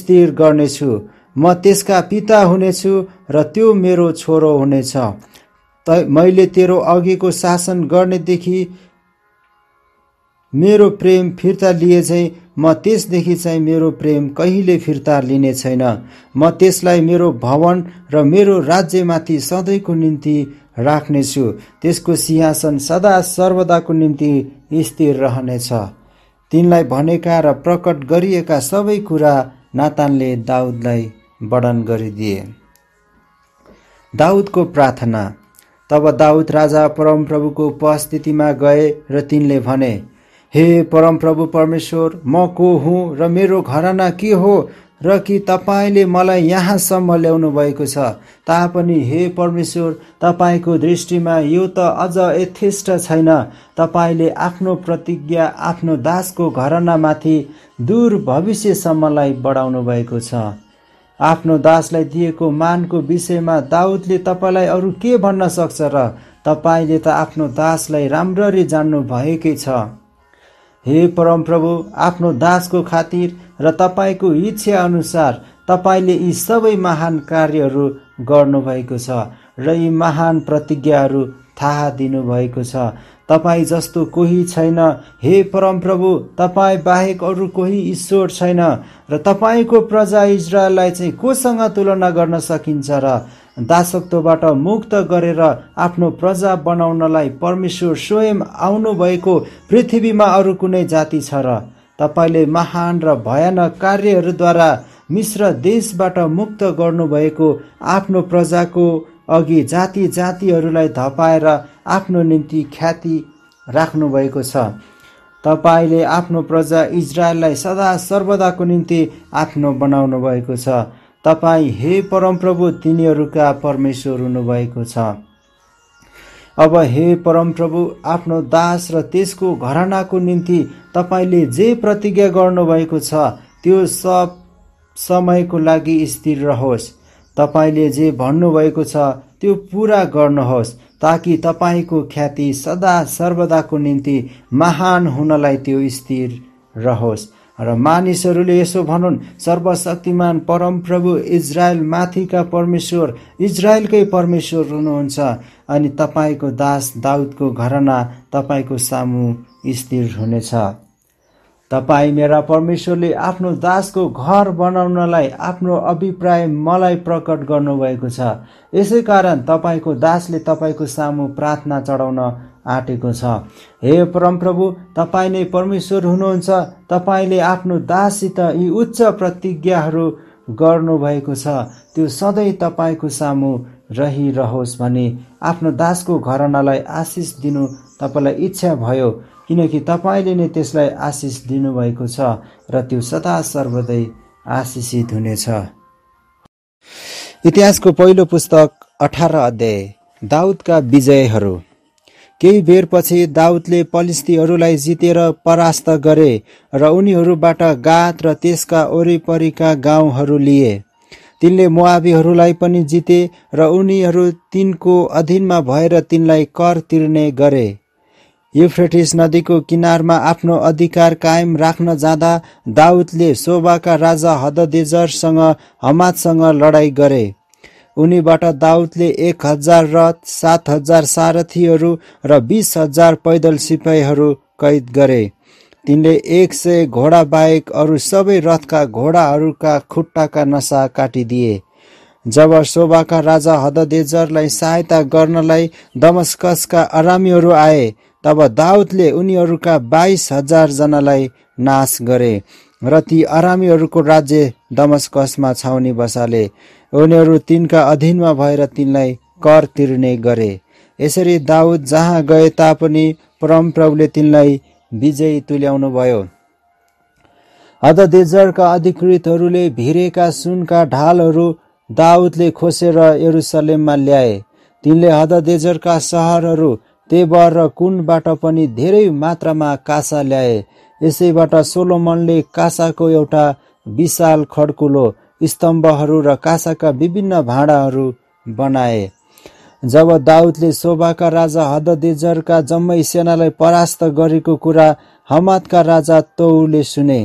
स्थिर गर्नेछु म त्यसका पिता हुनेछु र त्यो मेरो छोरो हुनेछ त मैले तेरो अघिको शासन गर्नेदेखि मेरो प्रेम फिर्ता लिए चाहिँ म त्यसदेखि चाहिँ मेरो प्रेम कहिले फिर्ता लिने छैन म त्यसलाई मेरो भवन र मेरो राज्यमाथि सधैँको निम्ति राख्नेछु त्यसको सिंहासन सदा सर्वदाको निम्ति स्थिर रहनेछ तिनलाई भनेका र प्रकट गरिएका सबै कुरा नातानले दाउदलाई वर्णन गरिदिए दाउदको प्रार्थना तब दाउद राजा परमप्रभुको उपस्थितिमा गए र तिनले भने हे परमप्रभु परमेश्वर म को हुँ र मेरो घरना के हो र कि तपाईँले मलाई यहाँसम्म ल्याउनु भएको छ तापनि हे परमेश्वर तपाईँको दृष्टिमा यो त अझ यथेष्ट छैन तपाईँले आफ्नो प्रतिज्ञा आफ्नो दासको घरनामाथि दूर भविष्यसम्मलाई बढाउनु भएको छ आफ्नो दासलाई दिएको मानको विषयमा दाउदले तपाईँलाई अरू के भन्न सक्छ र तपाईँले त आफ्नो दासलाई राम्ररी जान्नु भएकै छ हे परमप्रभु आफ्नो दासको खातिर र तपाईँको इच्छा अनुसार तपाईँले यी सबै महान कार्यहरू गर्नुभएको छ र यी महान प्रतिज्ञाहरू थाहा दिनुभएको छ तपाईँ जस्तो कोही छैन हे परमप्रभु तपाईँ बाहेक अरू कोही ईश्वर छैन र तपाईँको प्रजा इजरायललाई चाहिँ कोसँग तुलना गर्न सकिन्छ र दासत्वबाट मुक्त गरेर आफ्नो प्रजा बनाउनलाई परमेश्वर स्वयं आउनुभएको पृथ्वीमा अरू कुनै जाति छ र तपाईँले महान र भयानक कार्यहरूद्वारा मिश्र देशबाट मुक्त गर्नुभएको आफ्नो प्रजाको अघि जाति जातिहरूलाई धपाएर आफ्नो निम्ति ख्याति राख्नुभएको छ तपाईँले आफ्नो प्रजा इजरायललाई सदा सर्वदाको निम्ति आफ्नो बनाउनु भएको छ तपाईँ हे परमप्रभु तिनीहरूका परमेश्वर हुनुभएको छ अब हे परमप्रभु आफ्नो दास र त्यसको घरानाको निम्ति तपाईँले जे प्रतिज्ञा गर्नुभएको छ त्यो सब समयको लागि स्थिर रहोस् तपाईँले जे भन्नुभएको छ त्यो पुरा गर्नुहोस् ताकि तपाईँको ख्याति सदा सर्वदाको निम्ति महान हुनलाई त्यो स्थिर रहोस् र मानिसहरूले यसो भनौन् सर्वशक्तिमान परमप्रभु इजरायल माथिका परमेश्वर इजरायलकै परमेश्वर हुनुहुन्छ अनि तपाईँको दास दाउदको घरना तपाईँको सामु स्थिर हुनेछ तपाईँ मेरा परमेश्वरले आफ्नो दासको घर बनाउनलाई आफ्नो अभिप्राय मलाई प्रकट गर्नुभएको छ यसै कारण तपाईँको दासले तपाईँको सामु प्रार्थना चढाउन आँटेको छ हे परमप्रभु तपाईँ नै परमेश्वर हुनुहुन्छ तपाईँले आफ्नो दाससित यी उच्च प्रतिज्ञाहरू गर्नुभएको छ त्यो सधैँ तपाईँको सामु रहिरहोस् भने आफ्नो दासको घरनालाई आशिष दिनु तपाईँलाई इच्छा भयो किनकि तपाईँले नै त्यसलाई आशिष दिनुभएको छ र त्यो सदा सर्वदै आशिषित हुनेछ इतिहासको पहिलो पुस्तक अठार अध्याय दाउदका विजयहरू केही बेरपछि दाउदले पलिस्तीहरूलाई जितेर परास्त गरे र उनीहरूबाट गात र त्यसका वरिपरिका गाउँहरू लिए तिनले मुआबीहरूलाई पनि जिते र उनीहरू तिनको अधीनमा भएर तिनलाई कर तिर्ने गरे युफ्रेटिस नदीको किनारमा आफ्नो अधिकार कायम राख्न जाँदा दाउदले शोभाका राजा हददेजरसँग हमादसँग लडाई गरे उनीबाट दाउदले एक हजार रथ सात हजार सारथीहरू र बिस हजार पैदल सिपाहीहरू कैद गरे तिनले एक सय घोडा बाहेक अरू सबै रथका घोडाहरूका खुट्टाका नसा काटिदिए जब शोभाका राजा हददेजरलाई सहायता गर्नलाई दमस्कसका आरामीहरू आए तब दाउदले उनीहरूका बाइस हजार जनालाई नाश गरे र ती आरामीहरूको राज्य दमसकसमा छाउनी बसाले उनीहरू तिनका अधीनमा भएर तिनलाई कर तिर्ने गरे यसरी दाउद जहाँ गए तापनि परमप्रभुले तिनलाई विजयी तुल्याउनु भयो हददेजरका अधिकृतहरूले भिरेका सुनका ढालहरू दाउदले खोसेर यरुसलेममा ल्याए तिनले हदेजरका सहरहरू तेबर र कुनबाट पनि धेरै मात्रामा कासा ल्याए यसैबाट सोलोमनले कासाको एउटा विशाल खड्कुलो स्तम्भहरू र कासाका विभिन्न भाँडाहरू बनाए जब दाउदले शोभाका राजा हदेजरका जम्मै सेनालाई परास्त गरेको कुरा हमादका राजा तौले सुने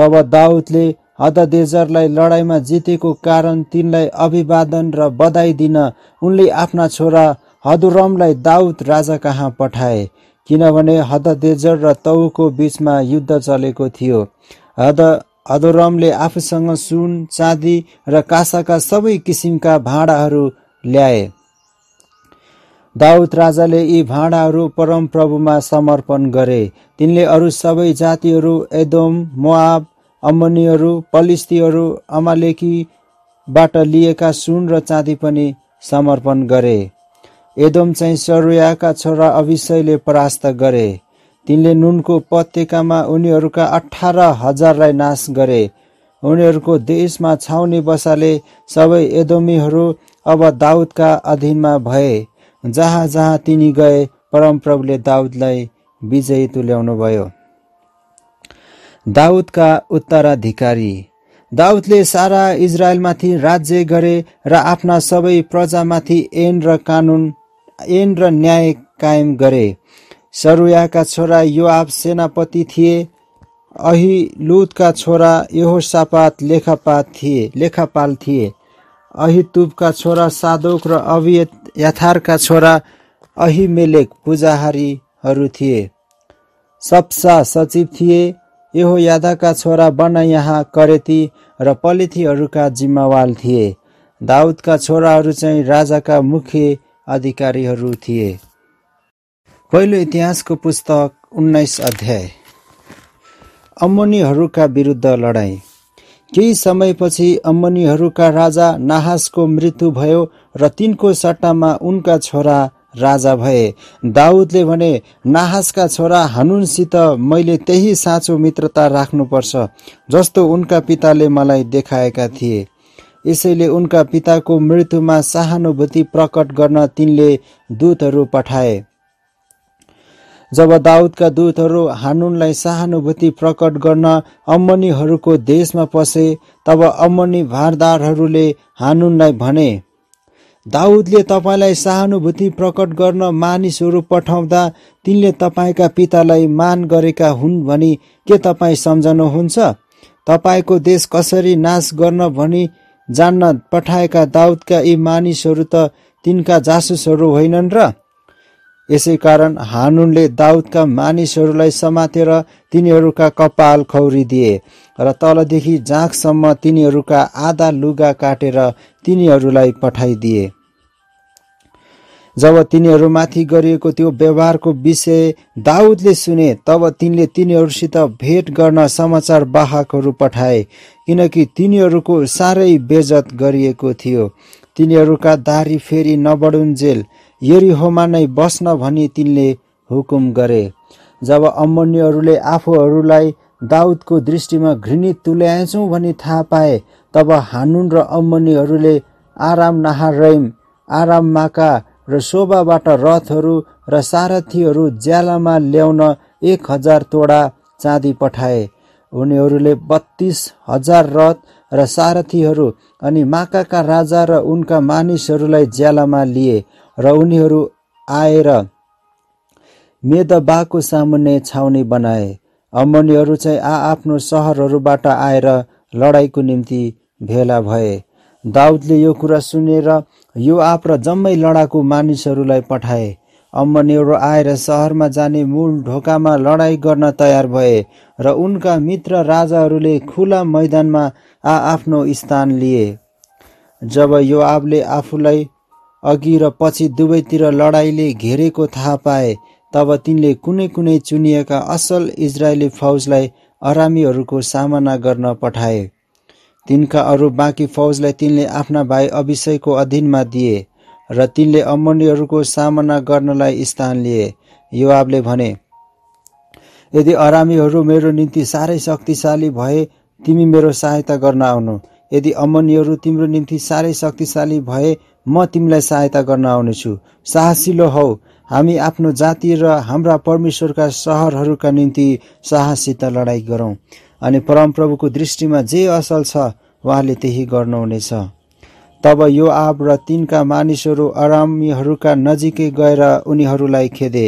तब दाउदले हदेजरलाई लडाइँमा जितेको कारण तिनलाई अभिवादन र बधाई दिन उनले आफ्ना छोरा हदुरमलाई दाउद राजा कहाँ पठाए किनभने हदेजर र तौको बिचमा युद्ध चलेको थियो हद हदुरमले आफूसँग सुन चाँदी र कासाका सबै किसिमका भाँडाहरू ल्याए दाउद राजाले यी भाँडाहरू परमप्रभुमा समर्पण गरे तिनले अरू सबै जातिहरू एदोम मोआब अम्मनीहरू पलिस्तीहरू अमालेकीबाट लिएका सुन र चाँदी पनि समर्पण गरे एदोम चाहिँ सरुयाका छोरा अभिषयले परास्त गरे तिनले नुनको उपत्यकामा उनीहरूका अठार हजारलाई नाश गरे उनीहरूको देशमा छाउने बसाले सबै एदोमीहरू अब दाउदका अधीनमा भए जहाँ जहाँ तिनी गए परमप्रभुले दाउदलाई विजयी तुल्याउनु भयो दाउदका उत्तराधिकारी दाउदले सारा इजरायलमाथि राज्य गरे र आफ्ना सबै प्रजामाथि ऐन र कानुन ऐन र न्याय कायम गरे सरुयाका छोरा युआब सेनापति थिए लुतका छोरा यहोसापात लेखापात थिए लेखापाल थिए अहितुबका छोरा सादोक र अभिय यथारका छोरा अहिमेलेक पूजाहारीहरू थिए सप्सा सचिव थिए यहो यादाका छोरा बनायाहा करेती र पलिथीहरूका जिम्मावाल थिए दाउदका छोराहरू चाहिँ राजाका मुख्य अधिकारीहरू थिए पहिलो इतिहासको पुस्तक उन्नाइस अध्याय अम्मनीहरूका विरुद्ध लडाईँ केही समयपछि अम्मनीहरूका राजा नाहासको मृत्यु भयो र तिनको सट्टामा उनका छोरा राजा भए दाउदले भने नाहासका छोरा हनुनसित मैले त्यही साँचो मित्रता राख्नुपर्छ जस्तो उनका पिताले मलाई देखाएका थिए यसैले उनका पिताको मृत्युमा सहानुभूति प्रकट गर्न तिनले दूतहरू पठाए जब दाउदका दूतहरू हानुनलाई सहानुभूति प्रकट गर्न अम्मनीहरूको देशमा पसे तब अम्मनी भारदारहरूले हानुनलाई भने दाउदले तपाईँलाई सहानुभूति प्रकट गर्न मानिसहरू पठाउँदा तिनले तपाईँका पितालाई मान गरेका हुन् भनी के तपाईँ सम्झनुहुन्छ तपाईँको देश कसरी नाश गर्न भनी जान्न पठाएका दाउदका यी मानिसहरू त तिनका जासुसहरू होइनन् र यसै कारण हानुनले दाउदका मानिसहरूलाई समातेर तिनीहरूका कपाल खौरी दिए र तलदेखि जाँखसम्म तिनीहरूका आधा लुगा काटेर तिनीहरूलाई पठाइदिए जब तिनीहरूमाथि गरिएको त्यो व्यवहारको विषय दाउदले सुने तब तिनले तिनीहरूसित भेट गर्न समाचार बाहकहरू पठाए किनकि तिनीहरूको साह्रै बेजत गरिएको थियो तिनीहरूका दारी फेरि नबढुन्जेल यरिहोमा नै बस्न भनी तिनले हुकुम गरे जब अम्मन्यहरूले आफूहरूलाई दाउदको दृष्टिमा घृणित तुल्याएछौँ भनी थाहा पाए तब हानुन र अम्मनीहरूले आराम नाहारैम आराम माका र शोभाबाट रथहरू र सारथीहरू ज्यालामा ल्याउन एक हजार तोडा चाँदी पठाए उनीहरूले बत्तीस हजार रथ र सारथीहरू अनि माकाका राजा र उनका मानिसहरूलाई ज्यालामा लिए र उनीहरू आएर मेदबाको सामुन्ने छाउनी बनाए अमनीहरू चाहिँ आआफ्नो सहरहरूबाट आएर लडाइँको निम्ति भेला भए दाउदले यो कुरा सुनेर यो आप र जम्मै लडाकु मानिसहरूलाई पठाए नेहरू आएर सहरमा जाने मूल ढोकामा लडाईँ गर्न तयार भए र उनका मित्र राजाहरूले खुला मैदानमा आआफ्नो स्थान लिए जब यो योआबले आफूलाई अघि र पछि दुवैतिर लडाईँले घेरेको थाहा पाए तब तिनले कुनै कुनै चुनिएका असल इजरायली फौजलाई अरामीहरूको सामना गर्न पठाए तिनका अरू बाँकी फौजलाई तिनले आफ्ना भाइ अभिषयको अधीनमा दिए र तिनले अम्मनीहरूको सामना गर्नलाई स्थान लिए युवाबले भने यदि अरामीहरू मेरो निम्ति साह्रै शक्तिशाली भए तिमी मेरो सहायता गर्न आउनु यदि अम्मनीहरू तिम्रो निम्ति साह्रै शक्तिशाली भए म तिमीलाई सहायता गर्न आउनेछु साहसिलो हौ हामी आफ्नो जाति र हाम्रा परमेश्वरका सहरहरूका निम्ति साहसित लडाइँ गरौँ अनि परमप्रभुको दृष्टिमा जे असल छ उहाँले त्यही गर्नुहुनेछ तब यो आब र तिनका मानिसहरू अरामीहरूका नजिकै गएर उनीहरूलाई खेदे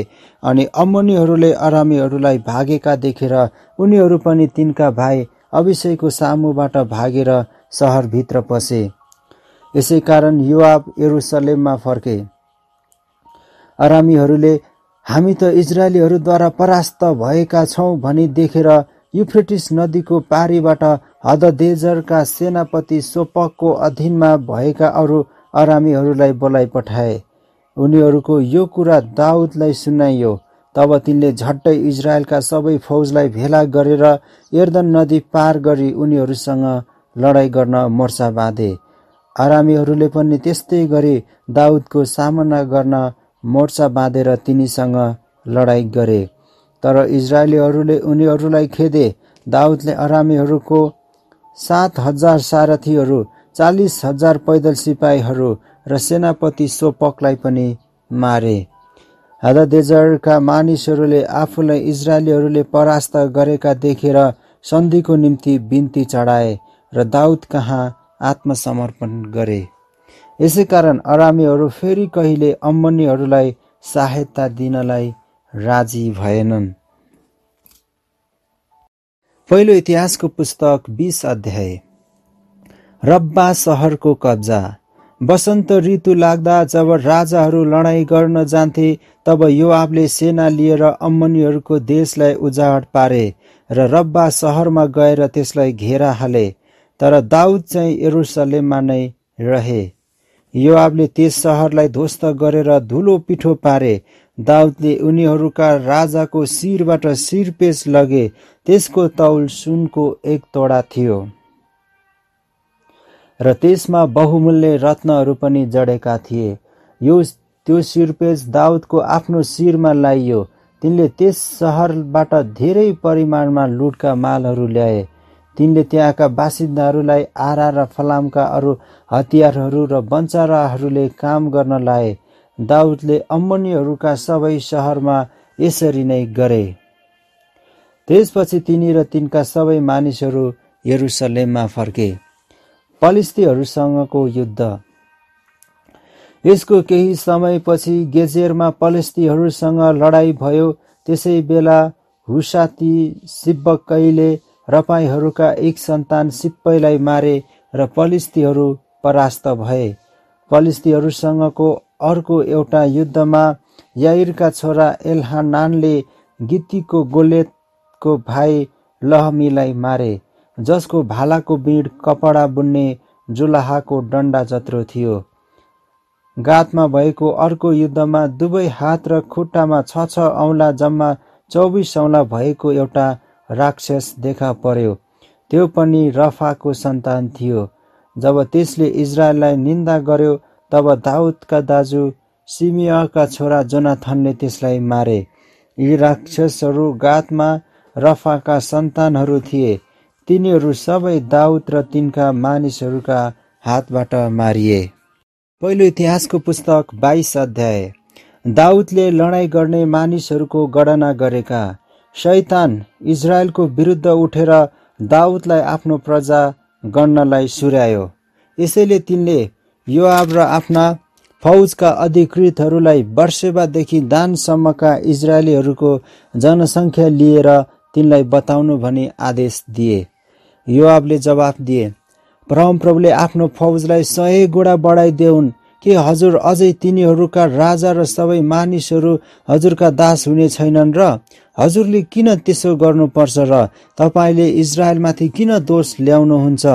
अनि अमुनीहरूले अरामीहरूलाई भागेका देखेर उनीहरू पनि तिनका भाइ अभिषेकको सामुबाट भागेर सहरभित्र पसे यसै कारण युवाब एरुसलेममा फर्के अरामीहरूले हामी त इजरायलीहरूद्वारा परास्त भएका छौँ भनी देखेर युफ्रेटिस नदीको पारीबाट हददेजरका सेनापति सोपकको अधीनमा भएका अरू आरामीहरूलाई बोलाइ पठाए उनीहरूको यो कुरा दाउदलाई सुनाइयो तब तिनले झट्टै इजरायलका सबै फौजलाई भेला गरेर एर्दन नदी पार गरी उनीहरूसँग लडाईँ गर्न मोर्चा बाँधे आरामीहरूले पनि त्यस्तै गरी दाउदको सामना गर्न मोर्चा बाँधेर तिनीसँग लडाईँ गरे तर इजरायलीहरूले उनीहरूलाई खेदे दाउदले आरामीहरूको सात हजार सारथीहरू चालिस हजार पैदल सिपाहीहरू र सेनापति सोपकलाई पनि मारे हदादेजरका मानिसहरूले आफूलाई इजरायलीहरूले परास्त गरेका देखेर सन्धिको निम्ति बिन्ती चढाए र दाउद कहाँ आत्मसमर्पण गरे यसै कारण अरामीहरू फेरि कहिले अम्मनीहरूलाई सहायता दिनलाई राजी भएनन् पहिलो इतिहासको पुस्तक बिस अध्याय रब्बा सहरको कब्जा वसन्त ऋतु लाग्दा जब राजाहरू लडाईँ गर्न जान्थे तब युवाबले सेना लिएर अम्मनीहरूको देशलाई उजाड पारे र रब्बा सहरमा गएर त्यसलाई घेरा हाले तर दाउद चाहिँ यरुसलेममा नै रहे युवाबले त्यस सहरलाई ध्वस्त गरेर धुलो पिठो पारे दाउदले उनीहरूका राजाको शिरबाट शिरपेच लगे त्यसको तौल सुनको एक तोडा थियो र त्यसमा बहुमूल्य रत्नहरू पनि जडेका थिए यो त्यो शिरपेच दाउदको आफ्नो शिरमा लाइयो तिनले त्यस सहरबाट धेरै परिमाणमा लुटका मालहरू ल्याए तिनले त्यहाँका बासिन्दाहरूलाई आरा र फलामका अरू हतियारहरू र बन्चाराहरूले काम गर्न लाए दाउदले अम्मनीहरूका सबै सहरमा यसरी नै गरे त्यसपछि तिनी र तिनका सबै मानिसहरू यरुसलेममा फर्के पलिस्तीहरूसँगको युद्ध यसको केही समयपछि गेजेरमा पलिस्तीहरूसँग लडाईँ भयो त्यसै बेला हुसाती सिब्बकैले रपाईँहरूका एक सन्तान सिप्पैलाई मारे र पलिस्तीहरू परास्त भए पलिस्तीहरूसँगको अर्को एउटा युद्धमा याइरका छोरा एल्हानानले गीतीको गोलेतको भाइ लहमीलाई मारे जसको भालाको बिड कपडा बुन्ने जुलाहाको डन्डा जत्रो थियो गातमा भएको अर्को युद्धमा दुवै हात र खुट्टामा छ छ औँला जम्मा चौबिस औँला भएको एउटा राक्षस देखा पर्यो त्यो पनि रफाको सन्तान थियो जब त्यसले इजरायललाई निन्दा गर्यो तब दाउदका दाजु सिमियाका छोरा जोनाथनले त्यसलाई मारे यी राक्षसहरू गातमा रफाका सन्तानहरू थिए तिनीहरू सबै दाउद र तिनका मानिसहरूका हातबाट मारिए पहिलो इतिहासको पुस्तक बाइस अध्याय दाउदले लडाइँ गर्ने मानिसहरूको गणना गरेका शैतान इजरायलको विरुद्ध उठेर दाउदलाई आफ्नो प्रजा गर्नलाई सुर्यायो यसैले तिनले युवाब र आफ्ना फौजका अधिकृतहरूलाई वर्षेवादेखि दानसम्मका इजरायलीहरूको जनसङ्ख्या लिएर तिनलाई बताउनु भनी आदेश दिए युवाबले जवाफ दिए परमप्रभुले आफ्नो फौजलाई सय गुणा बढाइदेऊन् के हजुर अझै तिनीहरूका राजा र सबै मानिसहरू हजुरका दास हुने छैनन् र हजुरले किन त्यसो गर्नुपर्छ र तपाईँले इजरायलमाथि किन दोष ल्याउनुहुन्छ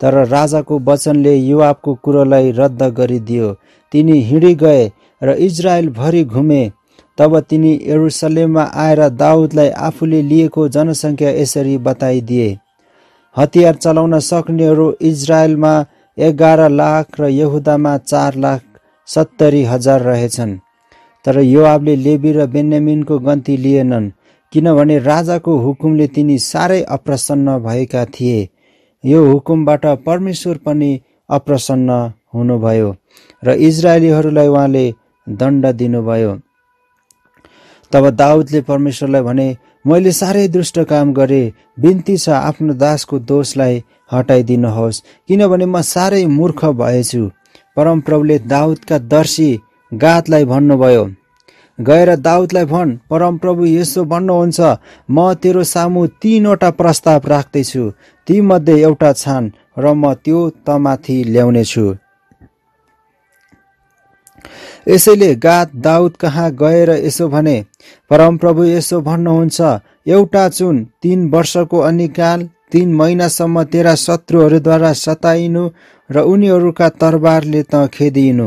तर राजाको वचनले युवाको कुरोलाई रद्द गरिदियो तिनी हिँडी गए र इजरायलभरि घुमे तब तिनी एरुसलेममा आएर दाउदलाई आफूले लिएको जनसङ्ख्या यसरी बताइदिए हतियार चलाउन सक्नेहरू इजरायलमा एघार लाख र यहुदामा चार लाख सत्तरी हजार रहेछन् तर युवाबले लेबी र बेन्यामिनको गन्ती लिएनन् किनभने राजाको हुकुमले तिनी साह्रै अप्रसन्न भएका थिए यो हुकुमबाट परमेश्वर पनि अप्रसन्न हुनुभयो र इजरायलीहरूलाई उहाँले दण्ड दिनुभयो तब दाउदले परमेश्वरलाई भने मैले साह्रै दुष्ट काम गरेँ बिन्ती छ आफ्नो दासको दोषलाई हटाइदिनुहोस् किनभने म साह्रै मूर्ख भएछु परमप्रभुले दाउदका दर्शी गातलाई भन्नुभयो गएर दाउदलाई भन् परमप्रभु यसो भन्नुहुन्छ म तेरो सामु तिनवटा प्रस्ताव राख्दैछु तीमध्ये एउटा छान र म त्यो त ल्याउने ल्याउनेछु यसैले गात दाउद कहाँ गएर यसो भने परमप्रभु यसो भन्नुहुन्छ एउटा चुन तिन वर्षको अनिकाल तिन महिनासम्म तेरा शत्रुहरूद्वारा सताइनु र उनीहरूका तरबारले त खेदिनु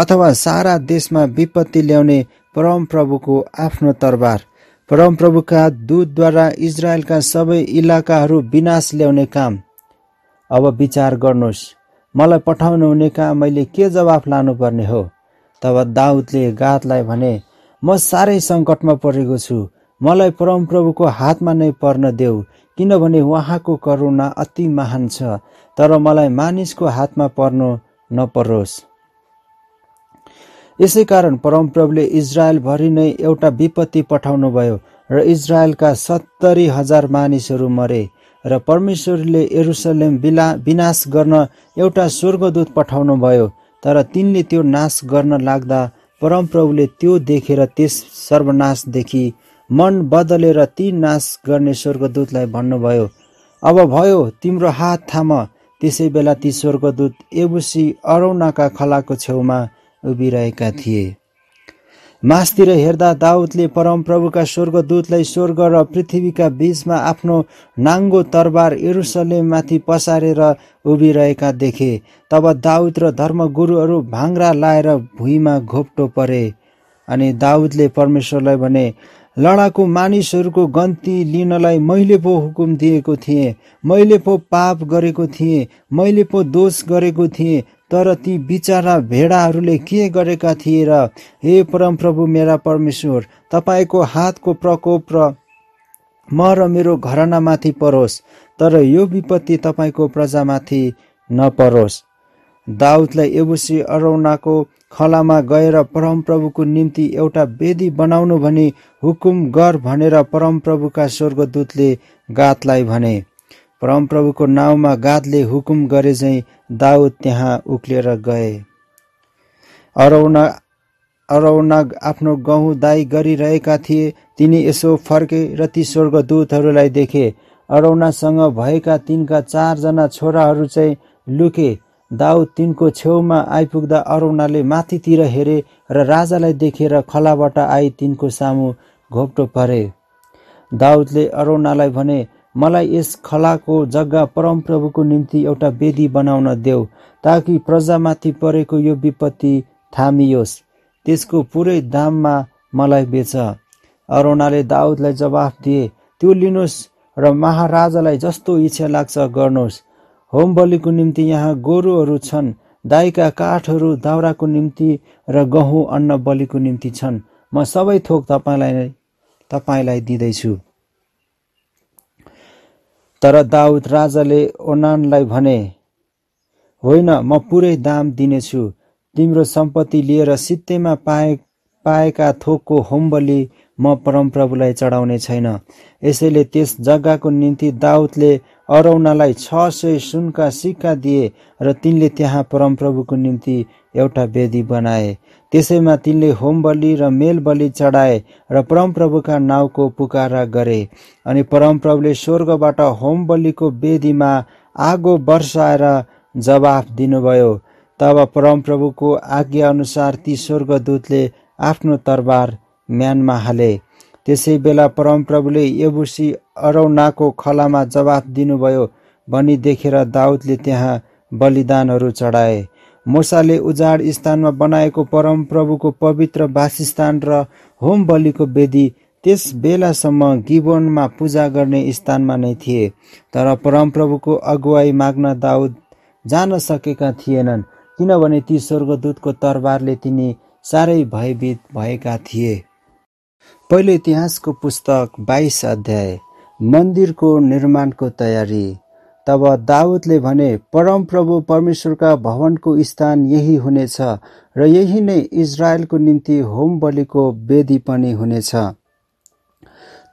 अथवा सारा देशमा विपत्ति ल्याउने परमप्रभुको आफ्नो तरबार परमप्रभुका दूतद्वारा इजरायलका सबै इलाकाहरू विनाश ल्याउने काम अब विचार गर्नुहोस् मलाई पठाउनु हुने काम मैले के जवाफ लानुपर्ने हो तब दाउदले गातलाई भने म साह्रै सङ्कटमा परेको छु मलाई परमप्रभुको हातमा नै पर्न देऊ किनभने उहाँको करुणा अति महान छ तर मलाई मानिसको हातमा पर्नु नपरोस् यसै कारण परमप्रभुले इजरायलभरि नै एउटा विपत्ति पठाउनुभयो र इजरायलका सत्तरी हजार मानिसहरू मरे र परमेश्वरले एरुसलेम बिला विनाश गर्न एउटा स्वर्गदूत पठाउनु भयो तर तिनले त्यो नाश गर्न लाग्दा परमप्रभुले त्यो देखेर त्यस सर्वनाशदेखि मन बदलेर ती नाश गर्ने स्वर्गदूतलाई भन्नुभयो अब भयो तिम्रो हात थाम त्यसै बेला ती स्वर्गदूत एबुसी अरौनाका खलाको छेउमा उभिरहेका थिए मासतिर हेर्दा दाउदले परमप्रभुका स्वर्गदूतलाई स्वर्ग र पृथ्वीका बीचमा आफ्नो नाङ्गो तरबार एरुसलेममाथि पसारेर उभिरहेका देखे तब दाउद र धर्मगुरुहरू भाङ्रा लाएर भुइँमा घोप्टो परे अनि दाउदले परमेश्वरलाई भने लडाकु मानिसहरूको गन्ती लिनलाई मैले पो हुकुम दिएको थिएँ मैले पो पाप गरेको थिएँ मैले पो दोष गरेको थिएँ तर ती बिचरा भेडाहरूले के गरेका थिए र हे परमप्रभु मेरा परमेश्वर तपाईँको हातको प्रकोप र म र मेरो घरनामाथि परोस् तर यो विपत्ति तपाईँको प्रजामाथि नपरोस् दाउदलाई एबुसी अरौनाको खलामा गएर परमप्रभुको निम्ति एउटा वेदी बनाउनु भने हुकुम गर भनेर परमप्रभुका स्वर्गदूतले गातलाई भने परमप्रभुको नाउँमा गातले हुकुम गरे झैँ दाउद त्यहाँ उक्लिएर गए अरौना अरौना आफ्नो गहुँ दाई गरिरहेका थिए तिनी यसो फर्के र ती स्वर्गदूतहरूलाई देखे अरौनासँग भएका तिनका चारजना छोराहरू चाहिँ लुके दाउद तिनको छेउमा आइपुग्दा अरुणाले माथितिर हेरे र राजालाई देखेर खलाबाट आई तिनको सामु घोप्टो परे दाउदले अरुणालाई भने मलाई यस खलाको जग्गा परमप्रभुको निम्ति एउटा वेदी बनाउन देऊ ताकि प्रजामाथि परेको यो विपत्ति थामियोस् त्यसको पुरै दाममा मलाई बेच अरुणाले दाउदलाई जवाफ दिए त्यो लिनुहोस् र महाराजालाई जस्तो इच्छा लाग्छ गर्नुहोस् होम बलिको निम्ति यहाँ गोरुहरू छन् दाईका काठहरू दाउराको निम्ति र गहुँ अन्न बलिको निम्ति छन् म सबै थोक तपाईँलाई तपाईँलाई दिँदैछु तर दाउद राजाले ओनानलाई भने होइन म पुरै दाम दिनेछु तिम्रो सम्पत्ति लिएर सित्तैमा पाए पाएका थोकको होम होमबली म परमप्रभुलाई चढाउने छैन यसैले त्यस जग्गाको निम्ति दाउदले अरौनालाई छ सय सुनका सिक्का दिए र तिनले त्यहाँ परमप्रभुको निम्ति एउटा वेदी बनाए त्यसैमा तिनले होम बलि र मेल बलि चढाए र परमप्रभुका नाउँको पुकारा गरे अनि परमप्रभुले स्वर्गबाट होम बलिको वेदीमा आगो वर्षाएर जवाफ दिनुभयो तब परमप्रभुको आज्ञाअनुसार ती स्वर्गदूतले आफ्नो तरबार म्यानमा हाले त्यसै बेला परमप्रभुले एबुसी अरौनाको खलामा जवाफ दिनुभयो भनी देखेर दाउदले त्यहाँ बलिदानहरू चढाए मोसाले उजाड स्थानमा बनाएको परमप्रभुको पवित्र वासस्थान र होम बलिको वेदी त्यस बेलासम्म गिबोनमा पूजा गर्ने स्थानमा नै थिए तर परमप्रभुको अगुवाई माग्न दाउद जान सकेका थिएनन् किनभने ती स्वर्गदूतको तरबारले तिनी साह्रै भयभीत भएका थिए पहिलो इतिहासको पुस्तक बाइस अध्याय मन्दिरको निर्माणको तयारी तब दाउदले भने परमप्रभु परमेश्वरका भवनको स्थान यही हुनेछ र यही नै इजरायलको निम्ति होम बलिको वेदी पनि हुनेछ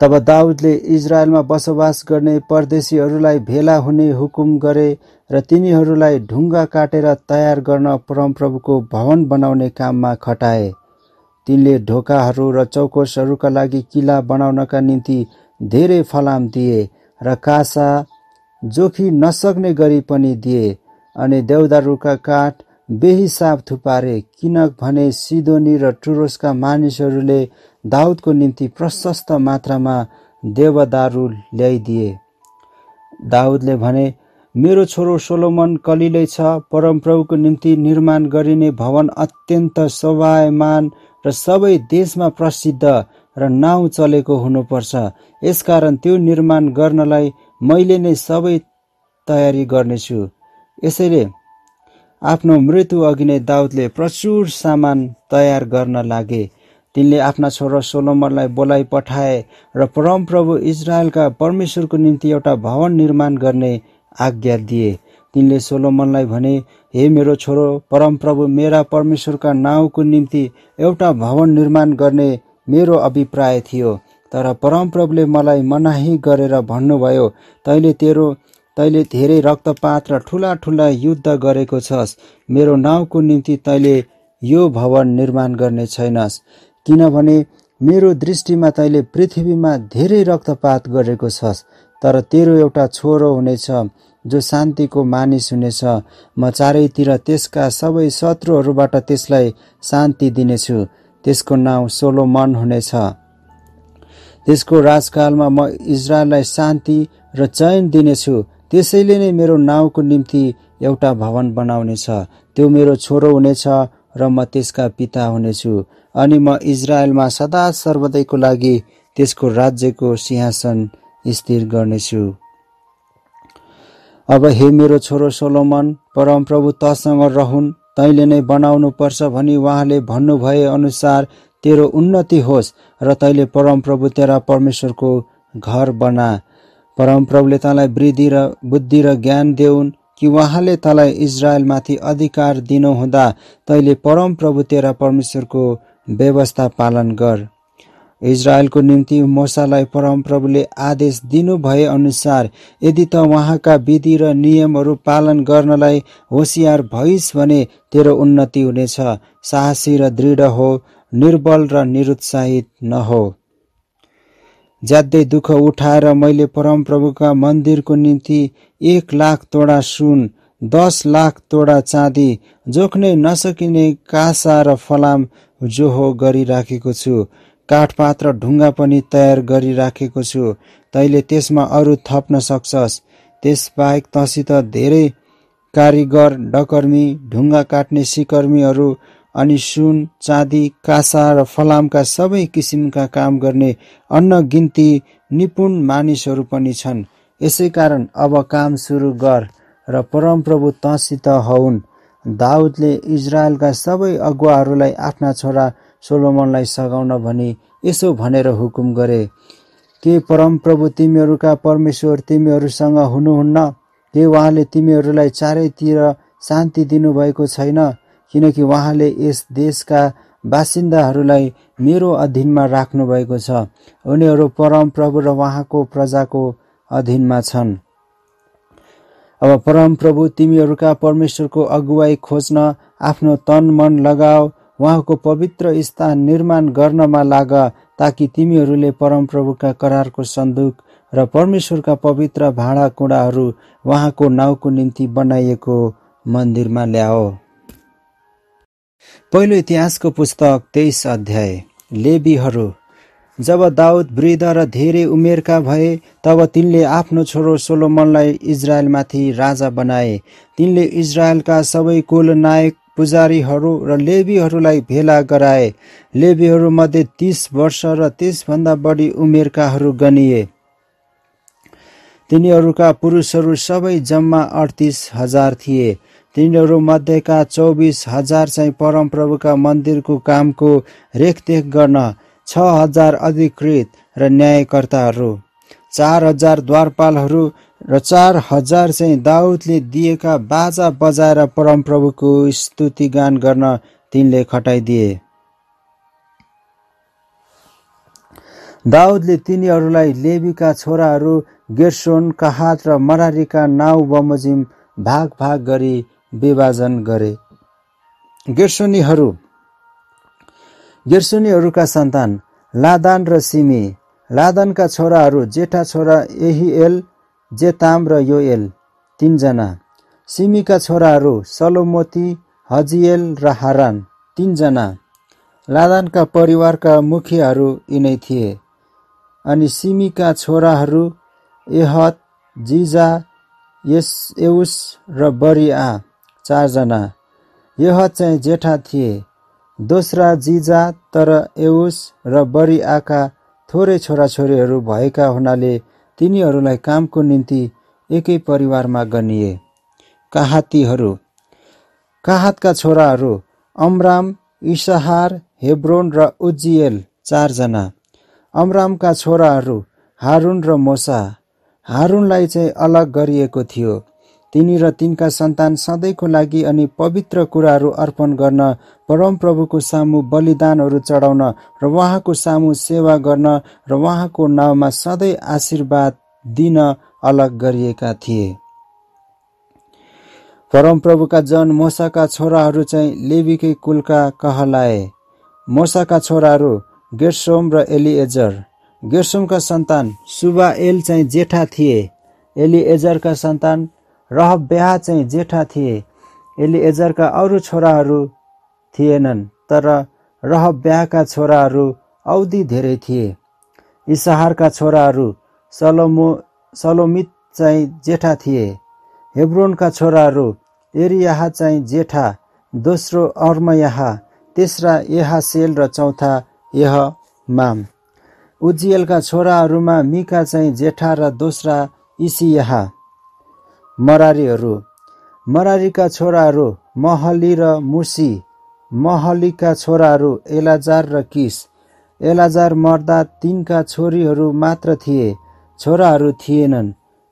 तब दाउदले इजरायलमा बसोबास गर्ने परदेशीहरूलाई भेला हुने हुकुम गरे र तिनीहरूलाई ढुङ्गा काटेर तयार गर्न परमप्रभुको भवन बनाउने काममा खटाए तिनले ढोकाहरू र चौकोसहरूका लागि किला बनाउनका निम्ति धेरै फलाम दिए र कासा जोखी नसक्ने गरी पनि दिए अनि देउदारूका काठ बेहिसाब थुपारे किनक भने सिदोनी र टुरोसका मानिसहरूले दाउदको निम्ति प्रशस्त मात्रामा देवदारू ल्याइदिए दाउदले भने मेरो छोरो सोलोमन कलिलै छ परमप्रभुको निम्ति निर्माण गरिने भवन अत्यन्त शोभायमान र सबै देशमा प्रसिद्ध र नाउँ चलेको हुनुपर्छ यसकारण त्यो निर्माण गर्नलाई मैले नै सबै तयारी गर्नेछु यसैले आफ्नो मृत्यु अघि नै दाउदले प्रचुर सामान तयार गर्न लागे तिनले आफ्ना छोरा सोलोमनलाई बोलाइ पठाए र परमप्रभु इजरायलका परमेश्वरको निम्ति एउटा भवन निर्माण गर्ने आज्ञा दिए तिनले सोलोमनलाई भने हे मेरो छोरो परमप्रभु मेरा परमेश्वरका नाउँको निम्ति एउटा भवन निर्माण गर्ने मेरो अभिप्राय थियो तर परमप्रभुले मलाई मनाही गरेर भन्नुभयो तैँले तेरो तैँले धेरै रक्तपात र ठुला ठुला युद्ध गरेको छस् मेरो नाउँको निम्ति तैँले यो भवन निर्माण गर्ने छैनस् किनभने मेरो दृष्टिमा तैँले पृथ्वीमा धेरै रक्तपात गरेको छस् तर तेरो एउटा छोरो हुनेछ जो शान्तिको मानिस हुनेछ म चारैतिर त्यसका सबै शत्रुहरूबाट त्यसलाई शान्ति दिनेछु त्यसको नाउँ सोलोमन हुनेछ त्यसको राजकालमा म इजरायललाई शान्ति र चयन दिनेछु त्यसैले नै मेरो नाउँको निम्ति एउटा भवन बनाउनेछ त्यो मेरो छोरो हुनेछ र म त्यसका पिता हुनेछु अनि म इजरायलमा सदा सर्वदैको लागि त्यसको राज्यको सिंहासन स्थिर गर्नेछु अब हे मेरो छोरो सोलोमन परमप्रभु तसँग रहन् तैँले नै बनाउनु पर्छ भनी उहाँले भन्नुभए अनुसार तेरो उन्नति होस् र तैँले परमप्रभु तेरा परमेश्वरको घर बना परमप्रभुले तँलाई वृद्धि र बुद्धि र ज्ञान देऊन् कि उहाँले तँलाई इजरायलमाथि अधिकार दिनुहुँदा तैँले परमप्रभु तेरा परमेश्वरको व्यवस्था पालन गर इजरायलको निम्ति मोसालाई परमप्रभुले आदेश दिनुभए अनुसार यदि त उहाँका विधि र नियमहरू पालन गर्नलाई होसियार भइस् भने तेरो उन्नति हुनेछ साहसी र दृढ हो निर्बल र निरुत्साहित नहो ज्यादै दुःख उठाएर मैले परमप्रभुका मन्दिरको निम्ति एक लाख तोडा सुन दस लाख तोडा चाँदी जोख्नै नसकिने कासा र फलाम जोहो गरिराखेको छु काठपात र ढुङ्गा पनि तयार गरिराखेको छु तैँले त्यसमा अरू थप्न सक्छस् त्यसबाहेक तसित धेरै कारिगर डकर्मी ढुङ्गा काट्ने सिकर्मीहरू अनि सुन चाँदी कासा र फलामका सबै किसिमका काम गर्ने अन्न गिन्ती निपुण मानिसहरू पनि छन् यसै कारण अब काम सुरु गर र परमप्रभु तसित हौन् दाउदले इजरायलका सबै अगुवाहरूलाई आफ्ना छोरा सोलोमनलाई सघाउन भनी यसो भनेर हुकुम गरे के परमप्रभु तिमीहरूका परमेश्वर तिमीहरूसँग हुनुहुन्न के उहाँले तिमीहरूलाई चारैतिर शान्ति दिनुभएको छैन किनकि उहाँले यस देशका बासिन्दाहरूलाई मेरो अधीनमा राख्नुभएको छ उनीहरू परमप्रभु र उहाँको प्रजाको अधीनमा छन् अब परमप्रभु तिमीहरूका परमेश्वरको अगुवाई खोज्न आफ्नो तन मन लगाऊ उहाँको पवित्र स्थान निर्माण गर्नमा लाग ताकि तिमीहरूले परमप्रभुका करारको सन्दुक र परमेश्वरका पवित्र भाँडाकुँडाहरू उहाँको नाउँको निम्ति बनाइएको मन्दिरमा ल्याओ पहिलो इतिहासको पुस्तक तेइस अध्याय लेबीहरू जब दाउद वृद्ध र धेरै उमेरका भए तब तिनले आफ्नो छोरो सोलोमनलाई इजरायलमाथि राजा बनाए तिनले इजरायलका सबै कुल नायक पुजारीहरू र लेबीहरूलाई भेला गराए लेबीहरूमध्ये तिस वर्ष र त्यसभन्दा बढी उमेरकाहरू गनिए तिनीहरूका पुरुषहरू सबै जम्मा अडतिस हजार थिए तिनीहरूमध्येका चौबिस हजार चाहिँ परमप्रभुका मन्दिरको कामको रेखदेख गर्न छ हजार अधिकृत र न्यायकर्ताहरू चार हजार द्वारपालहरू र चार हजार चाहिँ दाउदले दिएका बाजा बजाएर परमप्रभुको स्तुतिगान गर्न तिनले खटाइदिए दाउदले तिनीहरूलाई लेबीका छोराहरू गेर्सोन कहात र मरारीका नाउ बमोजिम भाग भाग गरी विभाजन गरे गेर्सोनीहरू गेर्सोनीहरूका सन्तान लादान र सिमी लादानका छोराहरू जेठा छोरा एहिएल जेताम र योएल तिनजना सिमीका छोराहरू सलोमोती हजियल र हारान तिनजना लादानका परिवारका मुखियाहरू यिनै थिए अनि सिमीका छोराहरू एहत जिजा यस एउस र बरिआ चारजना यहत चाहिँ जेठा थिए दोस्रा जिजा तर एउस र बरिआका थोरै छोराछोरीहरू भएका हुनाले तिनीहरूलाई कामको निम्ति एकै परिवारमा गनिए काहातीहरू काहातका छोराहरू अमराम इसाहार हेब्रोन र उज्जियल चारजना अमरामका छोराहरू हारुन र मोसा हारुनलाई चाहिँ अलग गरिएको थियो तिनी र तिनका सन्तान सधैँको लागि अनि पवित्र कुराहरू अर्पण गर्न परमप्रभुको सामु बलिदानहरू चढाउन र उहाँको सामु सेवा गर्न र उहाँको नाउँमा सधैँ आशीर्वाद दिन अलग गरिएका थिए परमप्रभुका जन मोसाका छोराहरू चाहिँ लेबीकै कुलका कहलाए मोसाका छोराहरू गेर्सोम र एलिएजर गेर्सोमका सन्तान सुबा एल चाहिँ जेठा थिए एलिएजरका सन्तान रहब बिहा चाहिँ जेठा थिए एजरका अरू छोराहरू थिएनन् तर रहब बिहाका छोराहरू औधी धेरै थिए इसाहारका छोराहरू सलोमो सलोमित चाहिँ जेठा थिए हेब्रोनका छोराहरू एरियाहा चाहिँ जेठा दोस्रो अर्मयाहा तेस्रा सेल र चौथा यह माम उजियलका छोराहरूमा मिका चाहिँ जेठा र दोस्रा इसियाहा मरारीहरू मरारीका छोराहरू महली र मुसी महलीका छोराहरू एलाजार र किस एलाजार मर्दा तिनका छोरीहरू मात्र थिए छोराहरू थिएनन्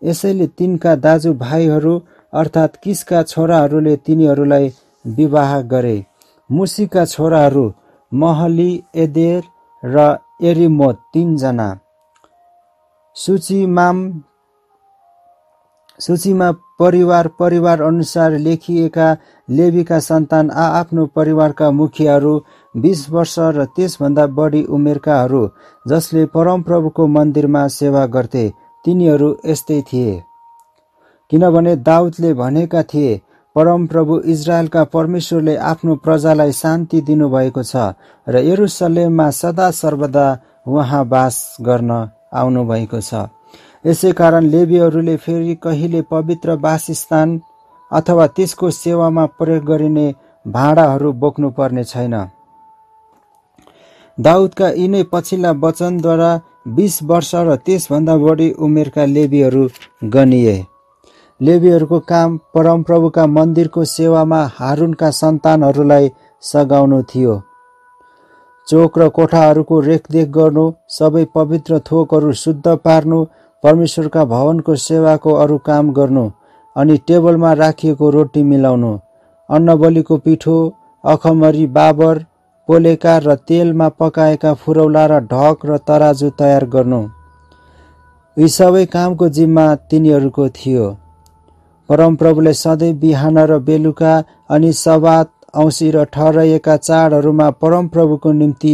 यसैले तिनका दाजुभाइहरू अर्थात् किसका छोराहरूले तिनीहरूलाई विवाह गरे मुसीका छोराहरू महली एदेर र एरिमोत तिनजना सुचिमाम सूचीमा परिवार परिवार अनुसार लेखिएका लेबीका सन्तान आ आफ्नो परिवारका मुखियाहरू बिस वर्ष र त्यसभन्दा बढी उमेरकाहरू जसले परमप्रभुको मन्दिरमा सेवा गर्थे तिनीहरू यस्तै थिए किनभने दाउदले भनेका थिए परमप्रभु इजरायलका परमेश्वरले आफ्नो प्रजालाई शान्ति दिनुभएको छ र यरुसलेममा सदा सर्वदा उहाँ बास गर्न आउनुभएको छ यसै कारण लेबीहरूले फेरि कहिले पवित्र वासस्थान अथवा त्यसको सेवामा प्रयोग गरिने भाँडाहरू बोक्नुपर्ने छैन दाउदका यिनै पछिल्ला वचनद्वारा बिस वर्ष र त्यसभन्दा बढी उमेरका लेबीहरू गनिए लेबीहरूको काम परमप्रभुका मन्दिरको सेवामा हारुनका सन्तानहरूलाई सघाउनु थियो चोक र कोठाहरूको रेखदेख गर्नु सबै पवित्र थोकहरू शुद्ध पार्नु परमेश्वरका भवनको सेवाको अरू काम गर्नु अनि टेबलमा राखिएको रोटी मिलाउनु अन्नबलीको पिठो अखमरी बाबर पोलेका र तेलमा पकाएका फुरौला र ढक र तराजु तयार गर्नु यी सबै कामको जिम्मा तिनीहरूको थियो परमप्रभुले सधैँ बिहान र बेलुका अनि सवात औँसी र ठहराइएका चाडहरूमा परमप्रभुको निम्ति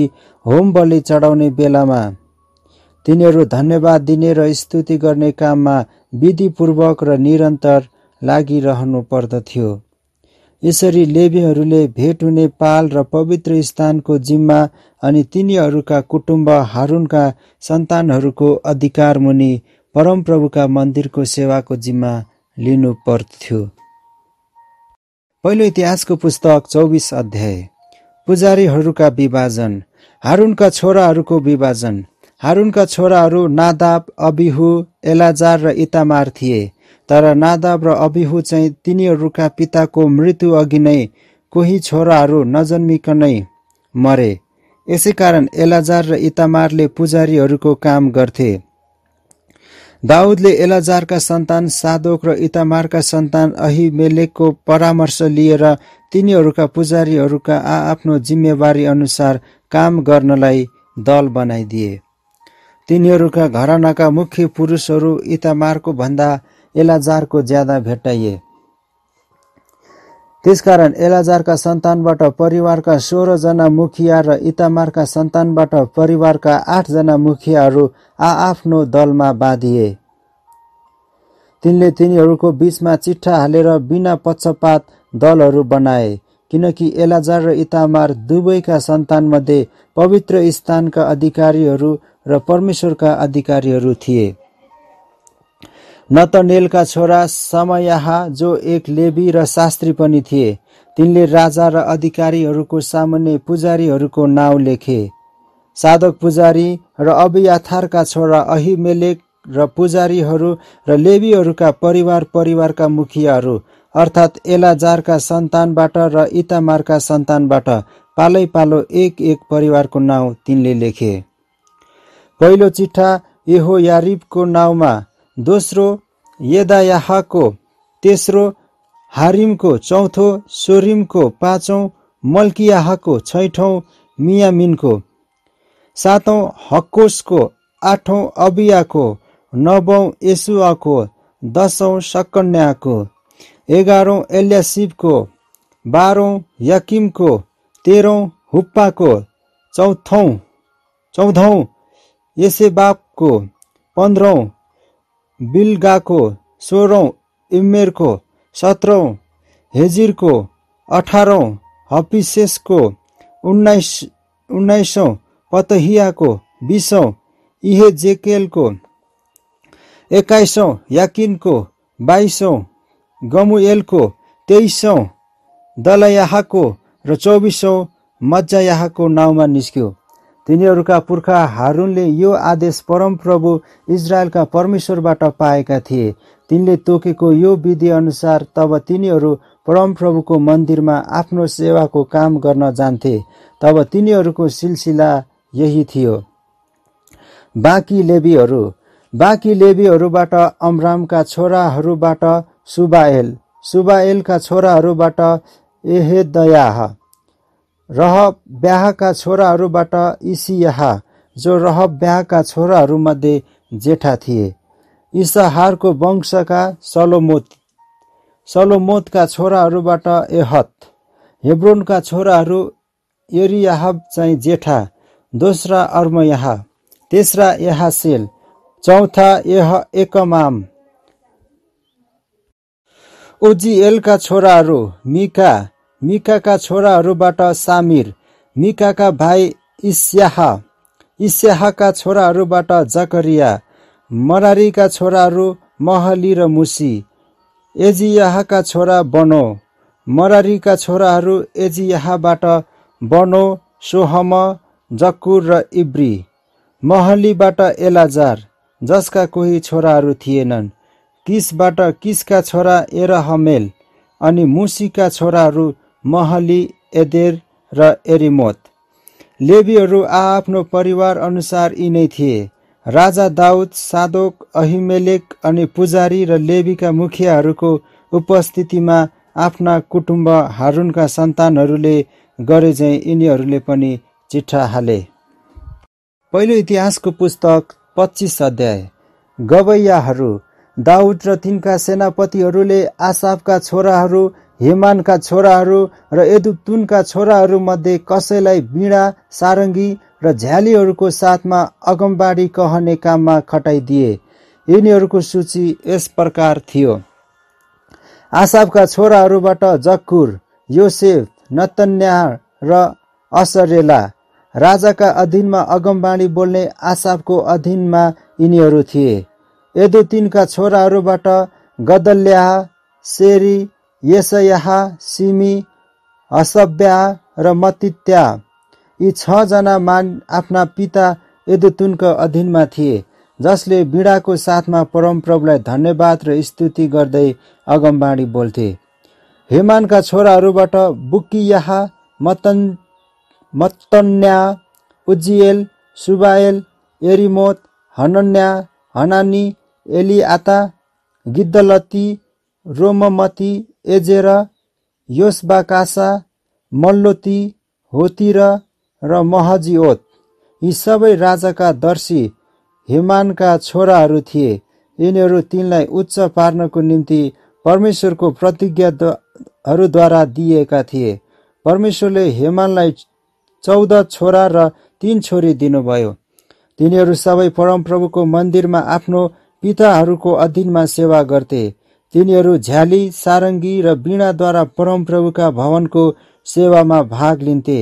होम बलि चढाउने बेलामा तिनीहरू धन्यवाद दिने र स्तुति गर्ने काममा विधिपूर्वक र निरन्तर लागिरहनु पर्दथ्यो यसरी लेबीहरूले भेट हुने पाल र पवित्र स्थानको जिम्मा अनि तिनीहरूका कुटुम्ब हारुनका सन्तानहरूको अधिकार मुनि परमप्रभुका मन्दिरको सेवाको जिम्मा लिनु पर्थ्यो पहिलो इतिहासको पुस्तक चौबिस अध्याय पुजारीहरूका विभाजन हारुनका छोराहरूको विभाजन हारुनका छोराहरू नादाब अबिहु एलाजार र इतामार थिए तर नादाब र अबिहु चाहिँ तिनीहरूका पिताको मृत्यु अघि नै कोही छोराहरू नजन्मिकनै मरे यसै कारण एलाजार र इतामारले पुजारीहरूको काम गर्थे दाउदले एलाजारका सन्तान सादोक र इतामारका सन्तान अहिमेलेकको परामर्श लिएर तिनीहरूका पुजारीहरूका आआफ्नो जिम्मेवारी अनुसार काम गर्नलाई दल बनाइदिए तिनीहरूका घरानाका मुख्य पुरुषहरू इतामारको भन्दा एलाजारको ज्यादा भेटाइए त्यसकारण एलाजारका सन्तानबाट परिवारका सोह्रजना मुखिया र इतामारका सन्तानबाट परिवारका आठजना मुखियाहरू आआफ्नो दलमा बाँधिए तिनले तिनीहरूको बीचमा चिट्ठा हालेर बिना पक्षपात दलहरू बनाए किनकि एलाजार र इतामार दुवैका सन्तानमध्ये पवित्र स्थानका अधिकारीहरू र परमेश्वरका अधिकारीहरू थिए नतनेलका छोरा समयाहा जो एक लेबी र शास्त्री पनि थिए तिनले राजा र अधिकारीहरूको सामान्य पुजारीहरूको नाउँ लेखे साधक पुजारी र अभियाथारका छोरा अहिमेलेक र पुजारीहरू र लेबीहरूका परिवार परिवारका मुखियाहरू अर्थात् एलाजारका सन्तानबाट र इतामारका सन्तानबाट पालै पालो एक एक परिवारको नाउँ तिनले लेखे पहिलो चिठा एहो यारिबको नाउँमा दोस्रो यदायाहाको तेस्रो हारिमको चौथो सोरिमको पाँचौँ मल्कियाहाको छैठौँ मियामिनको सातौँ हक्कोसको आठौँ अबियाको नवौँ यसुआको दसौँ सकन्याको एघारौँ एल्यासिबको बाह्रौँ याकिमको तेह्रौँ हुप्पाको चौथौँ चौधौँ येसेबाबको पन्ध्रौँ बिल्गाको सोह्रौँ इमेरको सत्रौँ हेजिरको अठारौँ हपिसेसको उन्नाइस उन्नाइसौँ पतहियाको बिसौँ इहे जेकेलको एक्काइसौँ याकिनको बाइसौँ गमुएलको तेइसौँ दलयाहाको र चौबिसौँ मज्जायाहाको नाउँमा निस्क्यो तिनीहरूका पुर्खा हारुनले यो आदेश परमप्रभु इजरायलका परमेश्वरबाट पाएका थिए तिनले तोकेको यो विधि अनुसार तब तिनीहरू परमप्रभुको मन्दिरमा आफ्नो सेवाको काम गर्न जान्थे तब तिनीहरूको सिलसिला यही थियो बाँकी लेबीहरू बाँकी लेबीहरूबाट अमरामका छोराहरूबाट सुबाएल सुबाएलका छोराहरूबाट एहेदयाह रह ब्याहका छोराहरूबाट इसियाह जो रह ब्याहका छोराहरूमध्ये जेठा थिए इसाहारको वंशका सलोमोत सलोमोतका छोराहरूबाट एहत हेब्रोनका छोराहरू एरियाहब चाहिँ जेठा दोस्रा अर्मयाह तेस्रा यहासेल चौथा यह एकमाम ओजिएलका छोराहरू मिका मिकाका छोराहरूबाट सामिर मिकाका भाइ इस्याह इस्याहका छोराहरूबाट जकरिया मरारीका छोराहरू महली र मुसी एजियाहका छोरा बनो मरारीका छोराहरू एजियाहबाट बनो सोहम जकुर र इब्री महलीबाट एलाजार जसका कोही छोराहरू थिएनन् किसबाट किसका छोरा एरहमेल अनि मुसीका छोराहरू महली एदेर र एरिमोत लेबीहरू आआफ्नो परिवार अनुसार यिनै थिए राजा दाउद सादोक अहिमेलेक अनि पुजारी र लेबीका मुखियाहरूको उपस्थितिमा आफ्ना कुटुम्ब हारुनका सन्तानहरूले गरे चाहिँ यिनीहरूले पनि चिठा हाले पहिलो इतिहासको पुस्तक पच्चिस अध्याय गवैयाहरू दाउद र तिनका सेनापतिहरूले आसाफका छोराहरू हेमानका छोराहरू र यदुप्तुनका छोराहरूमध्ये कसैलाई बिँडा सारङ्गी र झ्यालीहरूको साथमा अगमबाडी कहने काममा खटाइदिए यिनीहरूको सूची यस प्रकार थियो आसाफका छोराहरूबाट जक्कुर योसेफ नतन्या र असरेला राजाका अधीनमा अगमबाणी बोल्ने आसाफको अधीनमा यिनीहरू थिए यदु तिनका छोराहरूबाट गदल्याह सेरी यसयाह सिमी हसब्या र मतित्या यी छजना मान आफ्ना पिता यदुतुनका अधीनमा थिए जसले बिडाको साथमा परमप्रभुलाई धन्यवाद र स्तुति गर्दै अगमबाणी बोल्थे हेमानका छोराहरूबाट बुकियाह मतन मतन्या उज्जियल सुबायल एरिमोत हनन्या हनानी एलिआता गिद्धलती रोममती एजेर योसबाकासा मल्लोती होतिर र महजिओत यी सबै राजाका दर्शी हिमानका छोराहरू थिए यिनीहरू तिनलाई उच्च पार्नको निम्ति परमेश्वरको प्रतिज्ञाहरूद्वारा दिएका थिए परमेश्वरले हेमानलाई चौध छोरा र तिन छोरी दिनुभयो तिनीहरू सबै परमप्रभुको मन्दिरमा आफ्नो पिताहरूको अधीनमा सेवा गर्थे तिनीहरू झ्याली सारङ्गी र वीणाद्वारा परमप्रभुका भवनको सेवामा भाग लिन्थे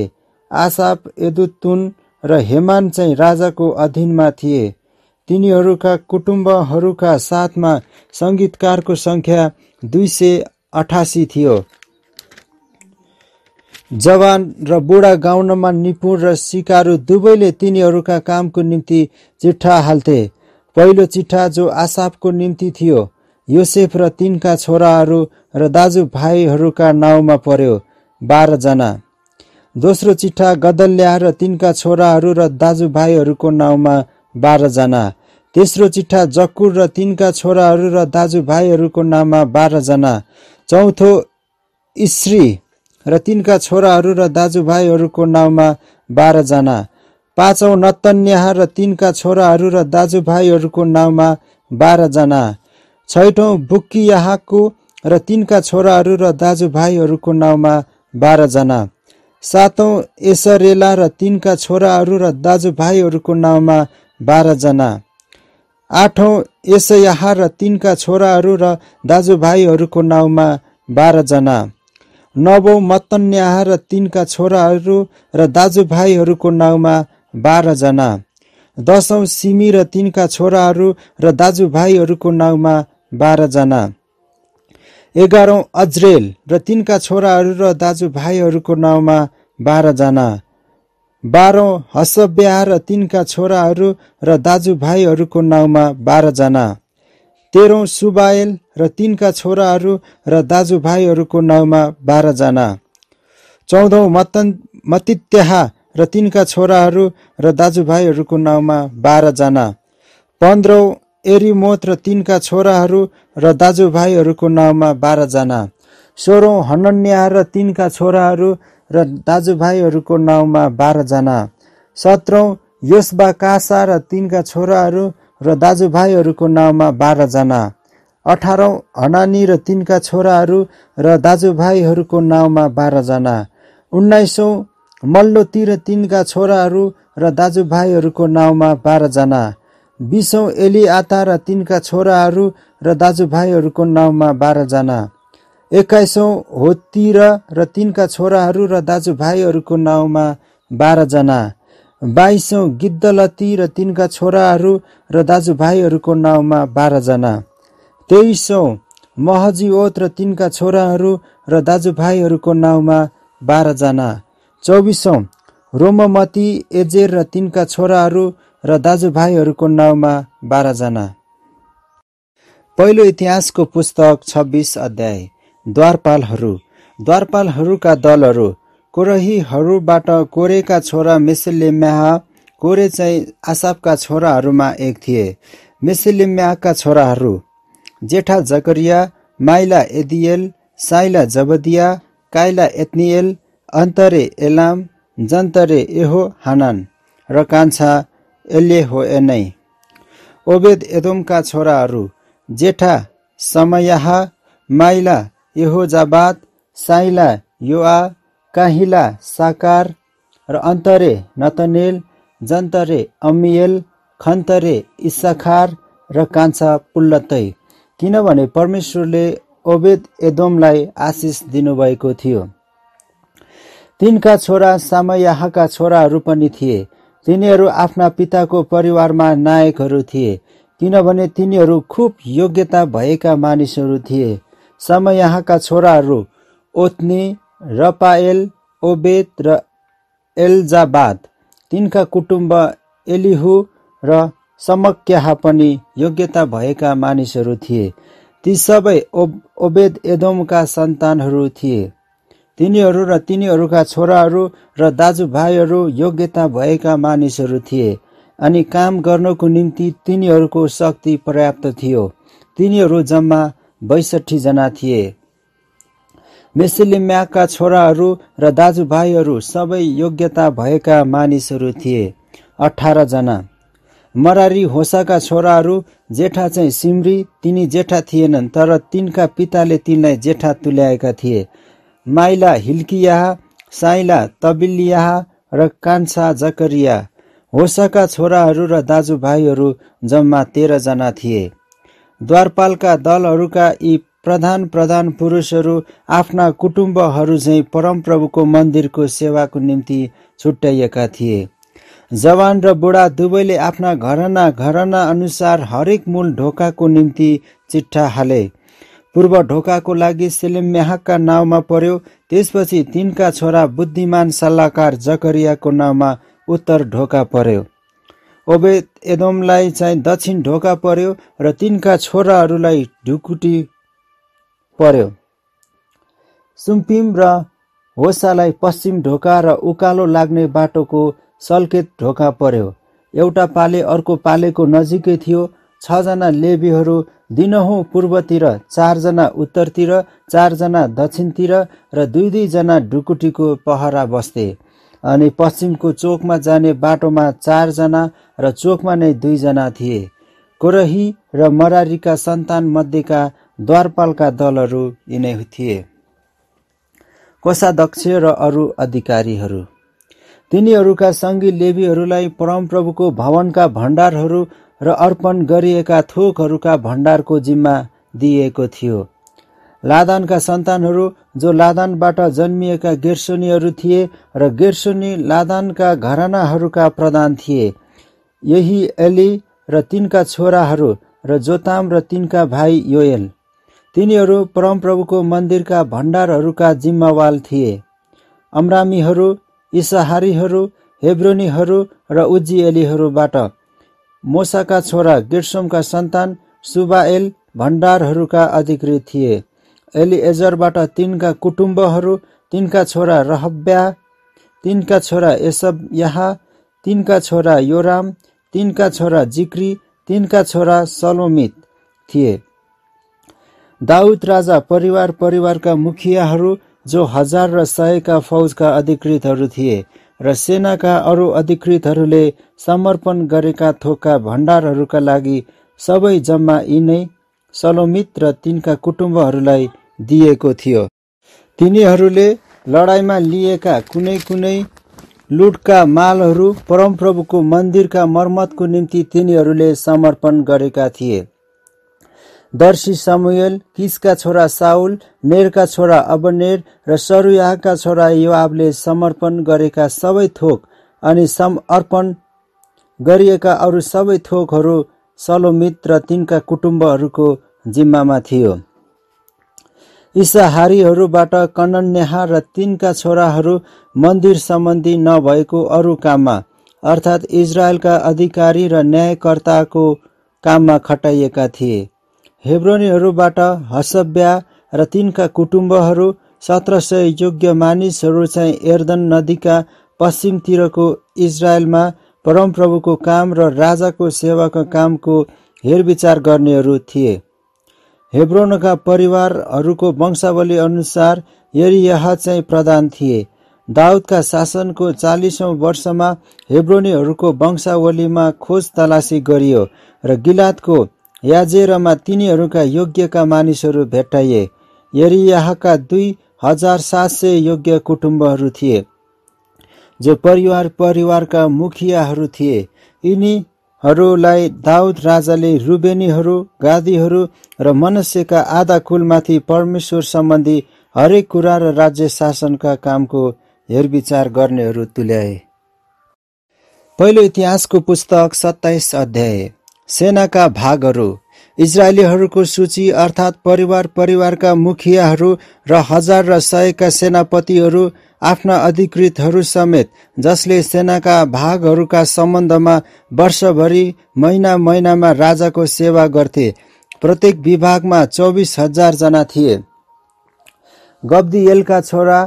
आसाप यदुतुन र हेमान चाहिँ राजाको अधीनमा थिए तिनीहरूका कुटुम्बहरूका साथमा सङ्गीतकारको सङ्ख्या दुई सय अठासी थियो जवान र बुढा गाउनमा निपुण र सिकारु दुवैले तिनीहरूका कामको निम्ति चिठा हाल्थे पहिलो चिठा जो आसाफको निम्ति थियो योसेफ र तिनका छोराहरू र दाजुभाइहरूका नाउँमा पर्यो बाह्रजना दोस्रो चिठा गदल्या र तिनका छोराहरू र दाजुभाइहरूको नाउँमा बाह्रजना तेस्रो चिठा जक्कुर र तिनका छोराहरू र दाजुभाइहरूको नाममा बाह्रजना चौथो इस्री र तिनका छोराहरू र दाजुभाइहरूको नाउँमा बाह्रजना पाँचौँ नतन्याहा र तिनका छोराहरू र दाजुभाइहरूको नाउँमा बाह्रजना छैठौँ बुक्कियाहाको र तिनका छोराहरू र दाजुभाइहरूको नाउँमा बाह्रजना सातौँ एसरेला र तिनका छोराहरू र दाजुभाइहरूको नाउँमा बाह्रजना आठौँ एसयाहा र तिनका छोराहरू र दाजुभाइहरूको नाउँमा बाह्रजना नवौँ मतन्याहा र तिनका छोराहरू र दाजुभाइहरूको नाउँमा बाह्रजना दसौँ सिमी र तिनका छोराहरू र दाजुभाइहरूको नाउँमा बाह्रजना एघारौँ अज्रेल र तिनका छोराहरू र दाजुभाइहरूको नाउँमा बाह्रजना बाह्रौँ हसब्या र तिनका छोराहरू र दाजुभाइहरूको नाउँमा बाह्रजना तेह्रौँ सुबायल र तिनका छोराहरू र दाजुभाइहरूको नाउँमा बाह्रजना चौधौँ मतन मतित्याहा र तिनका छोराहरू र दाजुभाइहरूको नाउँमा बाह्रजना पन्ध्रौँ एरिमोत र तिनका छोराहरू र दाजुभाइहरूको नाउँमा बाह्रजना सोह्रौँ हनन्या र तिनका छोराहरू र दाजुभाइहरूको नाउँमा बाह्रजना सत्रौँ योस्बा कासा र तिनका छोराहरू र दाजुभाइहरूको नाउँमा बाह्रजना अठारौँ हनानी र तिनका छोराहरू र दाजुभाइहरूको नाउँमा बाह्रजना उन्नाइसौँ मल्लो र तिनका छोराहरू र दाजुभाइहरूको नाउँमा बाह्रजना बिसौँ एलिआता र तिनका छोराहरू र दाजुभाइहरूको नाउँमा बाह्रजना एक्काइसौँ होतिर र तिनका छोराहरू र दाजुभाइहरूको नाउँमा बाह्रजना बाइसौँ गिद्धलती र तिनका छोराहरू र दाजुभाइहरूको नाउँमा बाह्रजना तेइसौँ महजीओत र तिनका छोराहरू र दाजुभाइहरूको नाउँमा बाह्रजना चौबिसौँ रोममती एजेर र तिनका छोराहरू र दाजुभाइहरूको नाउँमा बाह्रजना पहिलो इतिहासको पुस्तक छब्बिस अध्याय द्वारपालहरू द्वारपालहरूका दलहरू कोरहीहरूबाट कोरेका छोरा मेसिलिम्याह कोरे चाहिँ आसाबका छोराहरूमा एक थिए मेसिलिम्याहका छोराहरू जेठा जकरिया माइला एदियल साइला जबदिया काइला एथनियल अन्तरे एलाम जन्तरे एहो हानन र कान्छा एनै ओबेद एदोमका छोराहरू जेठा समयाहा माइला यहोजाबाद साइला योआ काहिला साकार र अन्तरे नतनेल जन्तरे अमियल खन्तरे इसाखार र कान्छा पुल्लतै किनभने परमेश्वरले ओबेद एदोमलाई आशिष दिनुभएको थियो तिनका छोरा सामयाहका छोराहरू पनि थिए तिनीहरू आफ्ना पिताको परिवारमा नायकहरू थिए किनभने तिनीहरू खुब योग्यता भएका मानिसहरू थिए समयहाँका छोराहरू ओत्नी रपाएल ओबेद र एल्जाबाद तिनका कुटुम्ब एलिहु र समक्याहा पनि योग्यता भएका मानिसहरू थिए ती सबै ओब ओबेद एदोमका सन्तानहरू थिए तिनीहरू र तिनीहरूका छोराहरू र दाजुभाइहरू योग्यता भएका मानिसहरू थिए अनि काम गर्नको निम्ति तिनीहरूको शक्ति पर्याप्त थियो तिनीहरू जम्मा बैसठीजना थिए मेसिलिम्याका छोराहरू र दाजुभाइहरू सबै योग्यता भएका मानिसहरू थिए अठारजना मरारी होसाका छोराहरू जेठा चाहिँ सिम्री तिनी जेठा थिएनन् तर तिनका पिताले तिनलाई जेठा तुल्याएका थिए माइला हिल्कियाह साइला तबिलिया र कान्छा जकरिया होसाका छोराहरू र दाजुभाइहरू जम्मा तेह्रजना थिए द्वारपालका दलहरूका यी प्रधान प्रधान पुरुषहरू आफ्ना कुटुम्बहरू झैँ परमप्रभुको मन्दिरको सेवाको निम्ति छुट्याइएका थिए जवान र बुढा दुवैले आफ्ना घरना घरना अनुसार हरेक मूल ढोकाको निम्ति चिट्ठा हाले पूर्व ढोकाको लागि मेहाकका नाउँमा पर्यो त्यसपछि तिनका छोरा बुद्धिमान सल्लाहकार जकरियाको नाउँमा उत्तर ढोका पर्यो ओबेद एदोमलाई चाहिँ दक्षिण ढोका पर्यो र तिनका छोराहरूलाई ढुकुटी पर्यो सुम्पिम र होसालाई पश्चिम ढोका र उकालो लाग्ने बाटोको सल्केत ढोका पर्यो एउटा पाले अर्को पालेको नजिकै थियो छजना लेबीहरू दिनहुँ पूर्वतिर चारजना उत्तरतिर चारजना दक्षिणतिर र दुई दुईजना ढुकुटीको पहरा बस्थे अनि पश्चिमको चोकमा जाने बाटोमा चारजना र चोकमा नै दुईजना थिए कोरही र मरारीका सन्तान मध्येका द्वारपालका दलहरू यिनै थिए कोषाध्यक्ष र अरू अधिकारीहरू तिनीहरूका सङ्गी लेबीहरूलाई परमप्रभुको भवनका भण्डारहरू र अर्पण गरिएका थोकहरूका भण्डारको जिम्मा दिएको थियो लादानका सन्तानहरू जो लादानबाट जन्मिएका गेर्सोनीहरू थिए र गेर्सोनी लादानका घरानाहरूका प्रधान थिए यही एली र तिनका छोराहरू र जोताम र तिनका भाइ योएल तिनीहरू परमप्रभुको मन्दिरका भण्डारहरूका जिम्मावाल थिए अमरामीहरू इसाहारीहरू हेब्रोनीहरू र उज्जिएलीहरूबाट मोसाका छोरा गिर्सोमका सन्तान सुबाएल भण्डारहरूका अधिकृत थिए एलिएजरबाट तिनका कुटुम्बहरू तिनका छोरा रहब्या तिनका छोरा एसब यहाँ तिनका छोरा योराम तिनका छोरा जिक्री तिनका छोरा सलोमित थिए दाउद राजा परिवार परिवारका मुखियाहरू जो हजार र सयका फौजका अधिकृतहरू थिए र सेनाका अरू अधिकृतहरूले समर्पण गरेका थोका भण्डारहरूका लागि सबै जम्मा यिनै सलोमित र तिनका कुटुम्बहरूलाई दिएको थियो तिनीहरूले लडाईँमा लिएका कुनै कुनै लुटका मालहरू परमप्रभुको मन्दिरका मर्मतको निम्ति तिनीहरूले समर्पण गरेका थिए दर्शी समुएल किसका छोरा साउल नेरका छोरा अबनेर र सरुयाका छोरा युवाबले समर्पण गरेका सबै थोक अनि समर्पण गरिएका अरू सबै थोकहरू सलोमित र तिनका कुटुम्बहरूको जिम्मामा थियो इसाहारीहरूबाट कनन्याहा र तिनका छोराहरू मन्दिर सम्बन्धी नभएको अरू काममा अर्थात् इजरायलका अधिकारी र न्यायकर्ताको काममा खटाइएका थिए हेब्रोनीहरूबाट हसब्या र तिनका कुटुम्बहरू सत्र सय योग्य मानिसहरू चाहिँ एर्दन नदीका पश्चिमतिरको इजरायलमा परमप्रभुको काम र राजाको सेवाको कामको हेरविचार गर्नेहरू थिए हेब्रोनका परिवारहरूको वंशावली अनुसार यरियाह चाहिँ प्रधान थिए दाउदका शासनको चालिसौँ वर्षमा हेब्रोनीहरूको वंशावलीमा खोज तलासी गरियो र गिलातको याजेरमा तिनीहरूका योग्यका मानिसहरू भेट्टाइए यरियाहका दुई हजार सात सय योग्य कुटुम्बहरू थिए जो परिवार परिवारका मुखियाहरू थिए यिनीहरूलाई दाउद राजाले रुबेनीहरू गादीहरू र मनुष्यका आधा कुलमाथि परमेश्वर सम्बन्धी हरेक कुरा र राज्य शासनका कामको हेरविचार गर्नेहरू तुल्याए पहिलो इतिहासको पुस्तक सत्ताइस अध्याय सेनाका भागहरू इजरायलीहरूको सूची अर्थात् परिवार परिवारका मुखियाहरू र हजार र सयका सेनापतिहरू आफ्ना अधिकृतहरू समेत जसले सेनाका भागहरूका सम्बन्धमा वर्षभरि महिना महिनामा राजाको सेवा गर्थे प्रत्येक विभागमा चौबिस हजारजना थिए गब्दियलका छोरा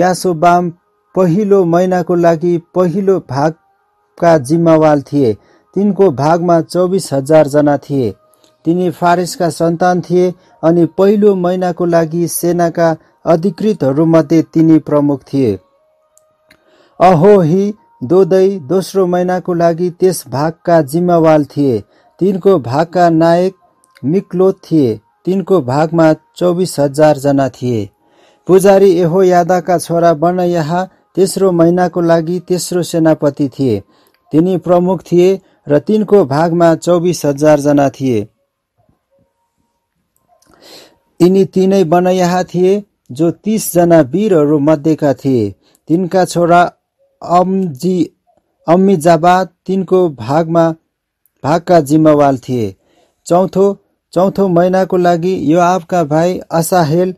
यासोबाम पहिलो महिनाको लागि पहिलो भागका जिम्मावाल थिए तिनको भागमा चौबिस हजारजना थिए तिनी फारिसका सन्तान थिए अनि पहिलो महिनाको लागि सेनाका अधिकृतहरूमध्ये तिनी प्रमुख थिए अहोही दोदै दोस्रो महिनाको लागि त्यस भागका जिम्मावाल थिए तिनको भागका नायक मिक्लोत थिए तिनको भागमा चौबिस हजारजना थिए पुजारी एहोयादाका छोरा बनयाहा तेस्रो महिनाको लागि तेस्रो सेनापति थिए तिनी प्रमुख थिए र तिनको भागमा चौबिस हजार जना थिए यिनी तिनै बनैया थिए जो तिसजना वीरहरू मध्येका थिए तिनका छोरा अम्जी अम्मिजाबाद तिनको भागमा भागका जिम्मेवार थिए चौथो चौथो महिनाको लागि यो आफका भाइ असाहेल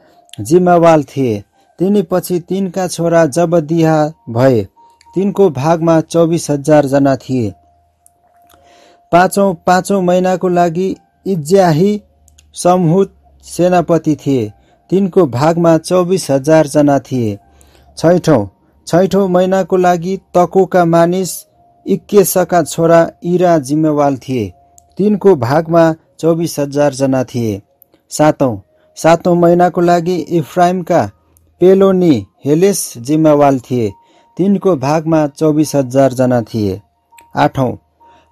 जिम्मेवार थिए तिनी पछि तिनका छोरा जबदिहा भए तिनको भागमा चौबिस जना थिए पाँचौँ पाँचौँ महिनाको लागि इज्याही समहुत सेनापति थिए तिनको भागमा चौबिस हजारजना थिए छैठौँ छैठौँ महिनाको लागि तकोका मानिस इक्केसका छोरा इरा जिम्मेवाल थिए तिनको भागमा चौबिस हजारजना थिए सातौँ सातौँ महिनाको लागि इफ्राइमका पेलोनी हेलेस जिम्मेवाल थिए तिनको भागमा चौबिस हजारजना थिए आठौँ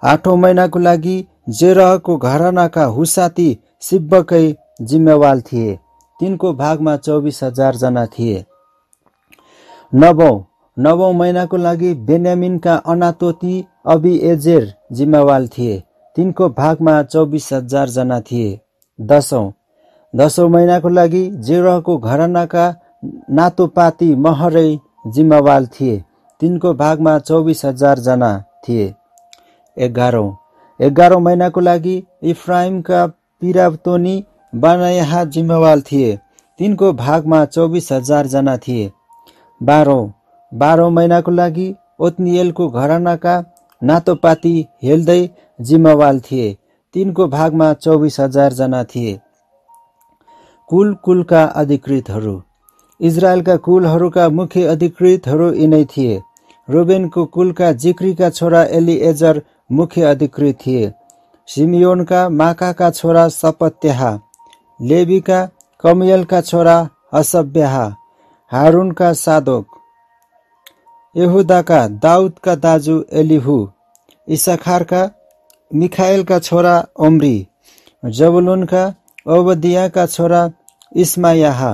आठौँ महिनाको लागि जेरहको घरानाका हुसाती सिब्बकै जिम्मेवार थिए तिनको भागमा चौबिस हजारजना थिए नवौँ नवौँ महिनाको लागि बेन्यामिनका अनातोती अबिएजेर जिम्मेवार थिए तिनको भागमा चौबिस हजारजना थिए दसौँ दसौँ महिनाको लागि जेरहको घरानाका नातोपाती महरै जिम्मेवार थिए तिनको भागमा चौबिस हजारजना थिए एघारौँ एघारौँ महिनाको लागि इफ्राइमका पिरातोनी बानायाहा जिम्मेवाल थिए तिनको भागमा चौबिस हजारजना थिए बाह्रौँ बाह्रौँ महिनाको लागि ओत्नियलको घरानाका नातोपाती हेल्दै जिम्मेवाल थिए तिनको भागमा चौबिस हजारजना थिए कुल कुलका अधिकृतहरू इजरायलका कुलहरूका मुख्य अधिकृतहरू यिनै थिए रोबेनको कुलका जिक्रीका छोरा एलिएजर मुख्य अधिकृत थिए सिमियोनका माकाका छोरा सपत्याहा लेबीका कमियलका छोरा असभ्याहा हारुनका सादोक यहुदाका दाउदका दाजु एलिहु इसाखारका मिखायलका छोरा ओम्री जबलुनका ओबदियाका छोरा इस्मायाहा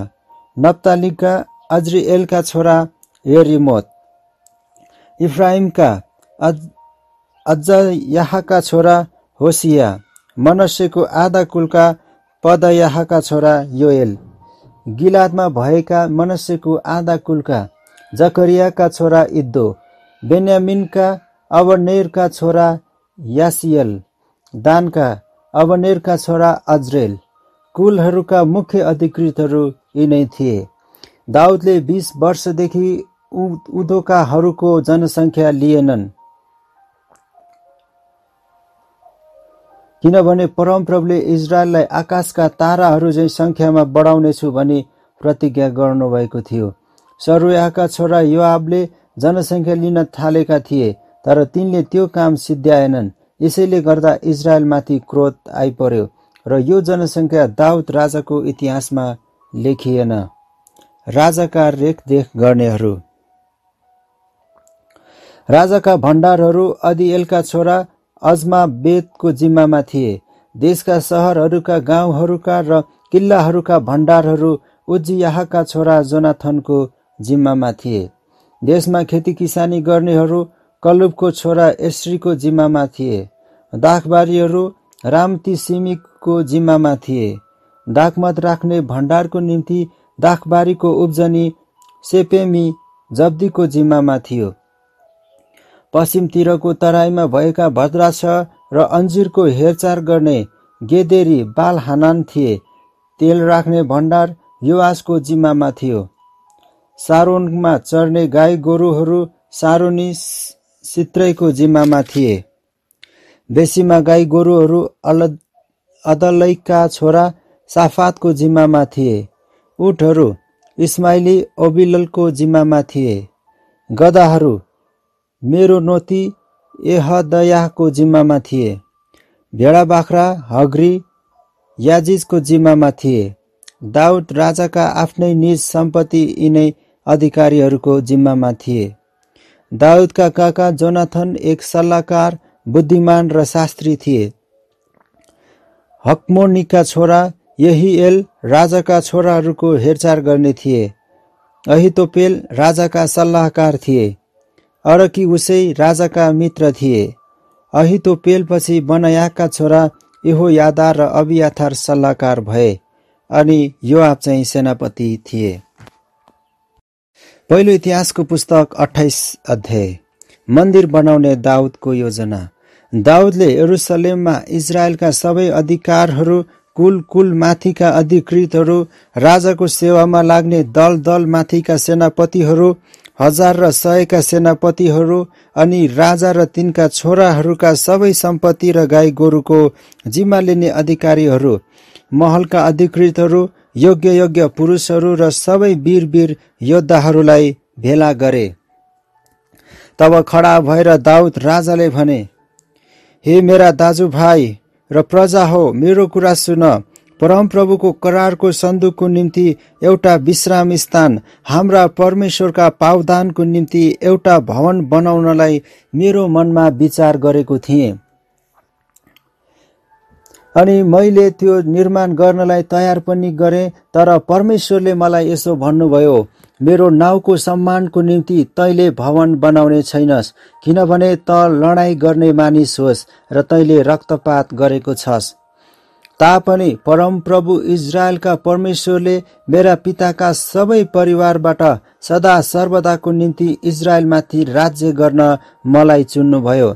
नप्तालिका अज्रिएलका छोरा हेरिमोत इफ्राहिमका अ अझ यहाँका छोरा होसिया मनस्यको आधा कुलका पदयाहका छोरा योएल गिलादमा भएका मनस्यको आधा कुलका जकरियाका छोरा इद्दो बेन्यामिनका अवनेरका छोरा यासियल दानका अवनेरका छोरा अज्रेल कुलहरूका मुख्य अधिकृतहरू यिनै थिए दाउदले बिस वर्षदेखि उ उधोकाहरूको जनसङ्ख्या लिएनन् किनभने परमप्रभुले इजरायललाई आकाशका ताराहरू झै सङ्ख्यामा बढाउनेछु भनी प्रतिज्ञा गर्नुभएको थियो सरुयाका छोरा युवाबले जनसङ्ख्या लिन थालेका थिए तर तिनले त्यो काम सिद्ध्याएनन् यसैले गर्दा इजरायलमाथि क्रोध आइपर्यो र यो जनसङ्ख्या दाउद राजाको इतिहासमा लेखिएन राजाका रेखदेख गर्नेहरू राजाका भण्डारहरू अधिएलका छोरा अजमा वेदको जिम्मामा थिए देशका सहरहरूका गाउँहरूका र किल्लाहरूका भण्डारहरू उज्जियाहका छोरा जोनाथनको जिम्मामा थिए देशमा खेती किसानी गर्नेहरू कल्लुबको छोरा एस्रीको जिम्मामा थिए दाखबारीहरू रामती सिमीको जिम्मामा थिए दाखमत राख्ने भण्डारको निम्ति दाखबारीको उब्जनी सेपेमी जब्दीको जिम्मामा थियो पश्चिमतिरको तराईमा भएका भद्रास र अन्जिरको हेरचाह गर्ने गेदेरी बाल हानान थिए तेल राख्ने भण्डार युवासको जिम्मामा थियो सारोनमा चढ्ने गाई गोरुहरू सारोनी सित्रैको जिम्मामा थिए बेसीमा गाई गोरुहरू अल अदलैका छोरा साफातको जिम्मामा थिए उठहरू इस्माइली ओबिललको जिम्मामा थिए गदाहरू मेरो नोति एहदयाको जिम्मामा थिए भेडा बाख्रा हग्री याजिजको जिम्मामा थिए दाउद राजाका आफ्नै निज सम्पत्ति यिनै अधिकारीहरूको जिम्मामा थिए दाउदका काका जोनाथन एक सल्लाहकार बुद्धिमान र शास्त्री थिए हकमोनिका छोरा यही एल राजाका छोराहरूको हेरचाह गर्ने थिए अहितोपेल राजाका सल्लाहकार थिए अरकी उसै राजाका मित्र थिए अहितोपेलपछि बनयाका छोरा यादार र अभियाथार सल्लाहकार भए अनि यो आप चाहिँ सेनापति थिए पहिलो इतिहासको पुस्तक अठाइस अध्याय मन्दिर बनाउने दाउदको योजना दाउदले यरुसलेममा इजरायलका सबै अधिकारहरू कुल कुल माथिका अधिकृतहरू राजाको सेवामा लाग्ने दल दल माथिका सेनापतिहरू हजार र सयका सेनापतिहरू अनि राजा र तिनका छोराहरूका सबै सम्पत्ति र गाई गोरुको जिम्मा लिने अधिकारीहरू महलका अधिकृतहरू योग्य योग्य पुरुषहरू र सबै वीर वीर योद्धाहरूलाई भेला गरे तब खडा भएर दाउद राजाले भने हे मेरा दाजुभाइ र प्रजा हो मेरो कुरा सुन परमप्रभुको करारको सन्दुकको निम्ति एउटा विश्राम स्थान हाम्रा परमेश्वरका पावधानको निम्ति एउटा भवन बनाउनलाई मेरो मनमा विचार गरेको थिएँ अनि मैले त्यो निर्माण गर्नलाई तयार पनि गरेँ तर परमेश्वरले मलाई यसो भन्नुभयो मेरो नाउँको सम्मानको निम्ति तैँले भवन बनाउने छैनस् किनभने त लडाईँ गर्ने मानिस होस् र तैँले रक्तपात गरेको छस् तापनि परमप्रभु इजरायलका परमेश्वरले मेरा पिताका सबै परिवारबाट सदा सर्वदाको निम्ति इजरायलमाथि राज्य गर्न मलाई चुन्नुभयो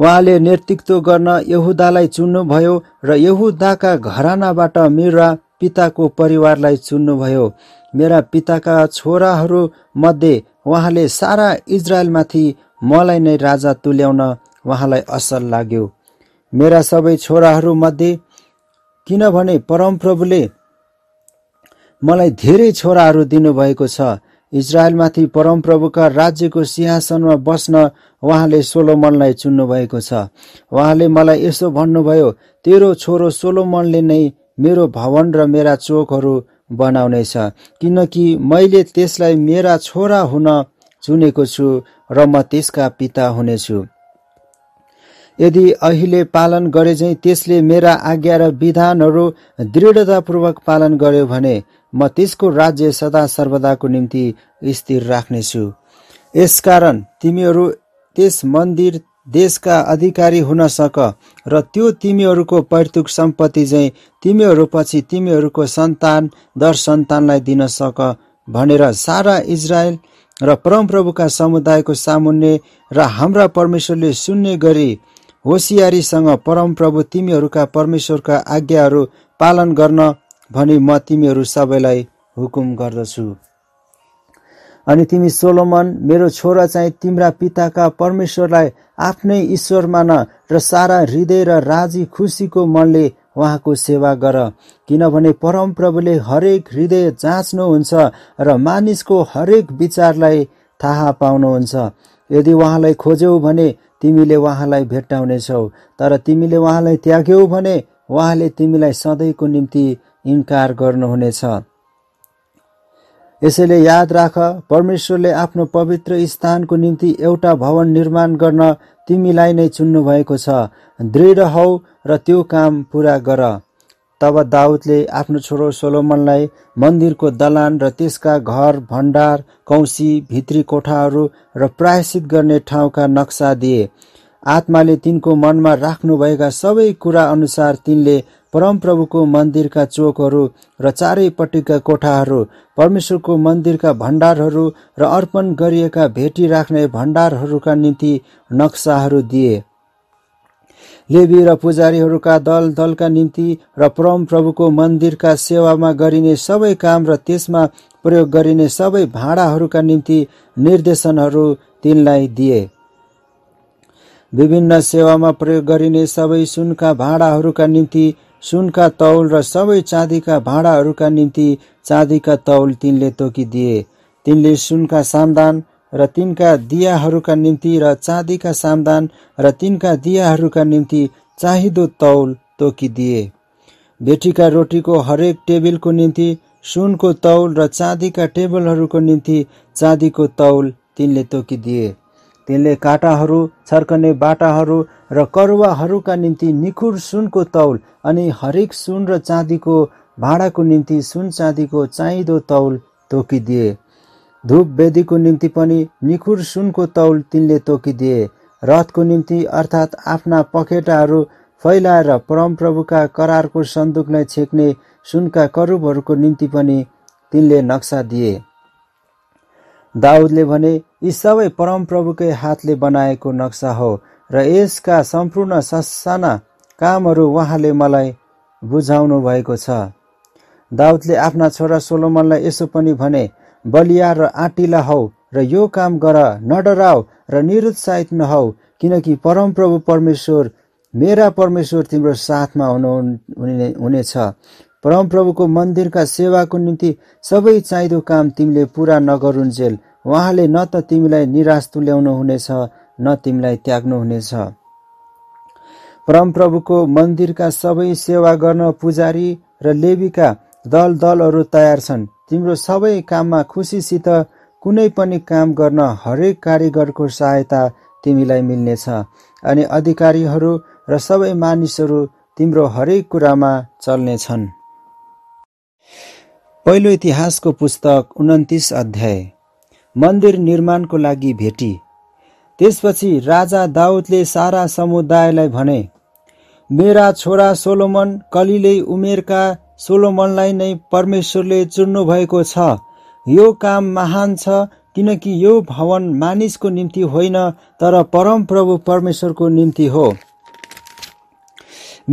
उहाँले नेतृत्व गर्न यहुदालाई चुन्नुभयो र यहुदाका घरानाबाट मेरा पिताको परिवारलाई चुन्नुभयो मेरा पिताका छोराहरू मध्ये उहाँले सारा इजरायलमाथि मलाई नै राजा तुल्याउन उहाँलाई असल लाग्यो मेरा सबै छोराहरूमध्ये किनभने परमप्रभुले मलाई धेरै छोराहरू दिनुभएको छ इजरायलमाथि परमप्रभुका राज्यको सिंहासनमा बस्न उहाँले सोलोमनलाई चुन्नुभएको छ उहाँले मलाई यसो भन्नुभयो तेरो छोरो सोलोमनले नै मेरो भवन र मेरा चोकहरू बनाउनेछ किनकि मैले त्यसलाई मेरा छोरा हुन चुनेको छु र म त्यसका पिता हुनेछु यदि अहिले पालन गरे चाहिँ त्यसले मेरा आज्ञा र विधानहरू दृढतापूर्वक पालन गर्यो भने म त्यसको राज्य सदा सर्वदाको निम्ति स्थिर राख्नेछु यसकारण तिमीहरू त्यस मन्दिर देशका अधिकारी हुन सक र त्यो तिमीहरूको पैतृक सम्पत्ति चाहिँ तिमीहरू पछि तिमीहरूको सन्तान दर सन्तानलाई दिन सक भनेर सारा इजरायल र परमप्रभुका समुदायको सामुन्ने र हाम्रा परमेश्वरले सुन्ने गरी होसियारीसँग परमप्रभु तिमीहरूका परमेश्वरका आज्ञाहरू पालन गर्न भनी म तिमीहरू सबैलाई हुकुम गर्दछु अनि तिमी सोलोमन मेरो छोरा चाहिँ तिम्रा पिताका परमेश्वरलाई आफ्नै ईश्वर मान र सारा हृदय र राजी खुसीको मनले उहाँको सेवा गर किनभने परमप्रभुले हरेक हृदय जाँच्नुहुन्छ र मानिसको हरेक विचारलाई थाहा पाउनुहुन्छ यदि उहाँलाई खोज्यौ भने तिमीले उहाँलाई भेट्टाउनेछौ तर तिमीले उहाँलाई त्याग्यौ भने उहाँले तिमीलाई सधैँको निम्ति इन्कार गर्नुहुनेछ यसैले याद राख परमेश्वरले आफ्नो पवित्र स्थानको निम्ति एउटा भवन निर्माण गर्न तिमीलाई नै चुन्नुभएको छ दृढ हौ र त्यो काम पुरा गर तब दाउदले आफ्नो छोरो सोलोमनलाई मन्दिरको दलान र त्यसका घर भण्डार कौसी भित्री कोठाहरू र प्रायश्चित गर्ने ठाउँका नक्सा दिए आत्माले तिनको मनमा राख्नुभएका सबै कुरा अनुसार तिनले परमप्रभुको मन्दिरका चोकहरू र चारैपट्टिका कोठाहरू परमेश्वरको मन्दिरका भण्डारहरू र अर्पण गरिएका भेटी राख्ने भण्डारहरूका निम्ति नक्साहरू दिए लेबी र पुजारीहरूका दल दलका निम्ति र परम प्रभुको मन्दिरका सेवामा गरिने सबै काम र त्यसमा प्रयोग गरिने सबै भाँडाहरूका निम्ति निर्देशनहरू तिनलाई दिए विभिन्न सेवामा प्रयोग गरिने सबै सुनका भाँडाहरूका निम्ति सुनका तौल र सबै चाँदीका भाँडाहरूका निम्ति चाँदीका तौल तिनले तोकिदिए तिनले सुनका सामदान र तिनका दियाहरूका निम्ति र चाँदीका सामदान र तिनका दियाहरूका निम्ति चाहिँदो तौल तोकिदिए बेटीका रोटीको हरेक टेबलको निम्ति सुनको तौल र चाँदीका टेबलहरूको निम्ति चाँदीको तौल तिनले तोकिदिए तिनले काँटाहरू छर्कने बाटाहरू र करुवाहरूका निम्ति निखुर सुनको तौल अनि हरेक सुन र चाँदीको भाँडाको निम्ति सुन चाँदीको चाहिँदो तौल तोकिदिए धूप वेदीको निम्ति पनि निखुर सुनको तौल तिनले तोकिदिए रथको निम्ति अर्थात् आफ्ना पखेटाहरू फैलाएर परमप्रभुका करारको सन्दुकलाई छेक्ने सुनका करुबहरूको निम्ति पनि तिनले नक्सा दिए दाउदले भने यी सबै परमप्रभुकै हातले बनाएको नक्सा हो र यसका सम्पूर्ण ससाना कामहरू उहाँले मलाई बुझाउनु भएको छ दाउदले आफ्ना छोरा सोलोमनलाई यसो पनि भने बलिया र आँटिला हौ र यो काम गर डराउ र निरुत्साहित नहौ किनकि परमप्रभु परमेश्वर मेरा परमेश्वर तिम्रो साथमा हुनु हुने हुनेछ परमप्रभुको मन्दिरका सेवाको निम्ति सबै चाहिँदो काम तिमीले पुरा नगरुन्जेल उहाँले न त तिमीलाई निराश तुल्याउनु हुनेछ न तिमीलाई त्याग्नु हुनेछ परमप्रभुको मन्दिरका सबै सेवा गर्न पुजारी र लेबीका दल दलहरू तयार छन् तिम्रो सबै काममा खुसीसित कुनै पनि काम गर्न हरेक कारिगरको सहायता तिमीलाई मिल्नेछ अनि अधिकारीहरू र सबै मानिसहरू तिम्रो हरेक कुरामा चल्ने छन् पहिलो इतिहासको पुस्तक उन्तिस अध्याय मन्दिर निर्माणको लागि भेटी त्यसपछि राजा दाउदले सारा समुदायलाई भने मेरा छोरा सोलोमन कलिलै उमेरका सोलोमनलाई नै परमेश्वरले चुन्नु भएको छ यो काम महान छ किनकि यो भवन मानिसको निम्ति होइन तर परमप्रभु परमेश्वरको निम्ति हो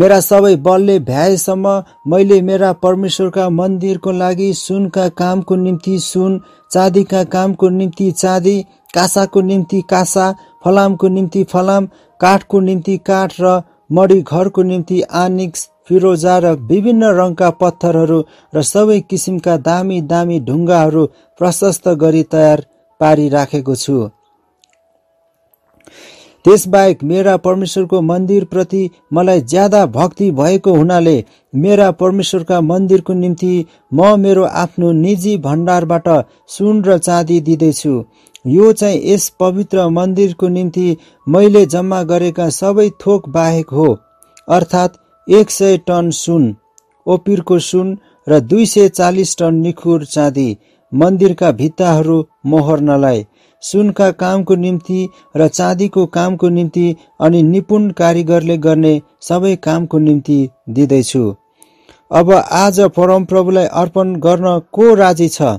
मेरा सबै बलले भ्याएसम्म मैले मेरा परमेश्वरका मन्दिरको लागि सुनका कामको निम्ति सुन चाँदीका कामको निम्ति चाँदी कासाको निम्ति कासा फलामको निम्ति फलाम काठको निम्ति काठ र मडी घरको निम्ति आनिक्स फिरोजा र विभिन्न रङका पत्थरहरू र सबै किसिमका दामी दामी ढुङ्गाहरू प्रशस्त गरी तयार पारिराखेको छु त्यसबाहेक मेरा परमेश्वरको मन्दिरप्रति मलाई ज्यादा भक्ति भएको हुनाले मेरा परमेश्वरका मन्दिरको निम्ति म मेरो आफ्नो निजी भण्डारबाट सुन र चाँदी दिँदैछु यो चाहिँ यस पवित्र मन्दिरको निम्ति मैले जम्मा गरेका सबै थोक बाहेक हो अर्थात् एक सय टन सुन ओपिरको सुन र दुई सय चालिस टन निखुर चाँदी मन्दिरका भित्ताहरू मोहर्नलाई सुनका कामको निम्ति र चाँदीको कामको निम्ति अनि निपुण कारिगरले गर्ने सबै कामको निम्ति दिँदैछु अब आज परमप्रभुलाई अर्पण गर्न को राजी छ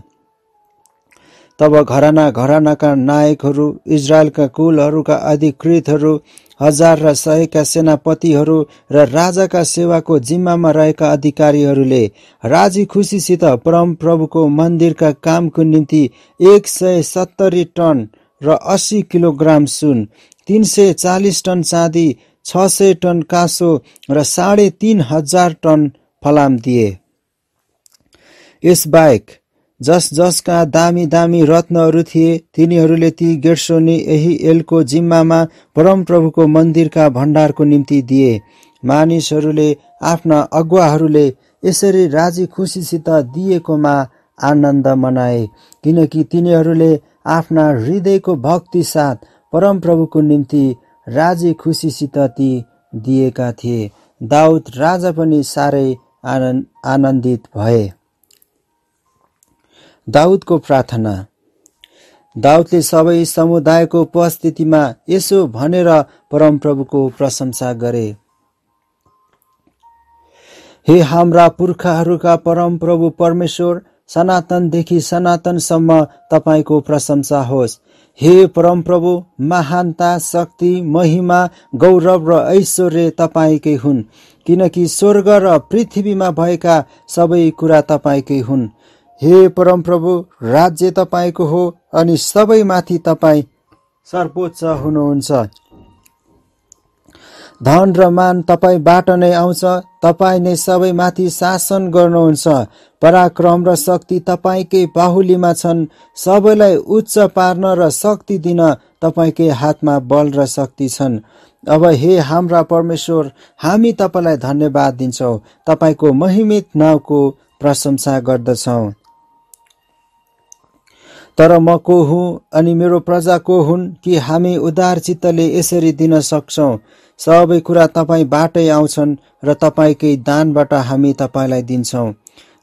तब घराना घरानाका नायकहरू इजरायलका कुलहरूका अधिकृतहरू हजार र सयका सेनापतिहरू र राजाका सेवाको जिम्मामा रहेका अधिकारीहरूले राजी खुसीसित परम प्रभुको मन्दिरका कामको निम्ति एक सय सत्तरी टन र अस्सी किलोग्राम सुन तिन सय चालिस टन चाँदी छ सय टन काँसो र साढे तिन हजार टन फलाम दिए यसबाहेक जस जसका दामी दामी रत्नहरू थिए तिनीहरूले ती गेटसोनी यही एलको जिम्मामा परमप्रभुको मन्दिरका भण्डारको निम्ति दिए मानिसहरूले आफ्ना अगुवाहरूले यसरी राजी खुसीसित दिएकोमा आनन्द मनाए किनकि तिनीहरूले आफ्ना हृदयको भक्ति साथ परमप्रभुको निम्ति राजी खुसीसित ती दिएका थिए दाउद राजा पनि साह्रै आनन्द आनन्दित भए दाउदको प्रार्थना दाउदले सबै समुदायको उपस्थितिमा यसो भनेर परमप्रभुको प्रशंसा गरे हे हाम्रा पुर्खाहरूका परमप्रभु परमेश्वर सनातनदेखि सनातनसम्म तपाईँको प्रशंसा होस् हे परमप्रभु महानता शक्ति महिमा गौरव र ऐश्वर्य तपाईँकै हुन् किनकि स्वर्ग र पृथ्वीमा भएका सबै कुरा तपाईँकै हुन् हे परमप्रभु राज्य तपाईँको हो अनि सबैमाथि तपाईँ सर्वोच्च हुनुहुन्छ धन र मान तपाईँबाट नै आउँछ तपाईँ नै सबैमाथि शासन गर्नुहुन्छ पराक्रम र शक्ति तपाईँकै बाहुलीमा छन् सबैलाई उच्च पार्न र शक्ति दिन तपाईँकै हातमा बल र शक्ति छन् अब हे हाम्रा परमेश्वर हामी तपाईँलाई धन्यवाद दिन्छौँ तपाईँको महिमित नाउँको प्रशंसा गर्दछौँ तर म को हुँ अनि मेरो प्रजा को हुन् कि हामी उदार चित्तले यसरी दिन सक्छौँ सबै कुरा तपाईँबाटै आउँछन् र तपाईँकै दानबाट हामी तपाईँलाई दिन्छौँ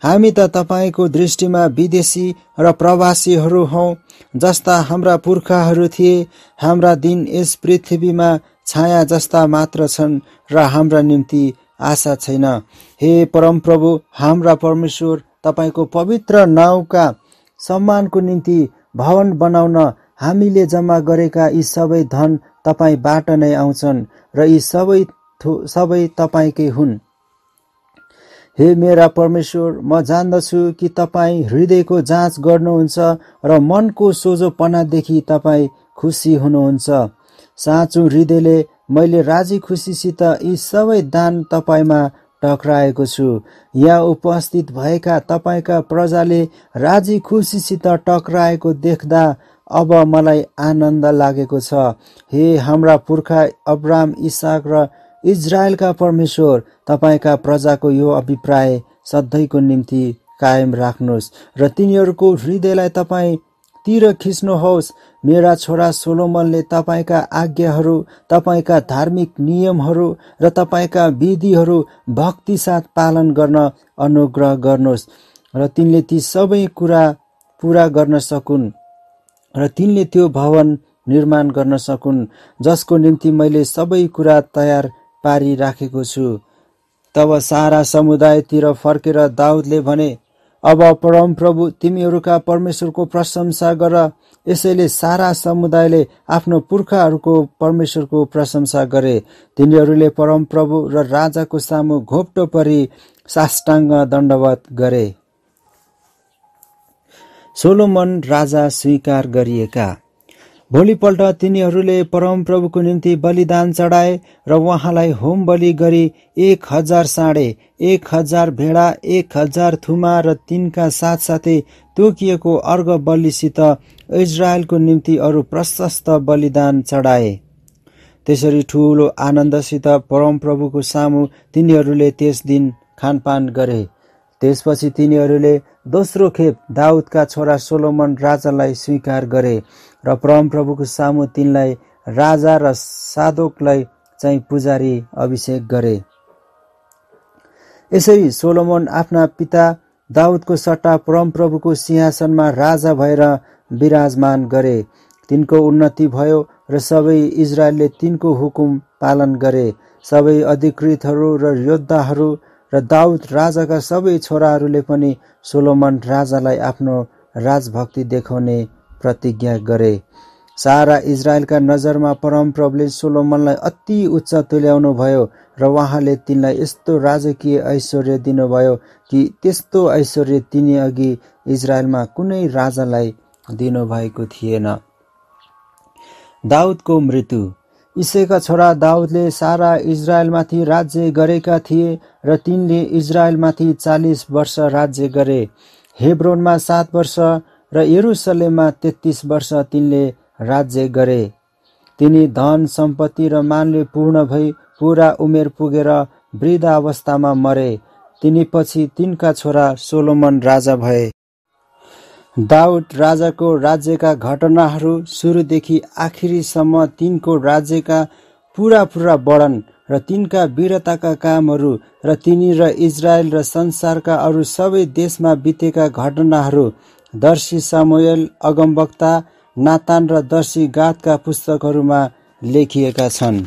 हामी त तपाईँको दृष्टिमा विदेशी र प्रवासीहरू हौ जस्ता हाम्रा पुर्खाहरू थिए हाम्रा दिन यस पृथ्वीमा छाया जस्ता मात्र छन् र हाम्रा निम्ति आशा छैन हे परमप्रभु हाम्रा परमेश्वर तपाईँको पवित्र नाउँका सम्मानको निम्ति भवन बनाउन हामीले जम्मा गरेका यी सबै धन तपाईँबाट नै आउँछन् र यी सबै थो सबै तपाईँकै हुन् हे मेरा परमेश्वर म जान्दछु कि तपाईँ हृदयको जाँच गर्नुहुन्छ र मनको सोझोपनादेखि तपाईँ खुसी हुनुहुन्छ साँचो हृदयले मैले राजी खुसीसित यी सबै दान तपाईँमा टक्राएको छु यहाँ उपस्थित भएका तपाईँका प्रजाले राजी खुसीसित टक्राएको देख्दा अब मलाई आनन्द लागेको छ हे हाम्रा पुर्खा अब्राम इसाक र इजरायलका परमेश्वर तपाईँका प्रजाको यो अभिप्राय सधैँको निम्ति कायम राख्नुहोस् र तिनीहरूको हृदयलाई तपाईँ तिर खिच्नुहोस् मेरा छोरा सोलोमनले तपाईँका आज्ञाहरू तपाईँका धार्मिक नियमहरू र तपाईँका विधिहरू भक्तिसाथ पालन गर्न अनुग्रह गर्नुहोस् र तिनले ती सबै कुरा पुरा गर्न सकुन् र तिनले त्यो भवन निर्माण गर्न सकुन् जसको निम्ति मैले सबै कुरा तयार पारिराखेको छु तब सारा समुदायतिर फर्केर दाउदले भने अब परमप्रभु तिमीहरूका परमेश्वरको प्रशंसा गर यसैले सारा समुदायले आफ्नो पुर्खाहरूको परमेश्वरको प्रशंसा गरे तिनीहरूले परमप्रभु र राजाको सामु घोप्टो परि साष्टाङ्ग दण्डवत गरे सोलोमन राजा स्वीकार गरिएका भोलिपल्ट तिनीहरूले परमप्रभुको निम्ति बलिदान चढाए र उहाँलाई होम बलि गरी एक हजार साँडे एक हजार भेडा एक हजार थुमा र तिनका साथसाथै तोकिएको अर्घ बलिसित इजरायलको निम्ति अरू प्रशस्त बलिदान चढाए त्यसरी ठुलो आनन्दसित परमप्रभुको सामु तिनीहरूले त्यस दिन खानपान गरे त्यसपछि तिनीहरूले दोस्रो खेप दाउदका छोरा सोलोमन राजालाई स्वीकार गरे र परमप्रभुको सामु तिनलाई राजा र साधोकलाई चाहिँ पुजारी अभिषेक गरे यसरी सोलोमन आफ्ना पिता दाउदको सट्टा परमप्रभुको सिंहासनमा राजा भएर विराजमान गरे तिनको उन्नति भयो र सबै इजरायलले तिनको हुकुम पालन गरे सबै अधिकृतहरू र योद्धाहरू र दाउद राजाका सबै छोराहरूले पनि सोलोमन राजालाई आफ्नो राजभक्ति देखाउने प्रतिज्ञा गरे सारा इजरायलका नजरमा परमप्रभुले प्रभुले सोलोमनलाई अति उच्च तुल्याउनु भयो र उहाँले तिनलाई यस्तो राजकीय ऐश्वर्य दिनुभयो कि त्यस्तो ऐश्वर्य तिनी अघि इजरायलमा कुनै राजालाई दिनुभएको थिएन दाउदको मृत्यु इसैका छोरा दाउदले सारा इजरायलमाथि राज्य गरेका थिए र तिनले इजरायलमाथि चालिस वर्ष राज्य गरे हेब्रोनमा सात वर्ष र यरुसलेममा तेत्तिस वर्ष तिनले राज्य गरे तिनी धन सम्पत्ति र मानले पूर्ण भई पुरा उमेर पुगेर वृद्ध अवस्थामा मरे तिनी पछि तिनका छोरा सोलोमन राजा भए दाउद राजाको राज्यका घटनाहरू सुरुदेखि आखिरीसम्म तिनको राज्यका पुरा पुरा वर्णन र तिनका वीरताका कामहरू र तिनी र इजरायल र संसारका अरू सबै देशमा बितेका घटनाहरू दर्शी सामुएल अगमवक्ता नातान र दर्शी गातका पुस्तकहरूमा लेखिएका छन्